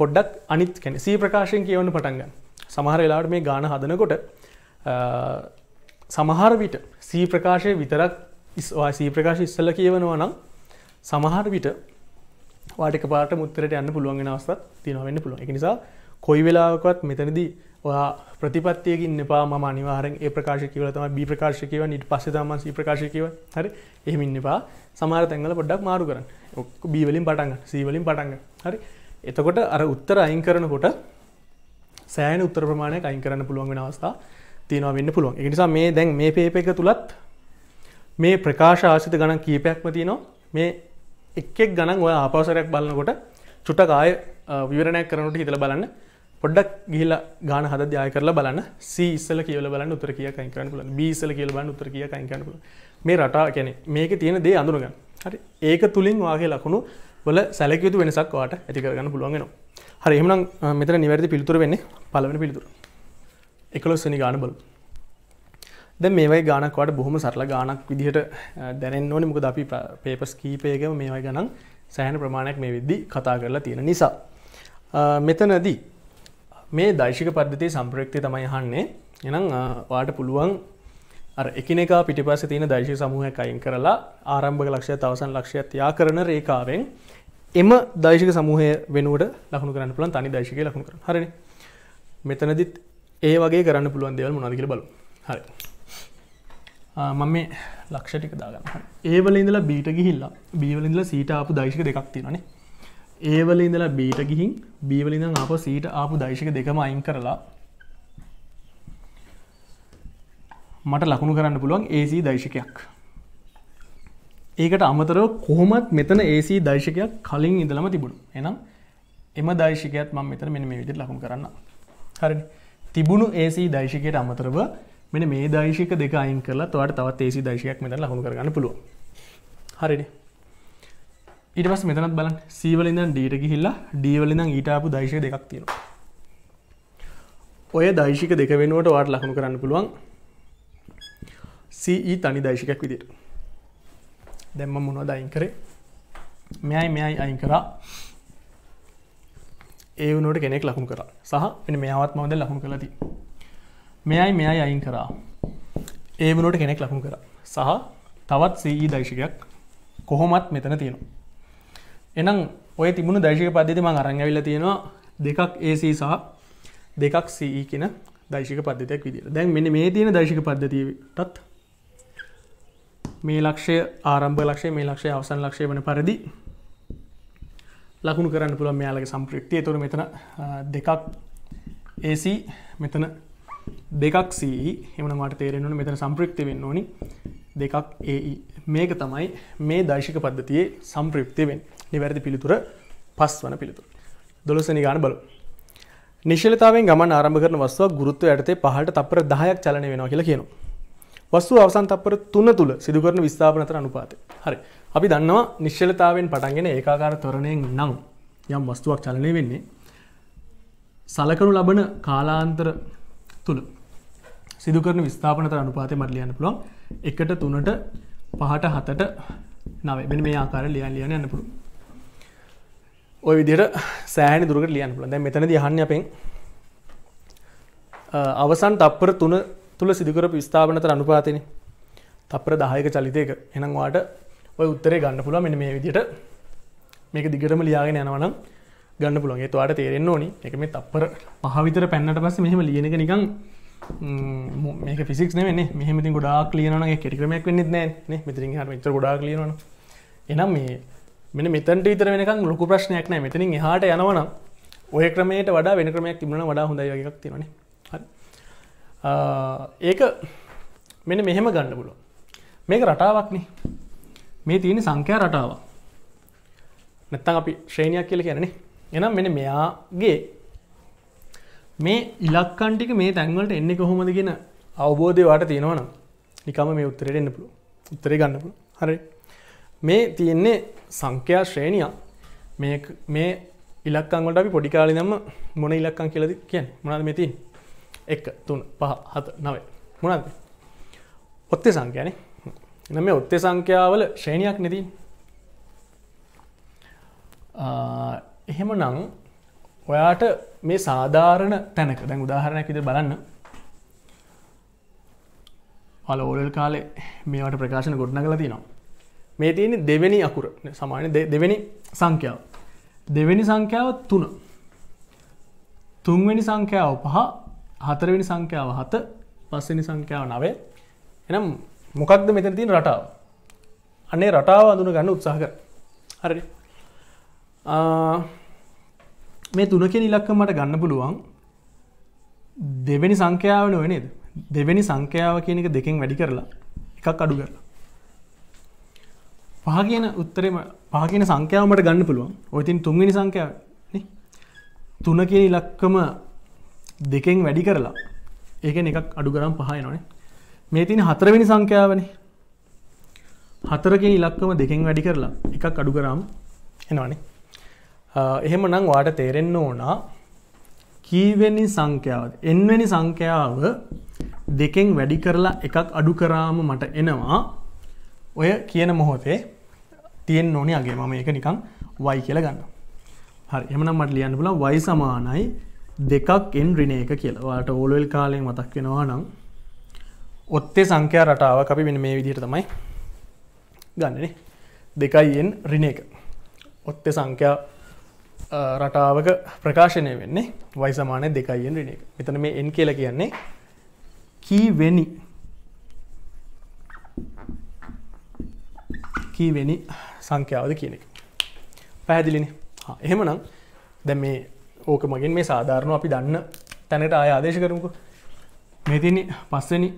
පොඩ්ඩක් අනිත් කැන සී ප්‍රකාශයෙන් කියවන්න පටන්ගන්න සමහර වෙලාට මේ ගාන හදනකොට සමහර විට සී ප්‍රකාශය විතරක් සී ප්‍රකාශ ඉස්සල කියවනවා නම් සමහර විට වාටික පාට මුත්තරට යන්න පුළුවන්ගෙන අවස්ථත් තියෙනවෙන්න පුළුවන් එක නිසා කොයි වෙලාවකත් මෙතනදී ඔයා ප්‍රතිපත්තියකින් එපා ම අනිවාරෙන් ඒ ප්‍රකාශ කිවල තම බි ප්‍රකාශ කියව නිට පස්ස තම සී ප්‍රකාශ කියව හරි එහෙමින් එපා සමහර තැංගල පොඩ්ඩක් මාරු කරන්න ඔක් බීවලින් පටන්ග සීවලින් පටන්ග හරි එතකොට අර උත්තර අයින් කරනකොට සෑන උත්තර ප්‍රමාණයක් අයින් කරන්න පුළුවන් වෙන අවස්ථා තියෙනවා වෙන්න පුළුවන් එක නිසා මේ දැන් මේ පේප එක තුළත් මේ ප්‍රකාශ ආසිත ගණන් කීපයක්ම තියෙනවා මේ එක්ෙක් ගණන් ඔය ආපවසරයක් බලන්නකොට චුට්ටක් ආය විවරණයක් කරනට හිතල බලන්න පොඩ්ඩක් ගිහිල ගාන හද ්‍යය කරලා බලන්න සීසල කියල බලන්න උතර කිය කයින් කරන්න පුල බීසල කියල බලන්න උතර කිය කයින් කරන්න පුල මේ රටා කැනෙ මේක තියෙන දේ අඳුරගන්න හරි ඒක තුළින් වාගේ ලකුණු වල සැලකයුතු වෙනසක් වාට ඇතිකරගන්න පුළුවන්ගෙනවා හරි එහමනම් මෙතර නිවැරදි පිළිතුර වෙන්නේ පලවන පිළිතුරු එකොලොස්වනි ගාන බලු දැ මේවයි ගානක්වට බොහොම සරල ගානක් විදිහට දැනෙන් ඕනි මුකද අපි පේපස් කීපයකම මේවයි ගණන් සෑහන ප්‍රමාණයක් මේ විද්දි කතා කරලා තියෙන නිසා. මෙතනදී මේ දර්ශික පද්ධති සම්ප්‍රයක්තිය තමයි හන්නේ එනම් වාට පුළුවන් එකනෙකා පිටිපස තියෙන දර්ශය සමූහයක් අයින් කරලා ආරම්භක ලක්ෂය තවසන් ලක්ෂය තියා කරන රේකාවෙන් එම දර්ශක සමූහය වෙනුවට ලකුණු කරන්න පුළන් තනි දර්ශකය ලකුණු කර හරන මෙතනදිත් ඒ වගේ කරන්න පුළුවන් දෙවල් මොනදකිර බලු හරි මම මේ ලක්ෂ ටික දාගන්න ඒවල ඉඳලා බීට ගිහිල්ලා බීවලින්දල සීට ආපු දයිශක දෙකක් තිනනේ ඒවල ඉඳලා බීට ගිහින් බීවලිඳ අප සීට ආපු දයිශක දෙකම අයින් කරලා මට ලකුණු කරන්න පුළුවන් ඒසී දයිශකයක් ඒකට අමතරව කොහොමත් මෙතන ඒසී දර්ශකයක් කලින් ඉඳලම තිබුණු එනම් එම දර්ශකයක්ත් මම මෙතන මෙ මේ විදිර ලකුණු කරන්න හරිනි තිබුණු ඒසි දයිශිකයට අමතරව මෙන මේ දයිශික දෙක අයින් කරලා තවට තවත් ඒසි දයිශයක් මෙතන ලහුණු කරගන්න පුළුවන් හරිනේ ඊට පස් මෙතනත් බලන් සීවලින්දන් ඩීට ගිහිල්ලා ඩීවලිඳං ඊටාපු දයිශය දෙකක් තියෙනවා ඔය දයිශික දෙක වෙනුවට වාට ලහුණු කරන්න පුළුවන් සී e තනි දයිශිකයක් විදිට දැම්ම මොනවා දයින් කරේ මෙයයි මෙයයි අයින් කරා ඒ වනට කෙනෙක් ලකුණු කර සහ වෙන මෙයාවත් මවද ලකුණු කළති මෙයයි මෙයයි අයින් කරා ඒ වනට කෙනෙක් ලකුණු කර සහ තවත් සී e දර්ශකයක් කොහොමත් මෙතන තියෙනවා එනම් ඔය තිබුණු දර්ශක පද්ධති මං අරංගවිල තියෙනවා දෙකක් AC සහ දෙකක් CE කියන දර්ශක පද්ධතියක් විදිහට. දැන් මෙන්න මේ තියෙන දර්ශක පද්ධතියටත් මේ ලක්ෂය ආරම්භ ලක්ෂය මේ ලක්ෂය අවසන් ලක්ෂය වෙන පරිදි ලකුණු කරන්න පුළුව මෙයාලගේ සම්ප්‍රක්තිය තුර මෙතන දෙකක් AC මෙතන දෙකක් C e. එමනවාට තේරෙන්වන මෙතන සම්ප්‍රක්ති වෙන්න ඕනි දෙකක් ඒ e. මේක තමයි මේ දර්ශක පද්ධතියේ සම්ප්‍රයුක්තිවෙන් නිවැරදි පිළිතුර පස් වන පිළිතුර. දොළොසනි ගාන බලු. නිශ්ලතාවෙන් ගමන් ආරම්භ කරන වස්ව ගුරුත්ව යටතේ පහට තපර දහයක් චලනය වෙනවා කියලා කියනවා. වස්තු අවසන් තපර තුන තුළ සිදුකරන විස්ථාපනතර අනුපාතය හරි අපි දන්නවා නිශ්චලතාවෙන් පටන්ගෙන ඒකාකාර තොරණයෙන් නම් යම් වස්තුවක් චලනය වෙන්නේ සලකනු ලබන කාලාන්තර තුළ සිදුකරන විස්ථාපනත අනුපාතය මට ලියන්න පුළුවන් එකට තුනට පහට හතට නව මෙ මේ ආකාර ලියන් ලියන යන්න පුළුව ඔය විදිට සෑහනි දුරකට ලියන්න පුළන් දැ මෙතනද හන්න අපෙන් අවසන් තප්පර තුන තුළ සිදුකර විස්ථාපනත අනුපාතින තප්‍ර දායක චලිතයක එනවාට ඔය උත්තරේ ගන්න පුළුව මෙ මේ විදිට මේක දිගටම ලියාගෙන යනවනම් ගන්න පුළන් ඒතුවාට තේරෙන්න්න ඕනි එක මේ තප්පර පහවිතර පැන්නට පස්ස මෙහම ලියනක නිකං මේක ෆිසික් නේ මෙහමති ගොඩක් ලියනගේ කෙටිකරමයක් වෙන්නෙත් නෑ මෙතිරින් හ ච ගොඩක් ලියන එනම් මේ මෙ මෙතන්ට ඉතර වෙනක ලොකු ප්‍රශ්නයක් නෑ මෙතනින් හට යනවන ඔය ක්‍රමයට වඩා වෙන ක්‍රමයක් තිබුණ වඩා හොඳයක් තිරන ඒක මෙන මෙහෙම ගන්න පුලුව මේක රටාවක්නේ මේ තියෙන සංඛ්‍යා රටාව. නැත්තම් අපි ශ්‍රේණියක් කියලා කියන්නේ එනම් මෙන්න මෙයාගේ මේ ඉලක්කන් ටික මේ තැන් වලට එන්නේ කොහොමද කියන අවබෝධය වාට තියෙනවා නම් නිකම්ම මේ උත්තරේට එන්න පුළුවන්. උත්තරේ ගන්න පුළුවන්. හරි. මේ තියෙන්නේ සංඛ්‍යා ශ්‍රේණිය. මේ මේ ඉලක්කන් වලට අපි පොඩි කාලේ ඉඳන්ම මොන ඉලක්කන් කියලාද කියන්නේ? මොනවද මේ තියෙන්නේ? 1 3 5 7 9 මොනවද? ඔත්තේ සංඛ්‍යානේ. එන මේ ඔත්තේ සංඛ්‍යාවල ශ්‍රේණියක් නෙදී. එහෙම නං ඔයාට මේ සාධාරණ තැනක දැන් උදාහරණයක් විදිහට බලන්න. වල ඕලල් කාලේ මේවට ප්‍රකාශන ගොඩනගලා තියෙනවා. මේ තියෙන්නේ දෙවෙනි අකුර. සාමාන්‍ය දෙවෙනි සංඛ්‍යාව. දෙවෙනි සංඛ්‍යාව 3. තුන්වෙනි සංඛ්‍යාව 5, හතරවෙනි සංඛ්‍යාව 7, පස්වෙනි සංඛ්‍යාව 9. එනම් මොකක්ද මෙතන තියෙන රටාව. අනේ රටාව අඳුන ගන්න උත්සාහ කර. හරිද? මේ තුනකෙන් ඉලක්ක මට ගන්න පුළුවන් දෙවෙනි සංඛ්‍යාව නෙවෙයි නේද? දෙවෙනි සංඛ්‍යාව කියන එක දෙකෙන් වැඩි කරලා එකක් අඩු කරලා. පහ කියන උත්තරේම පහ කියන සංඛ්‍යාව මට ගන්න පුළුවන්. ඔය තියෙන තුන්වෙනි සංඛ්‍යාව නේ. තුන කියන ඉලක්කම දෙකෙන් වැඩි කරලා ඒකෙන් එකක් අඩු කරාම පහ එනවනේ. මේ තියෙන හතරවෙනි සංඛ්‍යාවනේ. හතරකින් ඉලක්කම දෙකෙන් වැඩි කරලා එකක් අඩු කරාම එනවනේ. එහෙමනම් ඔයාට තේරෙන්න ඕනා කීවෙනි සංඛ්‍යාවද? n වෙනි සංඛ්‍යාව දෙකෙන් වැඩි කරලා එකක් අඩු කරාම මට එනවා ඔය කියන මොහොතේ තියෙන්න ඕනේ අගේ මම ඒක නිකන් y කියලා ගන්නවා. හරි. එහෙනම් මට ලියන්න පුළුවන් y සමානයි 2ක් n ඍණ 1 කියලා. ඔයාලට ඕල් වෙල් කාලේ මතක් වෙනවා නම් ඔත්තේ සංඛ්‍යා රටාවක් අපි මෙන්න මේ විදිහට තමයි ගන්නනේ දෙකයි n ඍණ එක ඔත්තේ සංඛ්‍යා රටාවක ප්‍රකාශනය වෙන්නේ y සමානයි 2n ඍණ එක. මෙතන මේ n කියලා කියන්නේ කීවෙනි කීවෙනි සංඛ්‍යාවද කියන එක. පැහැදිලිනේ. හා එහෙමනම් දැන් මේ ඕක මගින් මේ සාධාරණව අපි දන්න තැනට ආය ආදේශ කරමුකෝ. මේ තියෙන්නේ පස්වෙනි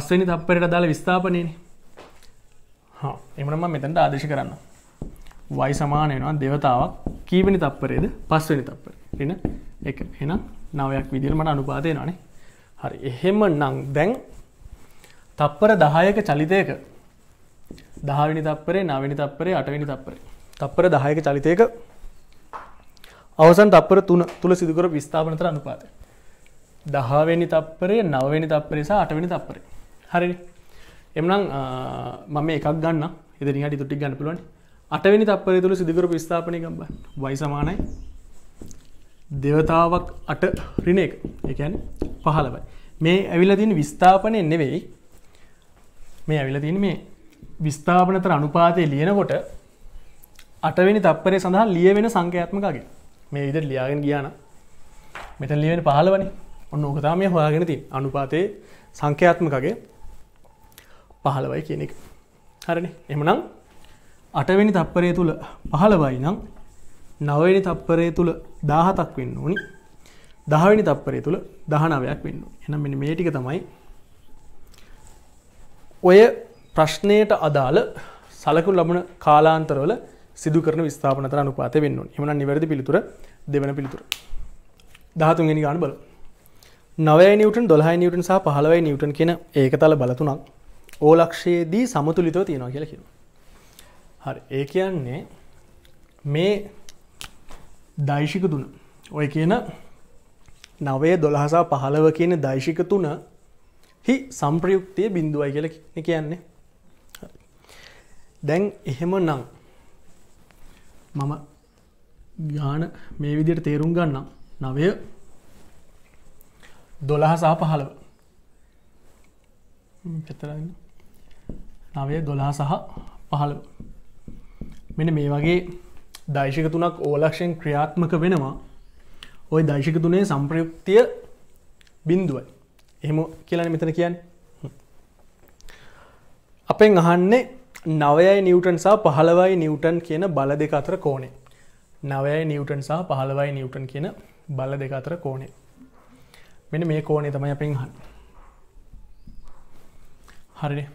පස්වනි තප්පරට දාල විස්ථාපනයන හා එමනම මෙතැන්ට ආදේශ කරන්න වයි සමාන වෙනවා දෙවතාවක් කීවනි තප්පරේද පස්වනි තප්පර එන එක එනම් නවයක් විදිල්මට අනුපාතය නනේ හරි එහෙම නං දැන් තප්පර දහයක චලිතයක දහවිනි තප්පරේ නවනි තප්පරේ අටවිනි තප්පරේ තප්පර දහයක චලිතයක අවසන් තප්පර තුන තුළ සිදුකර විස්ථාපනතර අනුපාතය දහවෙනි තප්පරේ නවනි තප්පරේ සහ අටවිනි තප්පරේ හරි එමනම් මම එකක් ගන්න එදනිහට තුටි ගන්න පුළුවන් අටවැනි තප්පර තුළ සිදුකරපු ස්ථාපනය ගම්බ වයිසමානයි දෙවතාවක් අට රින එක එකන් පහලබයි මේ ඇවිලතින් විස්ථාපනය නෙවෙයි මේ ඇවිලතින් මේ විස්ථාපනතර අනුපාතය ලියනකොට අටවැනි තප්පරය සඳහා ලියවෙන සංකයාත්මකගේ මේ විදර ලියාගෙන ගියාන මෙතන් ලියවෙන පහලවනි ඔන්න ඕකතා මේ හොයාගෙන තින් අනුපාතයේ සංකයාත්මකගේ පහළවයි කියන එක. හරණ එමනම් අටවැනි තප්පරය තුළ පහළවයි නම් නවනි තප්පරය තුළ දාහතක් වෙන්න ඕනි දහවැනි තප්පරය තුළ දහනාවයක් වෙන්න එනම් මෙ මේටික තමයි ඔය ප්‍රශ්නයට අදාළ සලකුල් ලබන කාලාන්තරවල සිදු කරන විස්ථාපනතර අනුපාත වෙන්න එමන නිවැරදි පිළිතුර දෙවන පිළිතුර දහතුන්ගෙන ගාන බල නවය නිියටන් දොහයි නිියටන් සහ පහලවයි නිියටන් කියෙන ඒක තල බලතුනක් ඕලක්ෂයේදී සමතුලිතව තියෙනවා කියලා කිව. හරි ඒ කියන්නේ මේ දයිශික තුන ඔය කියන නවය දොළහසා පහළව කියන දයිශික තුන හි සම්ප්‍රයුක්තිය බිඳුවයි කියල කියන්නේ දැන් එහෙම නම් මම ගාන මේ විදියට තේරුම් ගන්නම් නවය දොළහසා පහළව පෙතරන්න නවය දොලා සහ පහළ මෙන මේ වගේ දයිශික තුනක් ඕලක්ෂයෙන් ක්‍රියාත්මක වෙනවා ඔය දයිශික තුනේ සම්ප්‍රයුක්තිය බින්දුවයි එහෙම කියලන මෙතන කියන්න අපෙන් අහන්නේ නවයයි නිවටන් සහ පහළවයි නිවටන් කියන බල දෙක අතර කෝනේ නවයයි නිවටන් සහ පහළවයි නිවටන් කියන බල දෙක අතර කෝනේ මෙන මේ කෝනේ තමයි අපෙන් හන්න හරිනේ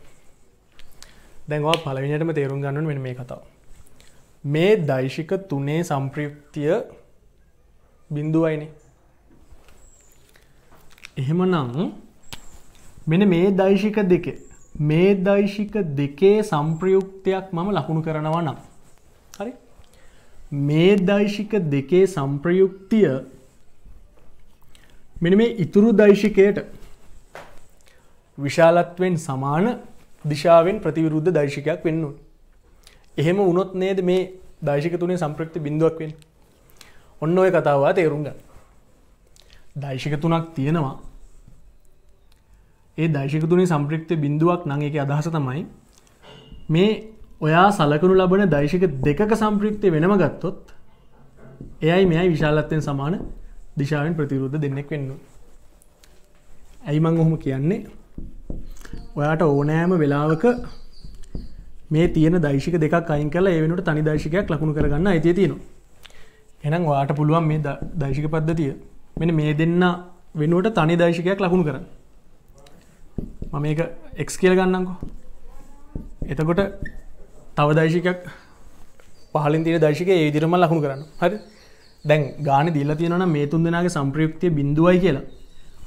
දැන්වා පලවිනිටම තේරුම් ගන්නන් වෙන මේ කතාව. මේ දයිශික තුනේ සම්ප්‍රයුක්තිය බින්දුවයිනේ. එහෙම නම් මෙන මේ දයිශික දෙක මේ දයිශික දෙකේ සම්ප්‍රයුක්තයක් මම ලකුණු කරනවා නම්. හරි මේ දයිශික දෙකේ සම්ප්‍රයුක්තිය මෙන මේ ඉතුරු දයිශිකයට විශාලත්වෙන් සමාන දිශාවෙන් ප්‍රතිවිරුද්ධ දර්ශකයක් වෙන්නුන්. එහෙම වුණොත් නේද මේ දර්ශක තුනේ සම්ප්‍රක්ති බිඳුවක් වෙන්. ඔන්න ඔය කතාවා තේරුම් ගන්න. දර්ශක තුනක් තියෙනවා. ඒ දර්ශක තුනේ සම්ප්‍රක්ති බිඳුවක් නම් ඒකේ අදහස තමයි මේ ඔයා සලකනු ලබන දර්ශක දෙකක සම්ප්‍රයුක්ති වෙනම ගත්තොත් එයයි මෙයයි විශාලත්වයෙන් සමාන දිශාවෙන් ප්‍රතිවිරුද්ධ දෙන්නෙක් වෙන්නවා. ඇයි මං ඔහොම කියන්නේ ඔයාට ඕනෑම වෙලාවක මේ තියෙන දයිශික දෙකක් අයින් කලා ඒවෙනට තනි දශිකයක් ලකුණු කරගන්න අයිතිය තියෙනවා එනම් වාට පුළුවන් මේ දයිශික පද්ධතිය මෙන මේ දෙන්න වෙනුවට තනි දයිශිකයක් ලකුණු කරන්න මම එක එක් කියල ගන්නකෝ එතකොට තව දයිශිකයක් පහලින් තිර දශික ඒදිරම ලකුණු කරන්න හරි දැන් ගාන දිල්ල තියෙනන මේ තුන් දෙෙනගේ සම්ප්‍රයුක්තිය බිඳුවයි කියලා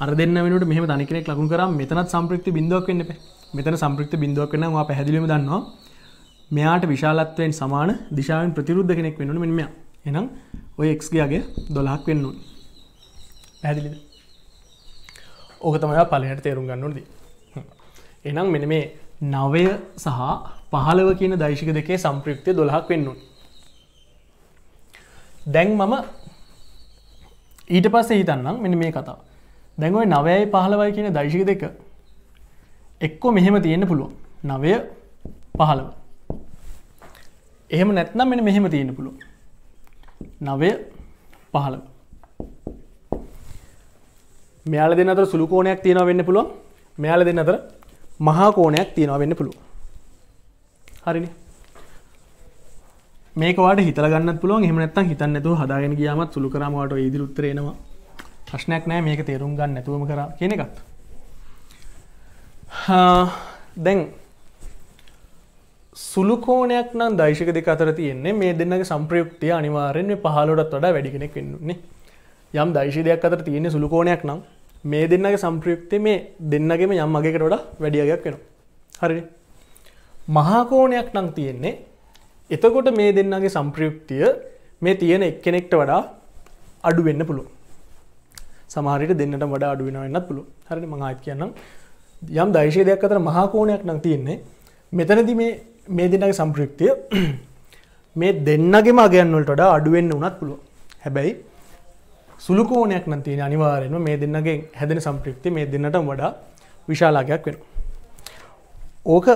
අර දෙන්න වෙනට මෙහම තනිකෙනෙක් ලකුණු කරා මෙතනත් සම්ප්‍රක්ති බිඳුවක් වෙන්න එපා. මෙතන සම්ප්‍රක්ති බිඳුවක් වෙන්න ඔයා පැහැදිලිවම දන්නවා. මෙයාට විශාලත්වයෙන් සමාන දිශාවෙන් ප්‍රතිරුද්ධ කෙනෙක් වෙන්න ඕනේ මෙන්න මෙයා. එහෙනම් ඔය x ගේ අගය 12ක් වෙන්න ඕනේ. පැහැදිලිද? ඕක තමයි පලනට තේරුම් ගන්න ඕනේ. එහෙනම් මෙන්න මේ 9 සහ 15 කියන දෛශික දෙකේ සම්ප්‍රයුක්තය 12ක් වෙන්න ඕනේ. දැන් මම ඊට පස්සේ හිතන්නම් මෙන්න මේ කතාව. දැන්ඔයි නවයයි පහලවයි කියන දයිශික දෙක එක්කෝ මෙහෙම තියෙන්න්න පුළුව නවය පහළව එහෙම නැත්නම් මෙ මෙහෙම තියෙන පුළුව නවය පහළව මෙයාල දෙන්න අතර සුළු කෝනයක් තියෙනවා වෙන්න පුළුව මෙයාල දෙන්න අතර මහා කෝනයක් තියෙනවා වෙන්න පුළුව හරිනි මේකවාට හිතල ගන්න පුළුව එහම නැත්තන් හිතන්නතු හදාගෙන ගියාමත් සුළු කරමට ඉදිරි උත්තරේනවා ප්‍රශ්නයක් නෑ මේක තේරුම් ගන්න නැතුවම කර කියන එකත් දැන් සුළුකෝනයක් නම් දයිශක දෙක අතර තියෙන්නේ මේ දෙන්නගේ සම්ප්‍රයුක්තිය අනිවාරෙන් මේ පහලොටත් වඩා වැඩි කෙනෙක් වෙන්නුන්නේ යම් දයිශීදයක් අතර තියෙන්නේ සුළුකෝනයක් නම් මේ දෙන්නගේ සම්ප්‍රයුක්ති මේ දෙන්නගේම යම් මගේකට වඩා වැඩියගයක් වෙනවා හරි මහාකෝනයක් නම් තියෙන්නේ එතකොට මේ දෙන්නගේ සම්ප්‍රයුක්තිය මේ තියෙන එක්කෙනෙක්ට වඩා අඩුවෙන්න පුළුවන් සමාරයට දෙන්නට වඩා අඩු වෙනවෙන්නත් පුළුව හරි මඟත් කියන්නම් යම් දයිශේදයක් අතර මහාකෝණයක් නම් තියෙන්නේ මෙතනද මේ මේ දෙන්නගේ සම්ප්‍රයුක්තිය මේ දෙන්නගේ මගයන්වලට වඩා අඩුවෙන්න්න උනත් පුළුව හැබැයි සුළුකෝනයක් නති අනිවාරෙන්ම මේ දෙන්නගේ හැදෙන සම්ප්‍රයුක්ති මේ දෙන්නට වඩා විශාලාගයක් වෙන ඕක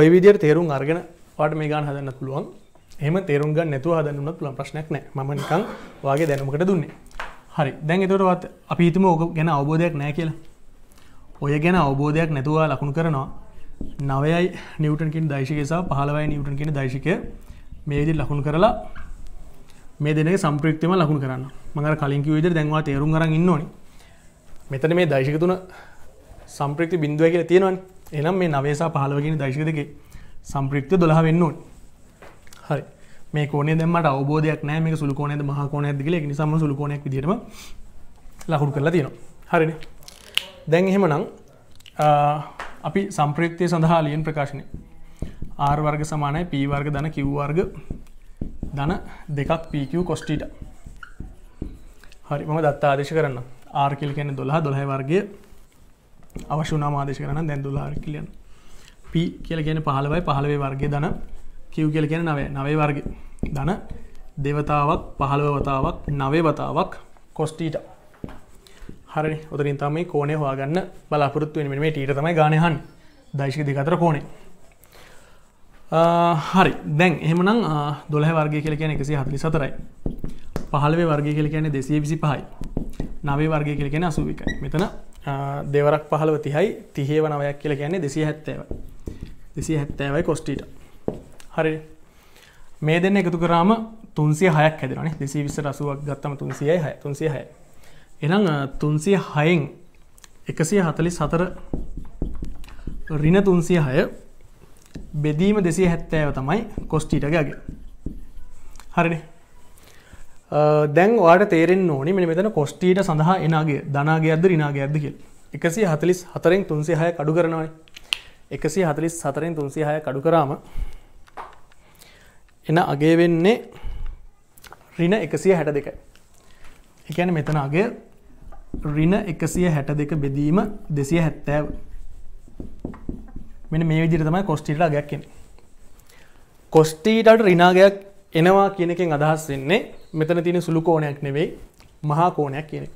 ඔය විදිර තේරුම් අර්ගෙන පාට මේ ගාන හදන්න පුළුවන් එම තේරුම් ගන්න නැතුව හදන්නුත් පුළන් ප්‍රශ්නයක් නෑ මනිකං වගේ දැනුමකට දුන්නේ හරි දැන් එතොටත් අපි හිතම ඕක ගැන අවබෝධයක් නෑ කියලා ඔය ගැන අවබෝධයක් නැතුවා ලකුණු කරනවා නවයයි නිවටන්කින් දයිශකසා පහලවයි නිවටන් කියෙන දයිශකය මේදි ලකුණු කරලා මේ දෙන සම්ප්‍රක්තිම ලකුණු කරන්න මඟ කලින්ක විද දැන්වා තේරුම් කරන්න ඉන්නවනි මෙතන මේ දයිශක තුන සම්ප්‍රක්ති බින්දුව කියලා තියෙනවන් එනම් මේ නවේසා පහලවගෙන දයිශක දෙකේ සම්ප්‍රක්තිය දොළහ වෙන්නවා මේ කෝනේ දෙමට අවබෝධයක් නෑ මේ සුල්කෝනය මහකෝන ඇදගල නිසම සුල්කෝනයක් දිරම ලහුරු කරලා තියෙනවා හරින දැන් එහෙම නං අපි සම්ප්‍රයුක්තිය සඳහා ලියෙන් ප්‍රකාශනය ආර්වර්ග සමානය පීවර්ග දන කිව්වර්ග දන දෙකක් පීකව කොස්ටීට හරි මම දත්තා ආදේශ කරන්න ආර්කිල් කෙන දොලා දොළහ වර්ගේ අවශ්‍යනා ආදේශ කරන දැන් දුලාර්කිලියන් පී කියල කියන පහලවයි පහලවේ වර්ගේ දන කිව් කියල කියෙන නවේ නවේ වර්ග දන දෙවතාවක් පහළවතාවක් නවේ වතාවක් කොස්ටීට හරි ඔතරින් තමයි කෝනේ හවාගන්න බලාපොරත්තු වෙන මේ ටීට තමයි ගානයහන් දයිශක දෙකතර කෝනේ හරි දැන් එහෙමනම් දොළහ වර්ගය කියල කියන එකසි හතලි සතරයි පහළවේ වර්ගය කියල කියන්නේ දෙසිය විසි පහයි නවේ වර්ගය කියල කියෙන අසුවිකයි මෙතන දෙවරක් පහළව තිහයි තිහේව නවයක් කියල කියන්නේ දෙසිය හැත්තේව දෙසිය හැත්තෑවයි කොස්ටීට හරි මේ දෙන්න එකතු කරාම තුන්සිය හයක් හැදරන දෙසී විස රසුවක් ගත්තම තුන්සියයි හය තුන්සිය හය එනම් තුන්සිය හයෙන් එකසිය හතලි සතර රින තුන්සිය හය බෙදීම දෙසිය හැත්තෑව තමයි කොස්ටිටගගේ හරින දැන් වාට තේරෙන් ඕනි මෙ මෙතන කොස්ටීට සඳහා එනාගේ ධනාගේ අද රිනාගේ ඇද කියල් එකසි හතලිස් හතරෙන් තුන්සේ හය කඩු කරනවයි එකසි හතලිස් සතරෙන් තුන්සේ හය කඩු කරාම එන අගේ වෙන්නේ රින එකසිය හැට දෙකයි. එකැන මෙතන අගේ රින එකසිය හැට දෙක බෙදීම දෙසිය හැත්තෑව මෙ මේ විදිර තමයි කොස්ටිල්ලා ගැක්කෙන. කොස්ටීටට රිනාගයක් එනවා කියනකෙන් අදහස් වෙන්නේ මෙතන තියෙන සුළු කෝනයක් නෙවෙයි මහා කෝනයක් කියන.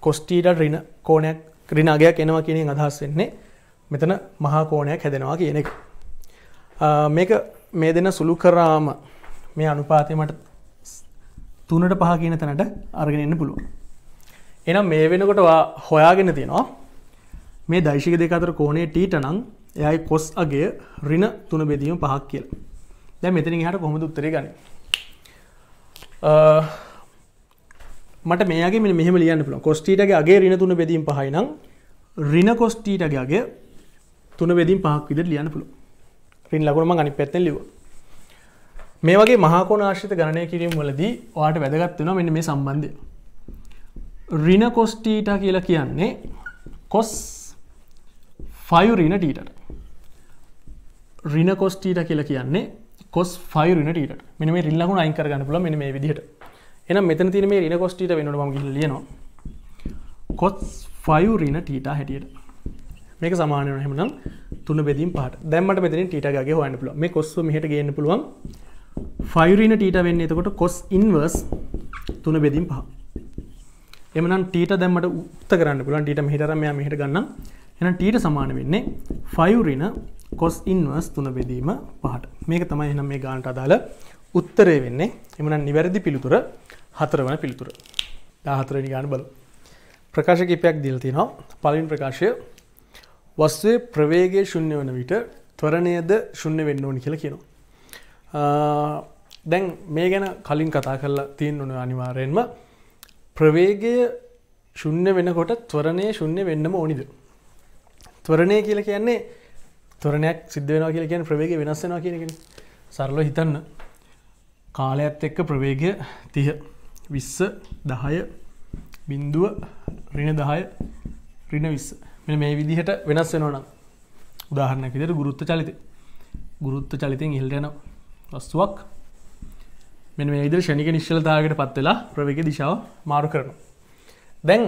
කොස්ටීටට රින කෝනයක් ක්‍රිනාගයක් එනවා කියනෙන් අදහස් වෙන්නේ මෙතන මහා කෝනයක් හැදෙනවා කියන එක. මේක මේ දෙන සුළු කරාම මේ අනුපාතයමට තුනට පහ කියන තැනට අරගෙන එන්න පුළුවන්. එනම් මේ වෙනකොට හොයාගෙන තියෙනවා මේ දයිශික දෙක අතර කෝණය ටීට නම් එයයි කොස් අගය ඍණ තුන බෙදීම පහක් කියලා. දැන් මෙතනින් එහාට කොහොමද උත්තරේ ගන්නේ? මට මේයාගේ මෙන්න මෙහෙම ලියන්න පුළුවන්. cos θ ගේ අගය ඍණ තුන බෙදීම පහයි නම් ඍණ cos θ ගේ අගය තුන බෙදීම පහක් විදිහට ලියන්න පුළුවන්. පින් ලකුණම අනි පැත්තෙන් ලිව මේ වගේ මහාකෝන ආශ්‍රිත ගණය කිරීම වලදී ඔයාට වැදගත් වෙනවා මෙන්න මේ සම්බන්ධය රින කොස්ටීට කියලා කියන්නේ කොස් ෆයුරින ටීටට රින කොස්ටීට කියලා කියන්නේ කොස් ෆයුරින ටීට මෙන මේ රිල්ලකුණ අයිකර ගන්න පුල මෙ මේ විදිහට එනම් මෙතන තින මේ රින කොස්ටීට වෙනට ම ගිල්ලියනවා කොස් ෆයුරින ටීටා හැටියට මේක සමානය හෙමනම් තුන බෙදීම් පහට දැම්මට මෙතන ටීටගේ හොන්න පුළුව මේ කොස්ව හට ගන්න පුළුවන් ෆයිරීන ටීට වෙන්න එතකොට කොස් ඉන්වර්ස් තුන බෙදීම් පහ එමනම් ටීට දැම්මට උත්ත කරන්න පුළන් ටීට හිටරම මෙහට ගන්න එන ටීට සමාන වෙන්නේ ෆයිරින කොස් ඉන්වර්ස් තුන බෙදීම පහට මේක තමයි එනම් මේ ගාන්ට අදාළ උත්තරය වෙන්නේ එමනම් නිවැරදි පිළිතුර හතර වන පිළිතුර දාහතරනි ගාන බල ප්‍රකාශ කිපයක් දිල්තිනවා පලින් ප්‍රකාශය වස්තුවේ ප්‍රවේගේ ශුන්‍ය වන විට ත්වරණයද ශුන්‍ය වෙන්න ඕනි කියලා කියනවා. දැන් මේ ගැන කලින් කතා කරලා තියෙන් ඕන අනිවාරයෙන්ම ප්‍රවේගය ශුන්‍ය වෙනකොට ත්වරණය ශුන්‍ය වෙන්නම ඕනිද. ත්වරණය කියල කියන්නේ තොරණයක් සිද්ධ වෙනවා කියල කියන ප්‍රවේග වෙනස්සෙනවා කියනගෙන සරලව හිතන්න කාලයක්ත් එක්ක ප්‍රවේගය තිය විස්ස දහය බින්දුව රින දහය රින විස්ස මෙ මේ විදිහට වෙනස් වෙනවනම් උදාහරණයක් විදිහට ගුරුත්ව චලිතය ගුරුත්ව චලිතයෙන් ඉහළට යන වස්තුවක් මෙන්න මේ විදිහට ෂණික නිශ්චලතාවයකට පත් වෙලා ප්‍රවේගයේ දිශාව මාරු කරනවා. දැන්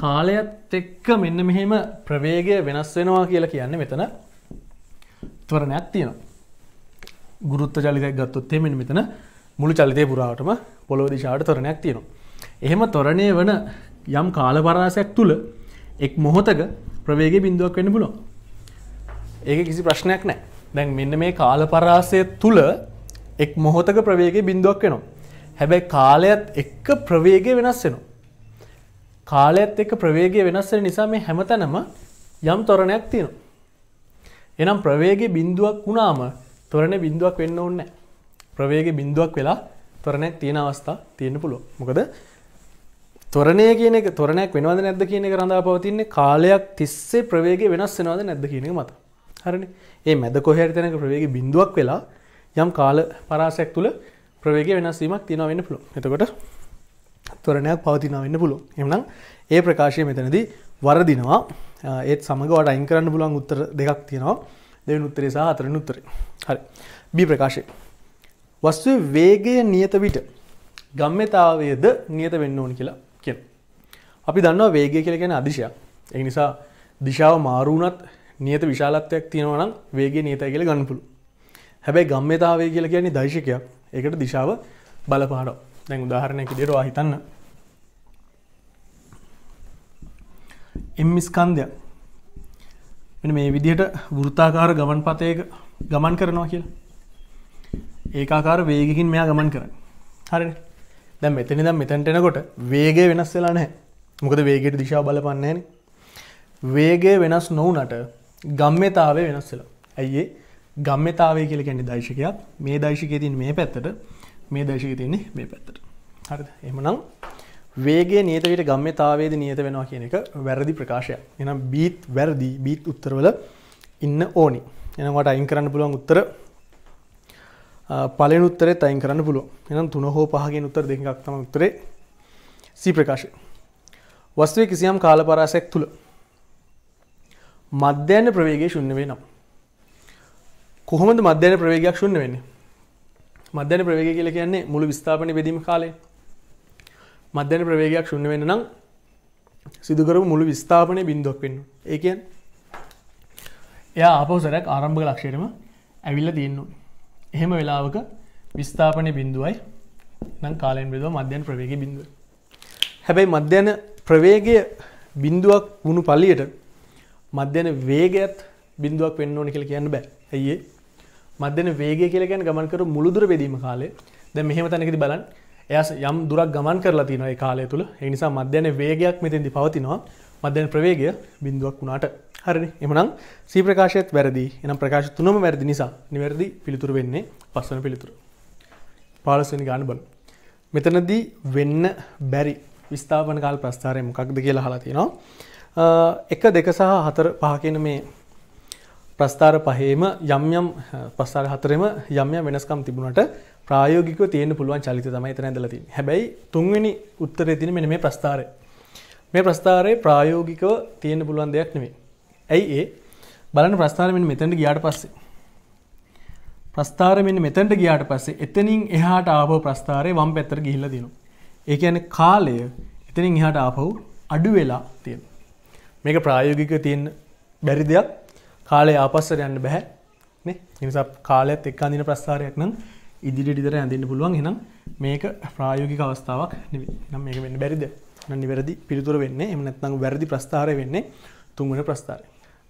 කාලයත් එක්ක මෙන්න මෙහෙම ප්‍රවේගය වෙනස් වෙනවා කියලා කියන්නේ මෙතන ත්වරණයක් තියෙනවා. ගුරුත්ව චලිතයක් ගත්තොත් එහෙම මෙතන මුළු චලිතය පුරාවටම පොළොව දිශාවට ත්වරණයක් තියෙනවා. එහෙම ත්වරණය වෙන යම් කාල පරාසයක් තුළ එක් මොහොතක ප්‍රවේග බින්දුවක් වෙන්න පුලො ඒක කිසි ප්‍රශ්නයක් නෑ දැන් මෙන්න මේ කාල පරාසය තුළ එක් මොහොතක ප්‍රවේග බින්දුවක් වෙනවා හැබැයි කාලයත් එක්ක ප්‍රවේගය වෙනස් වෙනවා කාලයත් එක්ක ප්‍රවේගය වෙනස් වෙන නිසා මේ හැමතැනම යම් තොරණයක් තියෙනවා එනම් ප්‍රවේග බින්දුවක් වුණාම තොරණ බින්දුවක් වෙන්න ඕනේ නැහැ. ප්‍රවේග බින්දුවක් වෙලා තොරණක් තියෙන අවස්ථා තියෙන්න පුළුවන්. මොකද තොරණය කියන එක තොරණයක් වෙනවද නැද්ද කියන එක රඳා පවතින්නේ කාලයක් තිස්සේ ප්‍රවේගය වෙනස් වෙනවද නැද්ද කියන එක මත. හරිනේ. ඒ මැද කොහේ හරි තැනක ප්‍රවේගය බිඳුවක් වෙලා යම් කාල පරාසයක් තුල ප්‍රවේගය වෙනස් වීමක් තියෙනවා වෙන්න පුළුවන්. එතකොට තොරණයක් පවතිනවා වෙන්න පුළුවන්. එහෙනම් ඒ ප්‍රකාශය මෙතනදී වරදිනවා. ඒත් සමග ඔයාලට අයින් කරන්න පුළුවන් උත්තර දෙකක් තියෙනවා. දෙවෙනි උත්තරේ සහ හතරවෙනි උත්තරේ. හරි. B ප්‍රකාශය. වස්තුවේ වේගය නියත විට ගම්‍යතාවයද නියත වෙන්න ඕන කියලා අපි දන්නවා වේගය කියලගෙන අදිශයක් එක නිසා දිශාව මාරුණත් නියත විශාලත්වයක් තියෙනවනම් වේගේ නියතයි කියල ගන්නපුළු හැබැයි ගම්මතාවේ කියල කියන්නේ දයිශකයක් එකට දිශාව බලපාඩෝ දැන් උදාහරණයක දෙරවා හිතන්න එම්මිස්කන්දය මෙ මේ විදිහට වෘතාකාර ගමන් පතයක ගමන් කරනවා කියලා ඒකාකාර වේගකින් මෙයා ගමන් කරන්න හරි දැම් මෙතනි දම් මෙතැන්ටෙනකොට වේගේ වෙනස් වෙලා නැහැ මොකද වේගයට දිශා බලපන්නේන වේගේ වෙනස් නොවනට ගම්මතාවේ වෙනස් වෙලා ඇයිඒ ගම්මතාවේ කියල කැන්නේ දයිශකයක් මේ දයිශකය තින් මේ පැත්තට මේ දශක තියන්නේ මේ පැත්තට හරි එමනම් වේගේ නියතකට ගම්මතාවේද නියත වෙනවා කියන එක වැරදි ප්‍රකාශය එනම් බීත් වැරදි බීත් උත්තරවල ඉන්න ඕනි එනවට අයින් කරන්න පුළුවන් උත්තර පලෙන් උත්තරේ තයින් කරන්න පුළුව එනම් තුන හෝ පහගෙන් උත්තර දෙකක් තම උත්තරේ සී ප්‍රකාශය වස්තුවේ කිසියම් කාලපරාසයක් තුළ මධ්‍යන්න ප්‍රවේගේ ශුන්‍ය වේ නම් කොහොමද මධ්‍යන ප්‍රවේගයක් ශුන්‍ය වෙන්නේ මධ්‍යන ප්‍රවේග කියලා කියන්නේ මුළු විස්ථාපන බෙදීම කාලේ මධ්‍යන ප්‍රවේගයක් ශුන්‍ය වෙන්න නම් සිදුකරපු මුළු විස්ථාපනය බින්දුවක් වෙන්න ඒ කියන්නේ එයා ආපෞසරයක් ආරම්භක ලක්ෂයටම ඇවිල්ලා තියෙන්නු එහෙම වෙලාවක විස්ථාපනය බිඳුවයි නම් කාලයෙන් බෙදුව මධ්‍යන ප්‍රවේග බිඳුව හැබැයි මධ්‍යන ප්‍රවේගය බින්දුවක් වුණු පලියට මධ්‍යන වේගයත් බින්දුවක් වෙන්න ඕනි කියලා කියන්න බෑ. ඇයි මධ්‍යන වේගය කියලා කියන්නේ ගමන් කරපු මුළු දුර බෙදීම කාලේ. දැන් මෙහෙම තැනකදී බලන්න. එයා යම් දුරක් ගමන් කරලා තියෙනවා ඒ කාලය තුල. ඒ නිසා මධ්‍යන වේගයක් මෙතෙන්දී පවතිනවා. මධ්‍යන ප්‍රවේගය බින්දුවක් වුණාට. හරිනේ. එහෙනම් C ප්‍රකාශයත් වැරදි. එහෙනම් ප්‍රකාශ තුනම වැරදි නිසා නිවැරදි පිළිතුරු වෙන්නේ පස්වන පිළිතුර. 15 වෙනි ගාන බලන්න. මෙතනදී වෙන්න බැරි විස්ථාපන කාල ප්‍රස්ථාරය මොකක්ද කියලා හලා තියෙනවා එක දෙක සහ හතර පහකින මේ ප්‍රස්ථාර පහේම යම් යම් ප්‍රස්ථාර හතරම යම් යම් වෙනස්කම් තිබුණට ප්‍රායෝගිකව තියෙන පුළුවන් චලිත තමයි එතන ඇඳලා තියෙන්නේ. හැබැයි තුන්වෙනි උත්තරේ තියෙන මෙන්න මේ ප්‍රස්ථාරය. මේ ප්‍රස්ථාරයේ ප්‍රායෝගිකව තියෙන පුළුවන් දෙයක් නෙමෙයි. ඇයි ඒ? බලන්න ප්‍රස්ථාරය මෙන්න මෙතනට ගියාට පස්සේ ප්‍රස්ථාර මෙන්න මෙතනට ගියාට පස්සේ එතනින් එහාට ආපහු ප්‍රස්ථාරේ වම් පැත්තට ගිහිල්ලා දිනවා. ඒ කියන්නේ කාලය එතනින් එහාට ආපහු අඩු වෙලා තියෙනවා. මේක ප්‍රායෝගිකව තියෙන බැරි දෙයක්. කාලය ආපස්සට යන්න බෑ. නේ? ඒ නිසා කාලයත් එක්ක අඳින ප්‍රස්ථාරයක් නම් ඉදිරියට ඉදර ඇඳෙන්න පුළුවන්. එහෙනම් මේක ප්‍රායෝගික අවස්ථාවක් නෙවෙයි. එහෙනම් මේක වෙන්න බැරිද? එහෙනම් නිවැරදි පිළිතුර වෙන්නේ එහෙම නැත්නම් වැරදි ප්‍රස්ථාරය වෙන්නේ තුන්වෙනි ප්‍රස්ථාරය.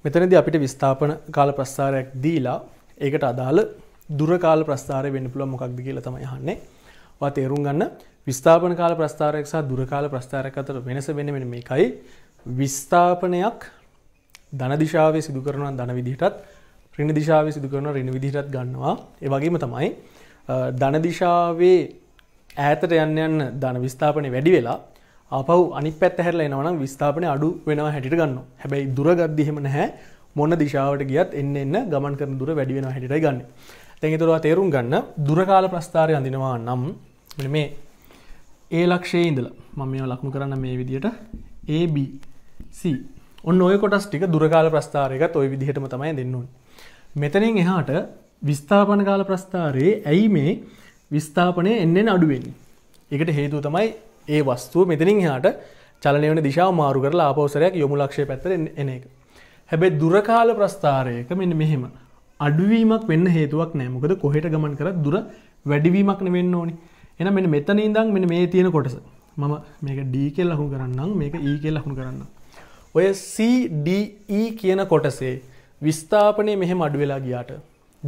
මෙතනදී අපිට විස්ථාපන කාල ප්‍රස්ථාරයක් දීලා ඒකට අදාළ දුර කාල ප්‍රස්ථාරය වෙන්න පුළුවන් මොකක්ද කියලා තමයි අහන්නේ. තේරුම් ගන්න විස්ථාපන කාල ප්‍රස්ථාරයක් සහ දුරකාල ප්‍රස්ථාරයක් අතර වෙනස වෙන මෙ මේකයි විස්ථාපනයක් ධන දිශාවේ සිදු කරනවා ධන විදිහටත් රිණ දිශාවේ සිදු කරන රිණ විදිහටත් ගන්නවා ඒ වගේම තමයි ධන දිශාවේ ඈතට යන්න යන්න ධන විස්ථාපනය වැඩි වෙලා අපව් අනි පැත් හැරලා එනවනම් විස්ථාපනය අඩු වෙනවා හැටිට ගන්න හැබැයි දුරගද්දිහෙම නැහැ මොන දිශාවට ගියත් එන්න එන්න ගමන් කරන දුර වැඩි වෙන හැටිටයි ගන්න. තැන් තොරවා තේරුම් ගන්න දුරකාල ප්‍රස්ථාරය අඳනවා නම් මේ ඒ ලක්ෂයේ ඉඳල මම මේ ලක්ම කරන්න මේ විදියට ABC ඔන්න ඔය කොටස් ටික දුරකාල ප්‍රස්ථාරයකත් ඔය විදිහටම තමයි දෙන්නුන් මෙතනින් එහාට විස්ථාපන කාල ප්‍රස්ථාරයේ ඇයි මේ විස්ථාපනය එන්නෙන් අඩුවෙන්නේ එකට හේතුව තමයි ඒ වස්තුව මෙතනින් එහාට චලනය වන දිශා මාරු කරලා ආපවසරයක් යොමු ලක්ෂය පැත්තර එන එක හැබැයි දුරකාල ප්‍රස්ථාරයක මෙන්න මෙහෙම අඩුවීමක් වෙන්න හේතුවක් නෑ මොකද කොහෙට ගමන් කර දුර වැඩිවීමක් නෙවෙන්න ඕනේ එන මෙ මෙතන ඉදම් මෙ මේ තියෙන කොටස මම මේක ඩී කෙල් ලහු කරන්නම් මේක ඒ e කෙල් ලහු කරන්න ඔය CDE කියන කොටසේ විස්ථාපනය මෙහෙම අඩුවෙලා ගියාට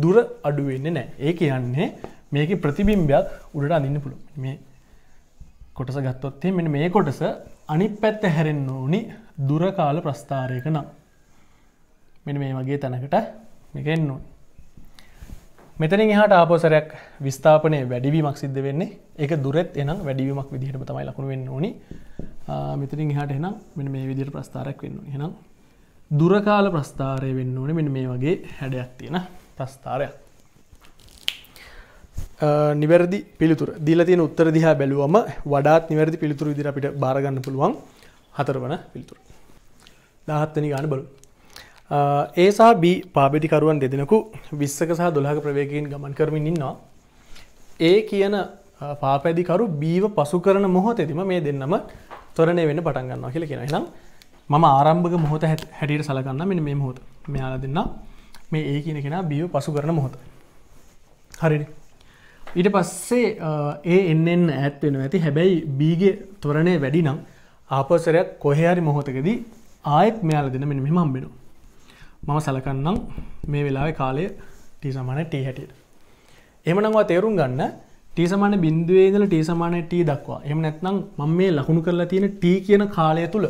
දුර අඩුවෙන්න නෑ ඒ කියන්නේ මේක ප්‍රතිබිම්බයක් උඩට අඳන්න පුළුව මේ කොටස ගත්තොත්තේ මෙ මේ කොටස අනි පැත්ත හැරෙන්න්න ඕනි දුරකාල ප්‍රස්ථාරයක නම් මෙ මේ වගේ තැනකට මෙකෙන්නවා මෙතනින් එහට ආපෝසරයක් විස්ථාපනය වැඩිවීමක් සිද්ධ වෙන්නේ එක දුරත් එනම් වැඩිවීමක් විදිහට තමයි ලකුණු වෙන්න ඕනි මෙතරින් එහට එනම් මෙ මේ විදිර ප්‍රස්ථාරයක් වෙන්න එනම් දුරකාල ප්‍රස්ථාරය වෙන්න ඕන මෙ මේ වගේ හැඩයක් තියෙන ප්‍රස්ථාරයක් නිවැරදි පිළිතුර දිල තියෙන උත්තර දිහා බැලුවම වඩාත් නිවැරදි පිළිතුරු විදිර අපිට බාරගන්න පුළුවන් හතරවන පිළිතුර දාහත්තනි ගාන බලු ඒසා B පාබෙටිකරුවන් දෙදෙනකු විස්සක සහ දොළහක ප්‍රවේගයෙන් ගමන් කරමින් ඉන්නවා. ඒ කියන පාපැදිකරු බීව පසු කරන මොහොතෙදිම මේ දෙන්නම තොරණය වෙන්න පටන් ගන්නවා කියලා කියන නම් මම ආරම්භක මොහොත හැටියට සලකන්න මෙ මේ මොහොත මෙයාලා දෙන්න මේ ඒ කියන කෙන බීව පසු කරන මොහොත. හරිනි. ඊට පස්සේ ඒ එන්නෙන් ඇත් වෙන ඇති හැබැයි බීගේ තොරණය වැඩි නම් ආපසරයක් කොහහරි මොහොතකදී ආයෙත් මෙයාල දෙන මෙ මෙහම්බෙනවා. මම සලකන්නම් මේ වෙලාව කාලය ට සමාන ට හැටියට එමනවා තේරුම් ගන්න ට සමාන බින්දුවේදල ට සමාන ට දක්වා එම නැත්නම් මං මේ ලකුණු කරලා තියෙන ට කියන කාලය තුළ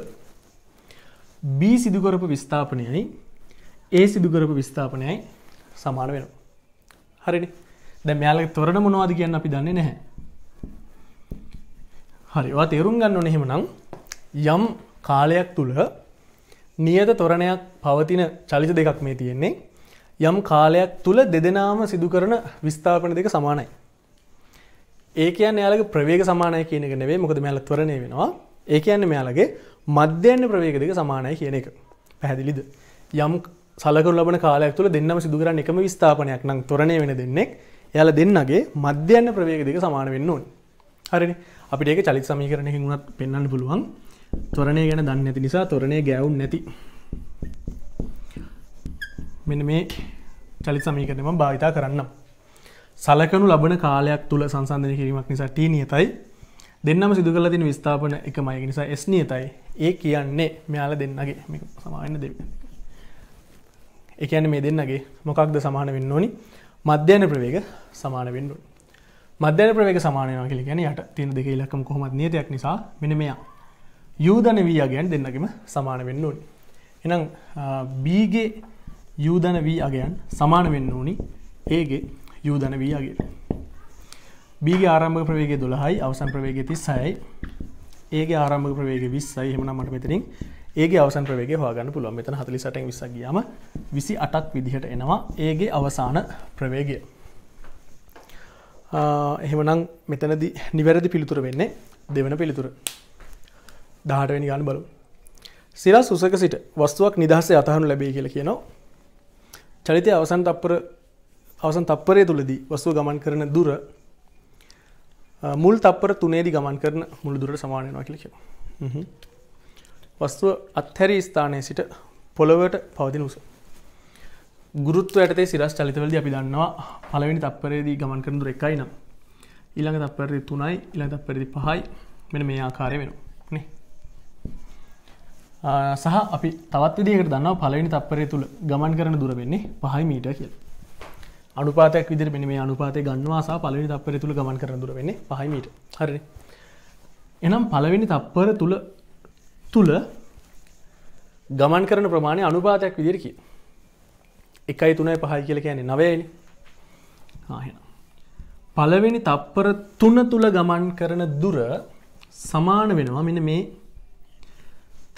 B සිදුකරපු විස්ථාපනයයි ඒ සිදුකරපු විස්ථාපනයයි සමාන වෙන හරිනි දැ මෙයාල තොරණ මොනවාද කියන්න අපි දන්නේ නැහැ හරිවා තේරුම් ගන්න එහෙම නම් යම් කාලයක් තුළ නියත තොරණයක් පවතින චලිත දෙකක් මේ තියෙන්නේ යම් කාලයක් තුළ දෙදෙනාම සිදුකරන විස්ථාපන දෙක සමානයි. ඒ කියන්න යාලගේ ප්‍රවේග සමානය කියන එක නෙවේ මොකද මෙයාල තොරණය වෙනවා ඒ කියන්න මෙයාලගේ මධ්‍යන්න ප්‍රවේග දෙක සමානය කියන එක පැහැදිලිද. යම් සලකර ලබන කාලයක් තුළ දෙන්නම සිදුකරන එකම විස්ථාපනයක් නම් තොරණය වෙන දෙන්නෙක් යාල දෙන්නගේ මධ්‍යන්න ප්‍රවේග දෙක සමාන වෙන්න ඕන්. හරිනි අපිට ඒක චලිත සමීකරණයකින් වුණත් පෙන්න්න පුළුවන් තොරණය ගැන දන්න ඇති නිසා තොරණය ගැවුන් නැති මෙන මේ චලි සමීකරනම භාවිතා කරන්න සලකනු ලබන කාලයක් තුළ සංසන්ධන කිරීමක් නිසා ටී නියතයි දෙන්නම සිදු කල තින විස්ථාපන එක මයක නිසා එස් නියතයි ඒ කියන්නේ මෙයාල දෙන්නගේ සමාන්න දෙන්න එකන මේ දෙන්නගේ මොකක්ද සමාන වෙන්න ඕනි මධ්‍යන ප්‍රවේග සමාන වෙන්ඩුන් මධ්‍යන ප්‍රවේග සමානය කියලගෙන යට තින දෙක ඉලක්කම කොහොමත් නීතියක් නිසා මෙන මෙයා යූධන වී අගයන් දෙන්නගෙම සමාන වෙන්න ඕනි. එනම් බීගේ යූධන වී අගයන් සමාන වෙන්න ඕනි ඒගේ යූධන වී අගේ. බීගේ ආරම්භ ප්‍රවේගේ දොළහයි අවසන් ප්‍රවේගේ තිස් සයයි ඒගේ ආරම්භ ප්‍රවේගේ විස්සයි හෙමන මට මෙතරින් ඒගේ අවසන් ප්‍රවේගේ හවාගන්න පුළුවන් මෙතන හතලිසට විසගියම විසි අටක් විදිහට එනවා ඒගේ අවසාන ප්‍රවේගය. එහෙමනම් මෙතනදි නිවැරදි පිළිතුර වෙන්නේ දෙවන පිළිතුර. දහටවැනි ගන්න බලු. සිරා සුසක සිට වස්තුවක් නිදහසේ අතහනු ලැබේ කියල කියනවා. චරිතය අවසන් තප්පර අවසන් තප්පරය තුළදී වස්තුව ගමන් කරන දුර මුල් තප්පර තුනේදි ගමන් කරන මුළු දුරට සමානයවා කියල කියව. වස්තුව අත්හැරි ස්ථානය සිට පොළොවට පවතින උස. ගුරුත්ව ඇතේ සිරස් චලිතවලද අපි දන්නවා පලවෙනි තප්පරේදී ගමන් කරන දුර එකයි නම්. ඊළඟ තප්පරදි තුනයි ඉළඟ තප්පරදි පහයි මෙන මේ ආකාරය වෙනවා. සහ අපි තවත් විදිකට දන්න පලවෙනි තත්පරය තුළ ගමන් කරන දුර වෙන්නේ පහයි මීට කියල් අනුපාතයක් විදිර මෙ මේ අනුපාතය ගන්නවාසා පලවෙනි තත්පරය තුළ ගමන් කරන දුර වෙන්නේ පහයි මීට හරි එනම් පලවෙනි තත්පර තුළ තුළ ගමන් කරන ප්‍රමාණය අනුපාතයක් විදිර කිය එකයි තුනයි පහයි කියල කියන්නේ නවයනි ආහෙන පලවෙනි තත්පර තුන තුළ ගමන් කරන දුර සමාන වෙනවා මෙන මේ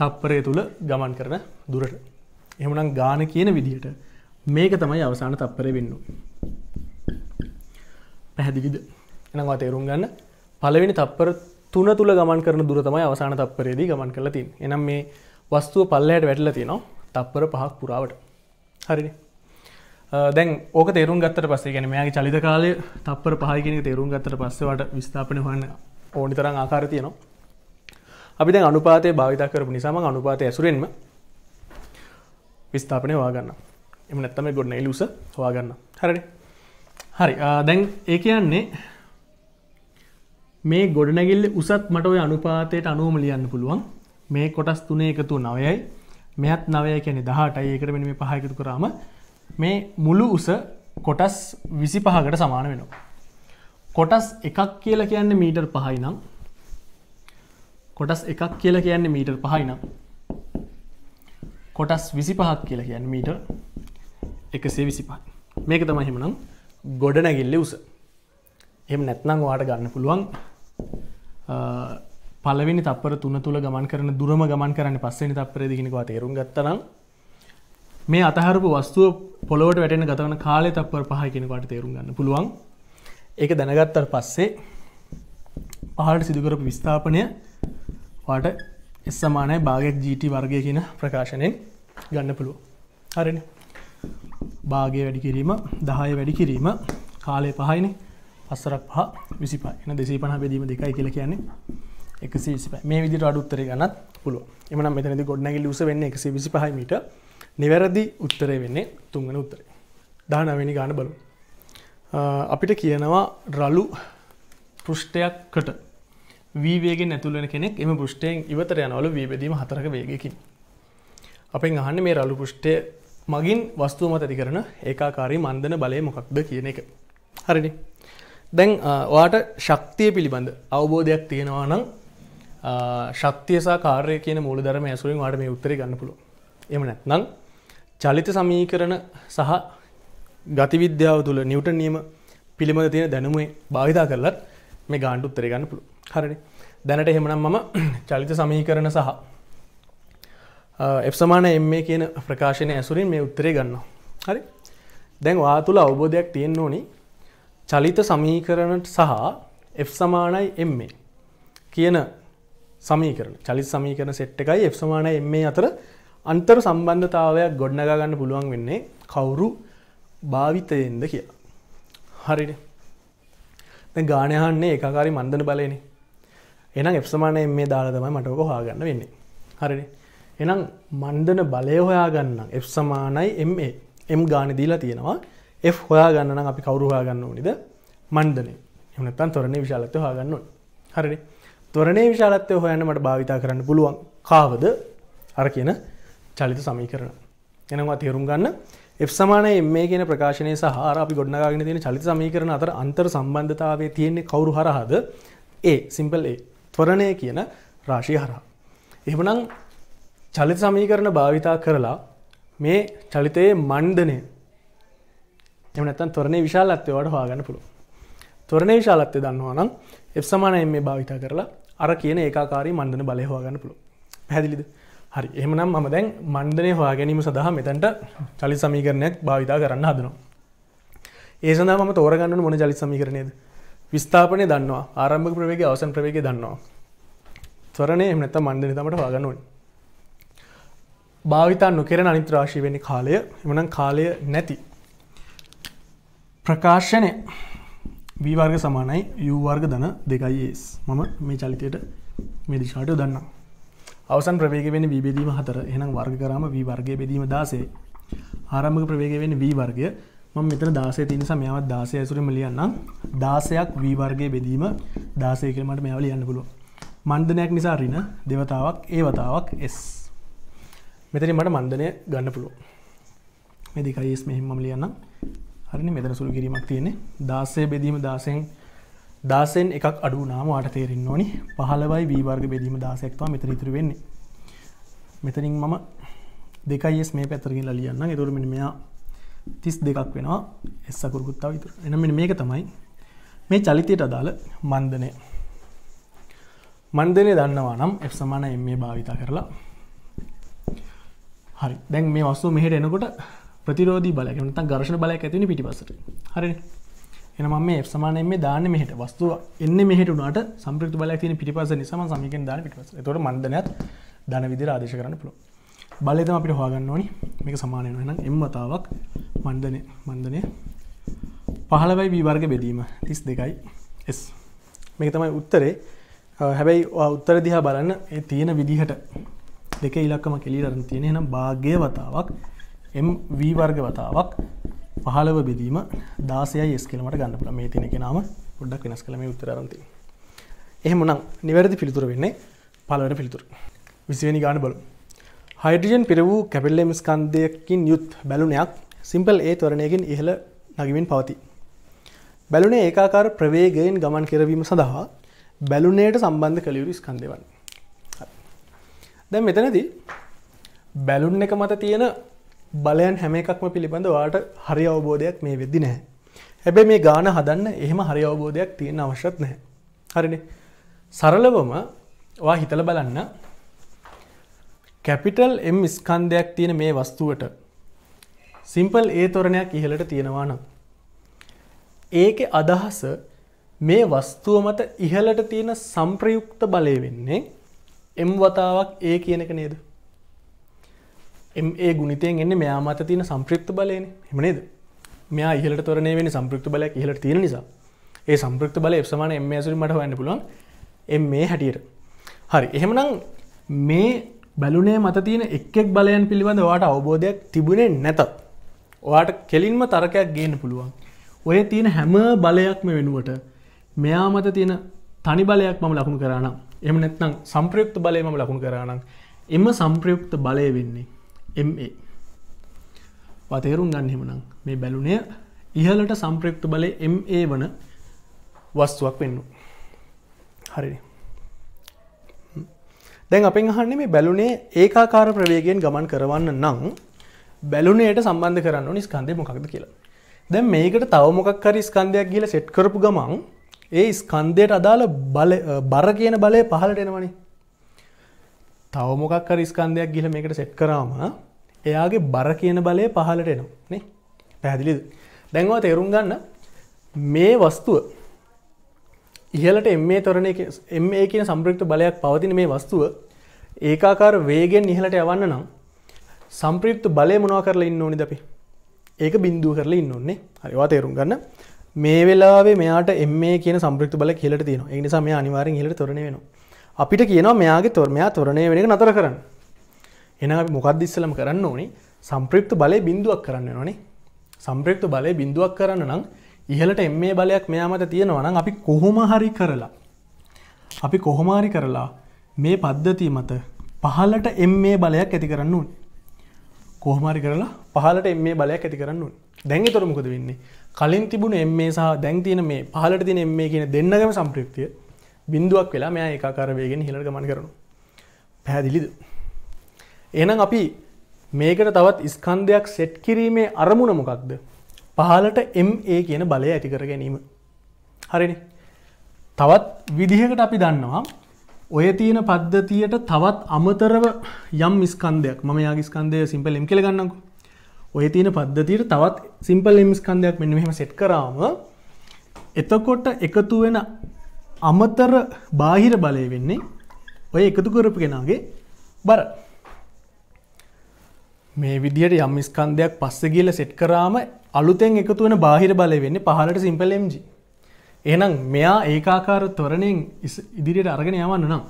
තප්පරය තුළ ගමන් කරන දුරට. එහමනම් ගාන කියන විදිහට මේක තමයි අවසාන තප්පරය වෙන්නු. පැහැදිලිද එනවා තේරුම් ගන්න පලවෙනි තප්පර තුන තුළ ගමන් කරන දුර තමයි අවසාන තප්පරයේදී ගමන් කරලා තින් එනම් මේ වස්තුව පල්ලයට වැටලා තියෙනවා තප්පර පහක් පුරාවට හරිනි දැන් ඕක තේරුම් ගත්තට පස්සේ ගැන මෙයාගේ චලිත කාලය තප්පර පහගෙන තේරුම් ගත්තට පස්සවට විස්ථාපන හන්න ඕනි තරම් ආකාර තියනවා අපි දැන් අනුපාතය භාවිතා කරපු නිසාම අනුපාතය ඇසුරෙන්ම විස්ථාපනය හොයාගන්න. එම නැත්තම ගොඩ එලුස හොයාගන්න. හරි. හරි දැන් ඒ කියන්නේ මේ ගොඩනැගිල්ල උසත් මට ඔය අනුපාතයට අනුවම ලියන්න පුළුවන්. මේ කොටස් තුනේ එකතු නවයයි. මෙහත් නවය කියන්නේ 18යි. ඒකට මෙන්න මේ පහ එකතු කරාම මේ මුළු උස කොටස් 25කට සමාන වෙනවා. කොටස් එකක් කියලා කියන්නේ මීටර් 5යි නම් කොටස් එකක් කියලා කියන්නේ මීටර් පහයිනම් කොටස් විසි පහක් කියලා කියන්න මීටර් එකසේ විසි පහ මේක තම හෙමනම් ගොඩ නැගිල්ල උස එම නැත්නම් වාට ගන්න පුළුවන් පලවෙනි තපර තුන තුළ ගමන් කරන දුරම ගමන් කරන්න පස්සෙන තපරදිගෙනකවා තේරුම් ගත්තනම් මේ අතහරපු වස්තුව පොලොවට වැටෙන ගතවන කාලය තපර පහයකිෙනකට තේරුම් ගන්න පුළුවන් ඒක දැනගත්තර පස්සේ පහට සිදුකරපු විස්ථාපනය වාට එස්සමානයි භාගයක් ජීට වර්ගය කියන ප්‍රකාශනයෙන් ගන්න පුළුව. හරින භාගය වැඩි කිරීම දහය වැඩි කිරීම කාලය පහයින පස්සරක් පහ විසිපා එන දෙසී පහ බෙදීම දෙකයි කියල කියන්නේ එකසි විසිප මේ විදි අඩුත්තර ගන්නත් පුළුව එමන මෙතනද ගොඩ්නැගි ලුස වෙන්න එකසි විසි පහමට නිවැරදි උත්තරය වෙන්නේ තුන්ගන උත්තරේ දානවෙනි ගාන බලු අපිට කියනවා රලු පෘෂ්ටයක්කට වීවේගෙන් ඇතුළෙන කෙනෙක් එම පෘෂ්ටයෙන් ඉවතර යනවල වීබැදීම හතරක වේගකින්. අපෙන් අහන්න මේ රළු පෘෂ්ටය මගින් වස්තුව මත ඇති කරන ඒකාකාරී මන්දන බලය මොකක්ද කියන එක. හරිනි. දැන් වාට ශක්තිය පිළිබඳ අවබෝධයක් තියෙනවා නම් ශක්තියසා කාරය කියන මූල ධරම ඇසුරින් වාට මේ උත්තර ගන්න පුළුව. එම නැත්නම් චලිත සමීකරණ සහ ගතිවිද්‍යාව තුළ නිවට නියම පිළිබඳ තියෙන දැනුමේ භාවිතා කරලත් මේ ගාණ්ඩුත්තරේ ගන්න පුළුව. හරි දැනට හෙමනම් මම චලිත සමීකරන සහ එ සමාන එම කියන ප්‍රකාශනය ඇසුරින් මේ උත්තරේ ගන්නවා හරි දැන් වා තුළ අවබෝධයක් තියෙන්න්න ඕනි චලිත සමීකරණට සහ F සමානයි එම කියන සමීකරන චලිත සමීකරන සෙට් එකයි F සමානයි එම අතර අන්තර් සම්බන්ධතාවයක් ගොඩ්නගා ගන්න පුළුවන් වෙන්නේ කවුරු භාවිතයෙන්ද කියලා හරිට ගානයහන්නේ එකකාරි මන්දන බලයනේ එනම් එප්සමානය මේ දාලා තමයි මට හොයාගන්න වෙන්නේ හරිනි එනම් මන්දන බලය හොයාගන්න එ සමානයි එම්ඒ එම් ගාන දීලා තියෙනවා එ හොයාගන්න අපි කවරුහාගන්න ඕනිද මන්දන එමනත්තන් තොරණේ විශාලත්ය හාගන්න හරිනි තොරණේ විශාලත්ය හොයන්න මට භාවිතා කරන්න පුළුවන් කාවද අර කියන චලිත සමී කරන එනවා තේරුම් ගන්න එ සමාන මේ කියන ප්‍රකාශනය සහර අපි ගොඩ්නාගෙන තියෙන චලිත සමී කරන අතර අන්තර් සම්බන්ධතාවය තියෙන්නේ කවරු හරහද ඒ සිම්පල් ඒ ත්වරණය කියන රාශිය හරහා. එහමනං චලිත සමීකරණ භාවිතා කරලා මේ චලිතයේ මණ්ඩනය එමනත්තන් තොරණේ විශාලත්වයට හාගන්න පුළුව. තොරණේ විශාලත්වය දන්නවා නම් එ සමානය මේ භාවිතා කරලා අර කියන ඒකාකාරී මන්දන බලය හවාගන්න පුළුව. පැදිලිද හරි එහමනම් ම දැන් මණ්ඩනය හවා ගැනීම සඳහා මෙතැන්ට චලි සමීකරණයක් භාවිතා කරන්න හදනවා. ඒ සඳහා ම තෝරගන්න මොන චලි සමීකරණයද විස්ථාපනය දන්නවා ආරම්භ ප්‍රවේග අවසන් ප්‍රවේග දන්නවා. ත්වරණය එම නැත මන්දන තමට වාගනුවන්. භාවිතා නොකෙරෙන අනිත්‍රාශී වෙනි කාලය එමනම් කාලය නැති. ප්‍රකාශනය වීවර්ග සමානයි යවර්ග දන දෙකයිස් මම මේ චලිතයට මෙදිශාට දන්න. අවසන් ප්‍රවේග වෙන වීබෙදීම හතර එනම් වර්ග කරම වී වර්ගය බෙදීම දාසේ ආරම්භක ප්‍රවේග වෙන වී වර්ගය මම මෙතන දාසේ තින සමයාවත් දාසය ඇසුරම ලියන්නම් දාසයක් වීවර්ගේ බෙදීම දාසය කරමට මෙයාව ලියන්න පුළුව මන්දනයක් නිසා රින දෙවතාවක් ඒ වතාවක් එස් මෙතන මට මන්දනය ගන්න පුළුව මෙදිකයිස් මෙහිම ලියන්නම් හරිනි මෙතන සුළු කිරීමක් තියෙනෙ දාසය බෙදීම දාසයෙන් දාසෙන් එකක් අඩු නාම අට තේරෙන් ඕනි පහලවයි වීවර්ග බෙදීම දාසයක්වා මෙතර ඉතුර වෙන්නේ මෙතනින් මම දෙකයිස් මේ පැතරගෙන ලියන්න තුරමිනිමයා තිස් දෙකක් වෙනවා එස්සකුරුකුත්තාව විතුර එන මෙ මේක තමයි මේ චලිතයට අදාළ මන්දනය මන්දනය දන්නවා නම් එ සමාන එ මේ භාවිතා කරලා හරි දැන් මේ වස්සු මෙහට එනකොට ප්‍රතිරෝධී බලයකනත ගර්ශණ බලයක් ඇතින පිටිපසට හරි එන මම මේ සමානය මේ දාන මෙහට වස්තුව එන්න මෙහට වනට සම්ප්‍රෘති බලයක් තින පිටිපස නිසම සමිකෙන් දාන පිටිපස තොට මන්දනයක් දන විදිර ආදේශ කරන්න පුළුව බලයතම අපිට හවාගන්න ඕනි මේක සමානය නම් එම්මතාවක් මන්දනය මන්දනය පහළවයි බීවර්ග බෙදීම තිස් දෙකයි එස් මේක තමයි උත්තරේ හැබැයි උත්තර දිහා බලන්න ඒ තියෙන විදිහට දෙක ඉලක්කම කෙලිරන්න තියෙන නම් භාග්‍ය වතාවක් එම් වීවර්ග වතාවක් පහළව බෙදීම දාසයයි එස් කලමට ගන්න පුළ මේ තියෙන කෙනම ගොඩක් වෙනස් කළ මේ උත්තරන්ති එහෙමනම් නිවැරදි පිළිතුර වෙන්නේ පලවර පිළිතුර විසිවනි ගාන බලු හයිඩජන් පිර වූ කැපිල්ලෙම ස්කන්දයකින් යුත් බැලුනයක් සිම්පල් ඒ තොරණයකින් ඉහළ නගමින් පවති. බැලුනේ ඒකාකාර ප්‍රවේගයෙන් ගමන් කෙරවීම සඳහා බැලුනයට සම්බන්ධ කළයුරු ස්කන්දවන්. දැ මෙතනද බැලුන් එක මත තියෙන බලයන් හැම එකක්ම පිළිබඳ වාට හරි අවබෝධයක් මේ වෙදදි නැහැ. හැබැ මේ ගාන හදන්න එහෙම හරි අවබෝධයක් තියෙන අවශ්‍යත් නැහැ. හරින සරලවම වා හිතල බලන්න කැපිටල් එම් ස්කන්ධයක් තියෙන මේ වස්තුවට සිම්පල් ඒ තොරණයක් ඉහලට තියෙනවා නම් ඒක අදහස මේ වස්තුව මත ඉහලට තියෙන සම්ප්‍රයුක්ත බලය වෙන්නේ එම් වතාවක් ඒ කියන එක නේද එම් ඒ ගුණිතයෙන් එන්නේ මෙයා මත තියෙන සම්ප්‍රයුක්ත බලයනේ එහෙම නේද මෙයා ඉහලට තොරණේ වෙන්නේ සම්ප්‍රයුක්ත බලයක් ඉහලට තියෙන නිසා ඒ සම්ප්‍රයුක්ත බලය F සමාන m ඇසුරින් මට හොයන්න පුළුවන් m මේ හැටියට හරි එහෙමනම් මේ බැලුනේ මත තියෙන එක්ෙක් බලයන් පිළිබඳ වාට අවබෝධයක් තිබුණේ නැත. ඔයාට කෙලින්ම තරකයක් ගේන්න පුළුවන්. ඔය තියෙන හැම බලයක්ම වෙනුවට මෙයා මත තියෙන තනි බලයක් මම ලකුණු කරනම් එම නැත්නම් සම්ප්‍රයුක්ත බලය මම ලකුණු කරනම් එම සම්ප්‍රයුක්ත බලය වෙන්නේ MA. වතේරුම් ගන්න හෙමනම් මේ බැලුනය ඉහලට සම්ප්‍රයුක්ත බලය MA වන වස්තුවක් වෙන්නු. හරිනි. දැන් අපෙන් අහන්නේ මේ බැලුනේ ඒකාකාර ප්‍රවේගයෙන් ගමන් කරවන්න නම් බැලුනේට සම්බන්ධ කරන්න ඕනි ස්කන්ධය මොකක්ද කියලා. දැන් මේකට තව මොකක් හරි ස්කන්ධයක් ගිහලා සෙට් කරපු ගමන් ඒ ස්කන්ධයට අදාළ බල බර කියන බලය පහළට එනවනේ. තව මොකක් හරි ස්කන්ධයක් ගිහලා මේකට සෙට් කරාම එයාගේ බර කියන බලය පහළට එනවා නේ. පැහැදිලිද? දැන් ඔය තේරුම් ගන්න මේ වස්තුව ඉහලට එම්ඒ තොරණ එම්ඒ කියන සම්ප්‍රක්ත බලයක් පවතින මේ වස්තුව ඒකාකාර වේගෙන් ඉහලට යවන්න නම් සම්ප්‍රීප්තු බලය මොනවා කරලා ඉන්න ඕනි දපි ඒක බින්දුව කරලා ඉන්න ඕන්නේ හරිවා තේරුම් ගන්න මේ වෙලාවේ මෙයාට එම්ඒ කියන සම්ප්‍රක්ත බල කියලට තියෙන එනිසා මේ අනිවාරෙන් හිලට තොරණ වෙනවා අපිට කියනවා මෙයාගේ තොර්මයා තොරණය වෙන එක නතර කරන්න එන මොකක්ද ඉස්සලම කරන්න ඕනි සම්ප්‍රක්ත බලය බින්දුවක් කරන්න ඕනේ සම්ප්‍රක්ත බලය බින්දුවක් කරන්න නම් ඉහලට එම් මේ බලයක් මෙයා මත තියෙනවනම් අපි කොහොම හරි කරලා අපි කොහොමාරි කරලා මේ පද්ධතිය මත පහලට එම් මේ බලයක් ඇති කරන්න උන් කොහමරි කරලා පහලට එම් මේ බලයක් ඇති කරන්න උන් දැන් තොරමකද වෙන්නේ කලින් තිබුණ එම් මේ සහ දැන් තියෙන මේ පහලට තින එම් මේ කියන දෙන්නගම සම්ප්‍රයුක්තිය බින්දුවක් වෙලා මෙයා ඒකාකාරවේගෙන හිලට ගමන් කරනු පැහැදිලිද එනම් අපි මේකට තවත් ස්කන්ධයක් සෙට් කිරීමේ අරමුණ මොකක්ද පහලට MA කියන බලය ඇතිකර ගැනීම. හරිනි. තවත් විදිහකට අපි දන්නවා ඔය තියෙන පද්ධතියට තවත් අමතරව යම් ස්කන්දයක් ම යාගස්කන්දය සිම්පල් එම් කෙළ ගන්නකු. ඔය තියෙන පද්ධතියට තවත් සිම්පල් එම්ස්කන්දයක් මෙන්න මෙහම සෙට් කරාම එතකොට එකතු වෙන අමතර බාහිර බලය වෙන්නේ ඔය එකතු කරපු කෙනගේ බර. මේ විදිහට යම් ස්කන්ධයක් පස්සේ ගිල සෙට් කරාම අලුතෙන් එකතු වෙන බාහිර බලය වෙන්නේ පහලට සිම්පල් MG. එහෙනම් මෙයා ඒකාකාර ත්වරණයෙන් ඉදිරියට අරගෙන යවන්න නම්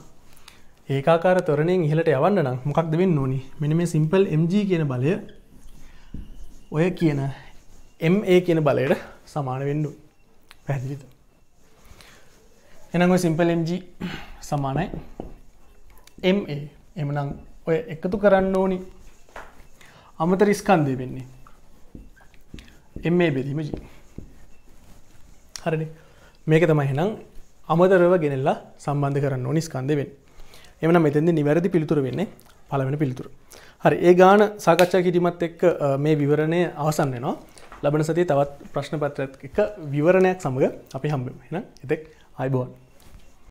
ඒකාකාර ත්වරණයෙන් ඉහළට යවන්න නම් මොකක්ද වෙන්න ඕනි? මෙන්න මේ සිම්පල් MG කියන බලය ඔය කියන MA කියන බලයට සමාන වෙන්න ඕනි. පැහැදිලිද? එහෙනම් ඔය සිම්පල් MG සමානයි MA. එමනම් ඔය එකතු කරන්න ඕනි අමතර ස්කන්දය වෙන්නේ එම මේ බෙදීම ජී හරි මේක තමයි හෙනම් අමතරව ගෙනෙල්ලා සම්බන්ධ කරන්න නිස්කන්දය වෙන් එමන මෙතැදි නිවැරදි පිළිතුර වෙන්නේ පළවෙන පිළිතුර හරි ඒ ගාන සාකච්ඡා කිරීමත් එක්ක මේ විවරණය අවසන් වෙනවා ලබන සති තවත් ප්‍රශ්න පත්‍රත් එක විවරණයක් සමඟ අපි හම්බෙම එන එතෙක් අයිබෝන්